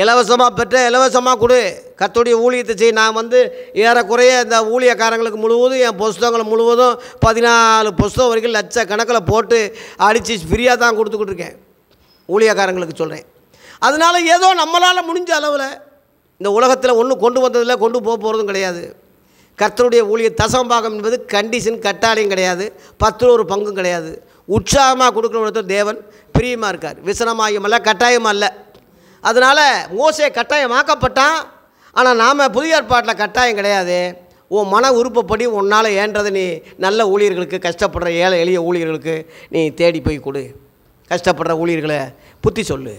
[SPEAKER 1] இலவசமாக பெற்ற இலவசமாக கொடு கத்துடைய ஊழியத்தை செய் நான் வந்து ஏறக்குறைய இந்த ஊழியக்காரங்களுக்கு முழுவதும் என் புஸ்தகங்கள் முழுவதும் பதினாலு புஸ்தகம் வரைக்கும் லட்ச கணக்கில் போட்டு அடித்து ஃப்ரீயாக தான் கொடுத்துக்கிட்டு இருக்கேன் ஊழியக்காரங்களுக்கு சொல்கிறேன் அதனால் ஏதோ நம்மளால் முடிஞ்ச அளவில் இந்த உலகத்தில் ஒன்றும் கொண்டு வந்ததில்லை கொண்டு போக போகிறதும் கிடையாது கர்த்தருடைய ஊழிய தசம்பாகம் என்பது கண்டிஷன் கட்டாயம் கிடையாது பத்தில் ஒரு பங்கும் கிடையாது உற்சாகமாக கொடுக்குற ஒருத்தர் தேவன் பிரியமாக இருக்கார் விசனமாயும் அல்ல கட்டாயம் இல்லை அதனால் மோசே கட்டாயமாக்கப்பட்டான் ஆனால் நாம் புதிய ஏற்பாட்டில் கட்டாயம் கிடையாது உன் மன உறுப்பப்படி உன்னால் ஏன்றது நீ நல்ல ஊழியர்களுக்கு கஷ்டப்படுற ஏழை எளிய ஊழியர்களுக்கு நீ தேடி போய் கொடு கஷ்டப்படுற ஊழியர்களை புத்தி சொல்லு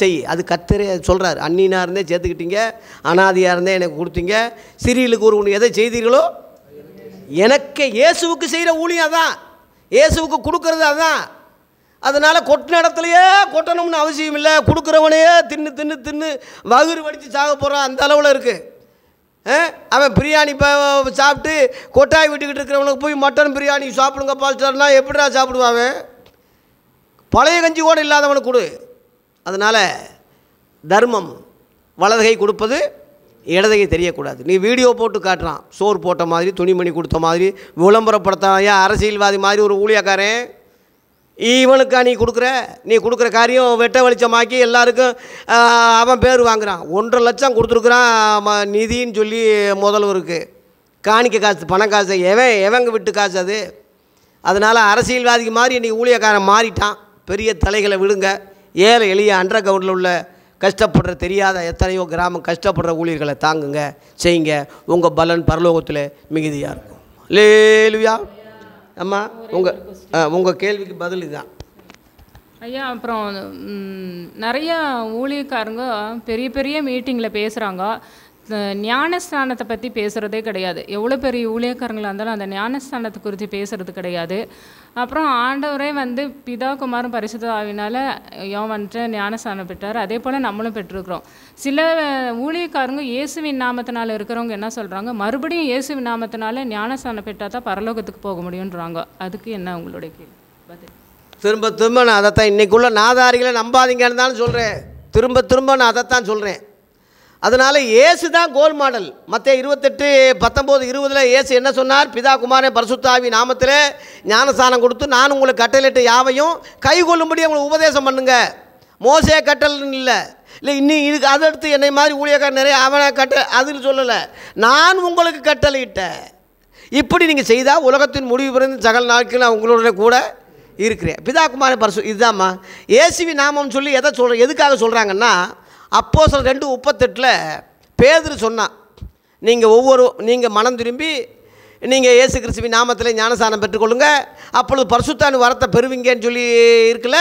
[SPEAKER 1] செய் அது கத்தரே சொல்கிறார் அன்னினா இருந்தே சேர்த்துக்கிட்டீங்க அனாதியாக இருந்தே எனக்கு கொடுத்தீங்க சிறியலுக்கு ஒரு ஒன்று எதை செய்தீர்களோ எனக்கு இயேசுவுக்கு செய்கிற ஊழியம் தான் இயேசுவுக்கு கொடுக்கறது அதுதான் அதனால் கொட்டின இடத்துலையே கொட்டணும்னு அவசியம் இல்லை கொடுக்குறவனையே தின்னு தின்னு தின்னு வகுறு வடித்து சாக போகிறான் அந்த அளவில் இருக்குது அவன் பிரியாணி சாப்பிட்டு கொட்டாய் விட்டுக்கிட்டு இருக்கிறவனுக்கு போய் மட்டன் பிரியாணி சாப்பிடுங்க சார்னா எப்படிடா சாப்பிடுவான் பழைய கஞ்சி கூட இல்லாதவனுக்கு கொடு அதனால் தர்மம் வலதுகை கொடுப்பது இடதுகை தெரியக்கூடாது நீ வீடியோ போட்டு காட்டுறான் சோறு போட்ட மாதிரி துணிமணி கொடுத்த மாதிரி ஏன் அரசியல்வாதி மாதிரி ஒரு ஊழியக்காரன் இவனுக்கா நீ கொடுக்குற நீ கொடுக்குற காரியம் வெட்ட வெளிச்சமாக்கி எல்லாருக்கும் அவன் பேர் வாங்குகிறான் ஒன்றரை லட்சம் கொடுத்துருக்குறான் நிதின்னு சொல்லி முதல்வருக்கு காணிக்க காசு பணம் காசு எவன் எவங்க விட்டு காசு அது அதனால் அரசியல்வாதிக்கு மாதிரி இன்றைக்கி ஊழியக்காரன் மாறிட்டான் பெரிய தலைகளை விடுங்க ஏழை எளிய அண்டர் கிரவுண்டில் உள்ள கஷ்டப்படுற தெரியாத எத்தனையோ கிராமம் கஷ்டப்படுற ஊழியர்களை தாங்குங்க செய்யுங்க உங்கள் பலன் பரலோகத்தில் மிகுதியாக இருக்கும் லேலுயா அம்மா உங்கள் உங்கள் கேள்விக்கு பதில் இதுதான்
[SPEAKER 3] ஐயா அப்புறம் நிறையா ஊழியக்காரங்க பெரிய பெரிய மீட்டிங்கில் பேசுகிறாங்க ஞானஸ்தானத்தை பற்றி பேசுகிறதே கிடையாது எவ்வளோ பெரிய ஊழியக்காரங்களாக இருந்தாலும் அந்த ஞானஸ்தானத்தை குறித்து பேசுகிறது கிடையாது அப்புறம் ஆண்டவரே வந்து பிதா குமாரும் பரிசுத்த ஆவினால் யோன் வந்துட்டு ஞானஸ்தானம் பெற்றார் அதே போல் நம்மளும் பெற்றிருக்கிறோம் சில ஊழியக்காரங்க இயேசுவின் நாமத்தினால் இருக்கிறவங்க என்ன சொல்கிறாங்க மறுபடியும் இயேசுவின் நாமத்தினால ஞானஸ்தானம் பெற்றால் தான் பரலோகத்துக்கு போக முடியுன்றாங்க அதுக்கு என்ன உங்களுடைய கேள்வி
[SPEAKER 1] திரும்ப திரும்ப நான் அதைத்தான் இன்றைக்குள்ளே நாதாரிகளை நம்பாதீங்கன்னு தான் சொல்கிறேன் திரும்ப திரும்ப நான் அதைத்தான் சொல்கிறேன் அதனால் ஏசு தான் கோல் மாடல் மற்ற இருபத்தெட்டு பத்தொம்போது இருபதில் ஏசு என்ன சொன்னார் பிதா குமாரன் பரசுத்தாவி நாமத்தில் ஞானஸ்தானம் கொடுத்து நான் உங்களுக்கு கட்டளிட்டு யாவையும் கை கொள்ளும்படி உங்களுக்கு உபதேசம் பண்ணுங்க மோசே கட்டல்னு இல்லை இல்லை இன்னும் இதுக்கு அதை அடுத்து என்னை மாதிரி ஊழியக்கார நிறைய அவனை கட்ட அதுன்னு சொல்லலை நான் உங்களுக்கு கட்டளையிட்டேன் இப்படி நீங்கள் செய்தால் உலகத்தின் முடிவு பிறந்து சகல் நாட்கள் அவங்களோட கூட இருக்கிறேன் பிதாகுமாரன் பரசு இதுதாம்மா ஏசுவி நாமம் சொல்லி எதை சொல்கிறேன் எதுக்காக சொல்கிறாங்கன்னா அப்போ சில ரெண்டு முப்பத்தெட்டில் பேதர் சொன்னான் நீங்கள் ஒவ்வொரு நீங்கள் மனம் திரும்பி நீங்கள் ஏசு கிறிஸ்துவின் நாமத்தில் ஞானசானம் பெற்றுக்கொள்ளுங்க அப்பொழுது பரிசுத்தான் வரத்தை பெறுவீங்கன்னு சொல்லி இருக்குல்ல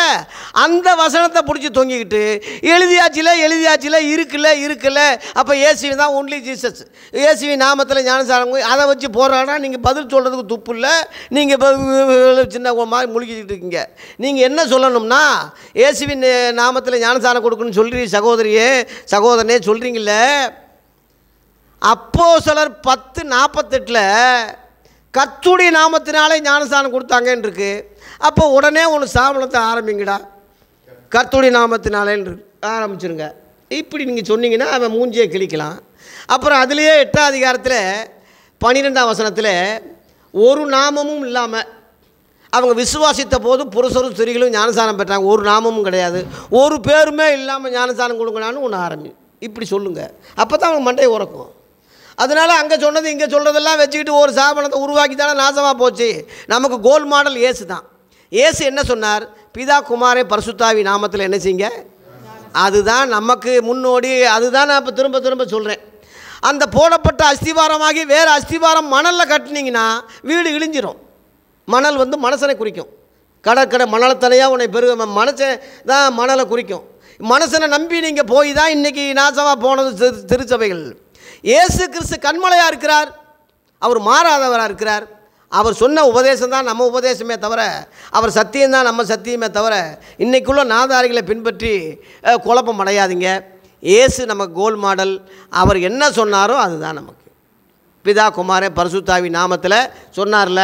[SPEAKER 1] அந்த வசனத்தை பிடிச்சி தொங்கிக்கிட்டு எழுதியாச்சில் எழுதியாச்சில் இருக்குல்ல இருக்குல்ல அப்போ ஏசுவி தான் ஒன்லி ஜீசஸ் ஏசுவி நாமத்தில் ஞானசானம் அதை வச்சு போகிறாங்கன்னா நீங்கள் பதில் சொல்கிறதுக்கு துப்பு இல்லை நீங்கள் சின்ன மாதிரி முழுகிக்கிட்டு இருக்கீங்க நீங்கள் என்ன சொல்லணும்னா ஏசுவின் நாமத்தில் ஞானசானம் கொடுக்குன்னு சொல்லி சகோதரியே சகோதரனே சொல்கிறீங்களே அப்போ சிலர் பத்து நாற்பத்தெட்டில் கத்துடைய நாமத்தினாலே ஞானஸ்தானம் கொடுத்தாங்கன்னு அப்போ உடனே ஒன்று சாமலத்தை ஆரம்பிங்கடா கத்துடைய நாமத்தினாலேன்னு ஆரம்பிச்சிருங்க இப்படி நீங்கள் சொன்னீங்கன்னா அவன் மூஞ்சியை கிழிக்கலாம் அப்புறம் அதுலேயே எட்டாம் அதிகாரத்தில் பன்னிரெண்டாம் வசனத்தில் ஒரு நாமமும் இல்லாமல் அவங்க விசுவாசித்த போது புருஷரும் ஸ்திரிகளும் ஞானசானம் பெற்றாங்க ஒரு நாமமும் கிடையாது ஒரு பேருமே இல்லாமல் ஞானசானம் கொடுங்களான்னு ஒன்று ஆரம்பி இப்படி சொல்லுங்கள் அப்போ தான் அவங்க மண்டையை உறக்கும் அதனால் அங்கே சொன்னது இங்கே சொல்கிறதெல்லாம் வச்சுக்கிட்டு ஒரு சாபனத்தை உருவாக்கி தானே நாசமாக போச்சு நமக்கு கோல் மாடல் ஏசு தான் ஏசு என்ன சொன்னார் பிதா குமாரே பரசுத்தாவி நாமத்தில் என்ன செய்ங்க அதுதான் நமக்கு முன்னோடி அதுதான் நான் இப்போ திரும்ப திரும்ப சொல்கிறேன் அந்த போடப்பட்ட அஸ்திவாரமாகி வேறு அஸ்திவாரம் மணலில் கட்டினீங்கன்னா வீடு இழிஞ்சிரும் மணல் வந்து மனசனை குறிக்கும் கடற்கடை மணலத்தனையாக உன்னை பெருக மனசை தான் மணலை குறிக்கும் மனசனை நம்பி நீங்கள் போய் தான் இன்றைக்கி நாசமாக போனது திரு திருச்சபைகள் ஏசு கிறிஸ்து கண்மலையாக இருக்கிறார் அவர் மாறாதவராக இருக்கிறார் அவர் சொன்ன உபதேசம் தான் நம்ம உபதேசமே தவிர அவர் சத்தியம்தான் நம்ம சத்தியமே தவிர இன்றைக்குள்ள நாதாரிகளை பின்பற்றி குழப்பம் அடையாதீங்க ஏசு நமக்கு கோல் மாடல் அவர் என்ன சொன்னாரோ அதுதான் நமக்கு பிதா குமாரே பரசுத்தாவி நாமத்தில் சொன்னார்ல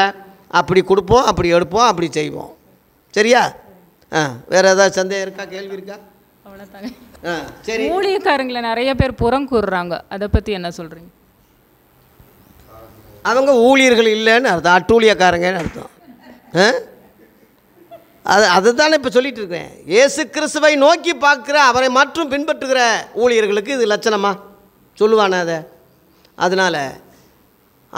[SPEAKER 1] அப்படி கொடுப்போம் அப்படி எடுப்போம் அப்படி செய்வோம் சரியா ஆ வேறு ஏதாவது சந்தேகம் இருக்கா கேள்வி இருக்கா சரி
[SPEAKER 3] ஊழியக்காரங்களை நிறைய பேர் புறம் கூறுறாங்க அதை பற்றி என்ன சொல்கிறீங்க
[SPEAKER 1] அவங்க ஊழியர்கள் இல்லைன்னு அர்த்தம் அட்டூழியக்காரங்கன்னு அர்த்தம் அது அதுதானே இப்போ சொல்லிட்டு இருக்கேன் ஏசு கிறிஸ்துவை நோக்கி பார்க்குற அவரை மற்றும் பின்பற்றுகிற ஊழியர்களுக்கு இது லட்சணமா சொல்லுவானா அதை அதனால்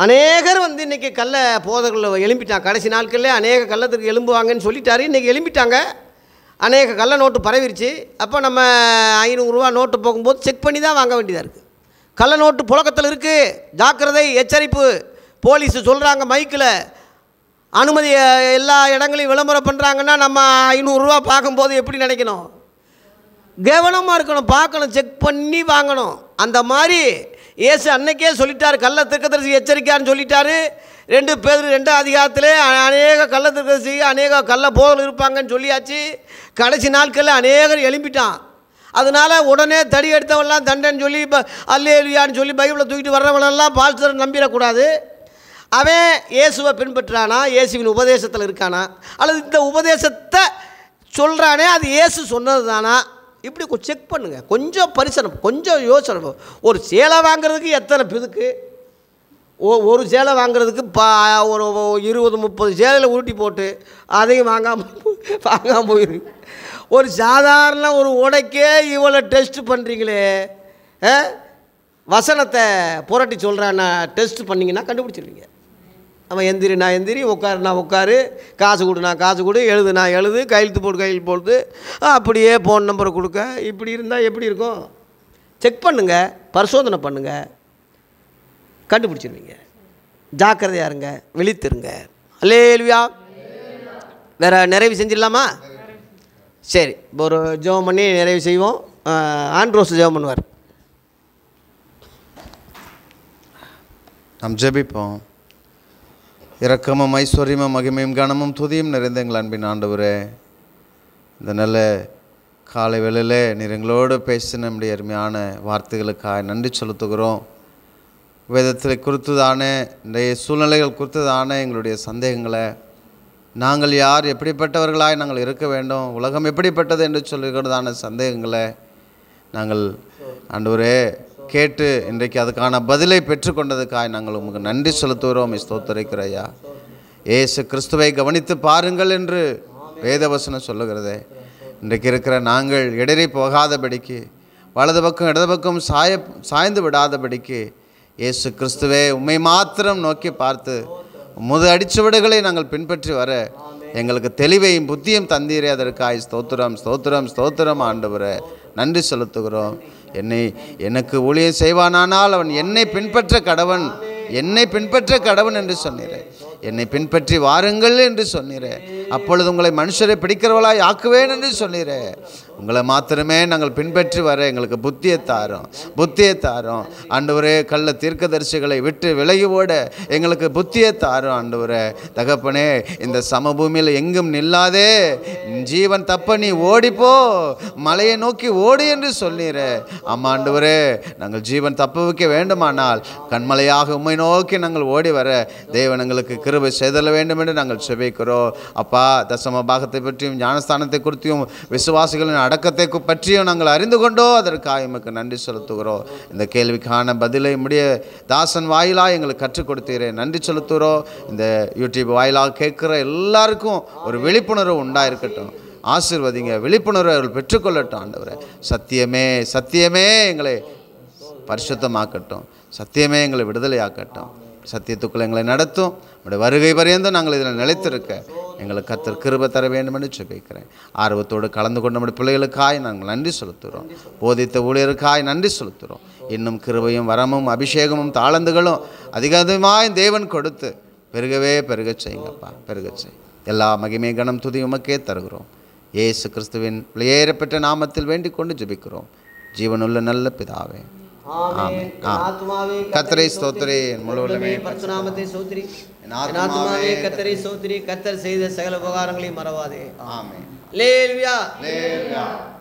[SPEAKER 1] அநேகர் வந்து இன்றைக்கி கல்ல போதர்கள் எழும்பிட்டாங்க கடைசி நாட்களில் அநேக கள்ளத்துக்கு எழும்புவாங்கன்னு சொல்லிட்டாரு இன்றைக்கி எழும்பிட்டாங்க அநேக கள்ள நோட்டு பரவிருச்சு அப்போ நம்ம ஐநூறுரூவா நோட்டு போகும்போது செக் பண்ணி தான் வாங்க வேண்டியதாக இருக்குது கள்ள நோட்டு புழக்கத்தில் இருக்குது ஜாக்கிரதை எச்சரிப்பு போலீஸு சொல்கிறாங்க மைக்கில் அனுமதி எல்லா இடங்களையும் விளம்பரம் பண்ணுறாங்கன்னா நம்ம ஐநூறுரூவா பார்க்கும்போது எப்படி நினைக்கணும் கவனமாக இருக்கணும் பார்க்கணும் செக் பண்ணி வாங்கணும் அந்த மாதிரி ஏசு அன்னைக்கே சொல்லிட்டார் கள்ள திருக்கதரிசி எச்சரிக்கான்னு சொல்லிட்டாரு ரெண்டு பேர் ரெண்டாம் அதிகாரத்தில் அநேக கள்ள திருக்கசி அநேக கள்ள போதல் இருப்பாங்கன்னு சொல்லியாச்சு கடைசி நாட்களில் அநேகர் எழும்பிட்டான் அதனால் உடனே தடி எடுத்தவெல்லாம் தண்டன் சொல்லி இப்போ அல்லேலியான்னு சொல்லி பைபிளை தூக்கிட்டு வர்றவனெல்லாம் பாஸ்டர் நம்பிடக்கூடாது அவன் இயேசுவை பின்பற்றானா இயேசுவின் உபதேசத்தில் இருக்கானா அல்லது இந்த உபதேசத்தை சொல்கிறானே அது இயேசு சொன்னது தானா இப்படி செக் பண்ணுங்கள் கொஞ்சம் பரிசனம் கொஞ்சம் யோசனை ஒரு சேலை வாங்குறதுக்கு எத்தனை பிதுக்கு ஓ ஒரு சேலை வாங்குறதுக்கு பா ஒரு இருபது முப்பது சேலையில் உருட்டி போட்டு அதையும் வாங்காமல் வாங்காமல் போயிரு ஒரு சாதாரண ஒரு உடைக்கே இவ்வளோ டெஸ்ட் பண்ணுறீங்களே வசனத்தை புரட்டி சொல்கிறேன் நான் டெஸ்ட் பண்ணிங்கன்னா கண்டுபிடிச்சிருவீங்க அவன் எந்திரி நான் எந்திரி உட்காரு நான் உட்காரு காசு கொடு நான் காசு கொடு எழுது நான் எழுது கையெழுத்து போடு கையில் போடுது அப்படியே ஃபோன் நம்பரை கொடுக்க இப்படி இருந்தால் எப்படி இருக்கும் செக் பண்ணுங்கள் பரிசோதனை பண்ணுங்கள் கண்டுபிடிச்சிருவீங்க ஜாக்கிரதையாக இருங்க விழித்திருங்க அல்லேலுவியா வேறு நிறைவு செஞ்சிடலாமா சரி இப்போ ஒரு ஜெபம் பண்ணி நிறைவு செய்வோம் ஆண்ட்ரோஸ் ஜெபம் பண்ணுவார்
[SPEAKER 2] நாம் ஜெபிப்போம் இரக்கமும் ஐஸ்வர்யமும் மகிமையும் கனமும் துதியும் நிறைந்த எங்கள் அன்பின் ஆண்டவரே இந்த நல்ல காலை வேளையில் நீர் எங்களோடு பேசின நம்முடைய அருமையான வார்த்தைகளுக்காக நன்றி செலுத்துகிறோம் வேதத்தில் குறித்துதான இன்றைய சூழ்நிலைகள் குறித்துதான எங்களுடைய சந்தேகங்களை நாங்கள் யார் எப்படிப்பட்டவர்களாய் நாங்கள் இருக்க வேண்டும் உலகம் எப்படிப்பட்டது என்று சொல்லுகிறதான சந்தேகங்களை நாங்கள் ஆண்டவரே கேட்டு இன்றைக்கு அதுக்கான பதிலை பெற்றுக்கொண்டதுக்காய் நாங்கள் உங்களுக்கு நன்றி செலுத்துகிறோம் ஸ்தோத்தரிக்கிறையா ஏசு கிறிஸ்துவை கவனித்து பாருங்கள் என்று வேதவசனம் சொல்லுகிறதே இன்றைக்கு இருக்கிற நாங்கள் இடறி போகாதபடிக்கு வலது பக்கம் இடது பக்கம் சாய சாய்ந்து விடாதபடிக்கு இயேசு கிறிஸ்துவே உண்மை மாத்திரம் நோக்கி பார்த்து முது அடிச்சுவடுகளை நாங்கள் பின்பற்றி வர எங்களுக்கு தெளிவையும் புத்தியும் தந்தீரே அதற்காய் ஸ்தோத்திரம் ஸ்தோத்திரம் ஸ்தோத்திரம் ஆண்டவரை நன்றி செலுத்துகிறோம் என்னை எனக்கு ஊழியம் செய்வானானால் அவன் என்னை பின்பற்ற கடவன் என்னை பின்பற்ற கடவன் என்று சொன்னீரேன் என்னை பின்பற்றி வாருங்கள் என்று சொன்னீரே அப்பொழுது உங்களை மனுஷரை பிடிக்கிறவளாய் ஆக்குவேன் என்று சொன்னீரே உங்களை மாத்திரமே நாங்கள் பின்பற்றி வர எங்களுக்கு புத்தியை தாரோம் புத்தியை தாரும் ஆண்டவரே கள்ள தீர்க்கதரிசிகளை விட்டு விலகி ஓட எங்களுக்கு புத்தியை தாரும் ஆண்டவரே தகப்பனே இந்த சமபூமியில் எங்கும் நில்லாதே ஜீவன் தப்ப நீ ஓடிப்போ மலையை நோக்கி ஓடு என்று சொல்லிடு அம்மா ஆண்டவரே நாங்கள் ஜீவன் தப்ப வைக்க வேண்டுமானால் கண்மலையாக உண்மை நோக்கி நாங்கள் ஓடி வர தேவன் எங்களுக்கு கிருபை செய்தல வேண்டும் என்று நாங்கள் செபிக்கிறோம் அப்பா தசம பாகத்தை பற்றியும் ஞானஸ்தானத்தை குறித்தும் விசுவாசிகளின் அடக்கத்தை பற்றியும் நாங்கள் அறிந்து கொண்டோ அதற்காக எமக்கு நன்றி செலுத்துகிறோம் இந்த கேள்விக்கான பதிலை முடிய தாசன் வாயிலாக எங்களுக்கு கற்றுக் கொடுத்தீரே நன்றி செலுத்துகிறோம் இந்த யூடியூப் வாயிலாக கேட்குற எல்லாருக்கும் ஒரு விழிப்புணர்வு உண்டாயிருக்கட்டும் ஆசிர்வதிங்க விழிப்புணர்வு அவர்கள் பெற்றுக்கொள்ளட்டும் ஆண்டவரை சத்தியமே சத்தியமே எங்களை பரிசுத்தமாக்கட்டும் சத்தியமே எங்களை விடுதலையாக்கட்டும் சத்தியத்துக்குள்ள எங்களை நடத்தும் நம்முடைய வருகை பரியந்தம் நாங்கள் இதில் நிலைத்திருக்க எங்களுக்கு கத்தர் கிருப தர வேண்டும் என்று ஆர்வத்தோடு கலந்து கொண்ட நம்முடைய பிள்ளைகளுக்காய் நாங்கள் நன்றி செலுத்துகிறோம் போதித்த ஊழியருக்காய் நன்றி செலுத்துகிறோம் இன்னும் கிருபையும் வரமும் அபிஷேகமும் தாளந்துகளும் அதிகமாய் தேவன் கொடுத்து பெருகவே பெருக செய்யுங்கப்பா பெருக செய் எல்லா மகிமை கணம் துதி உமக்கே தருகிறோம் ஏசு கிறிஸ்துவின் வெளியேறப்பட்ட நாமத்தில் வேண்டிக் கொண்டு ஜபிக்கிறோம் ஜீவனுள்ள நல்ல பிதாவே கத்தரை ஸ்தோத்திரே முழுவதுமே
[SPEAKER 1] பரசுநாமத்தை சோத்ரி ஆத்மாவே கத்தரை சோத்ரி கத்தர் செய்த சகல உபகாரங்களையும் மறவாதே
[SPEAKER 2] ஆமே
[SPEAKER 3] லேல்வியா லேல்வியா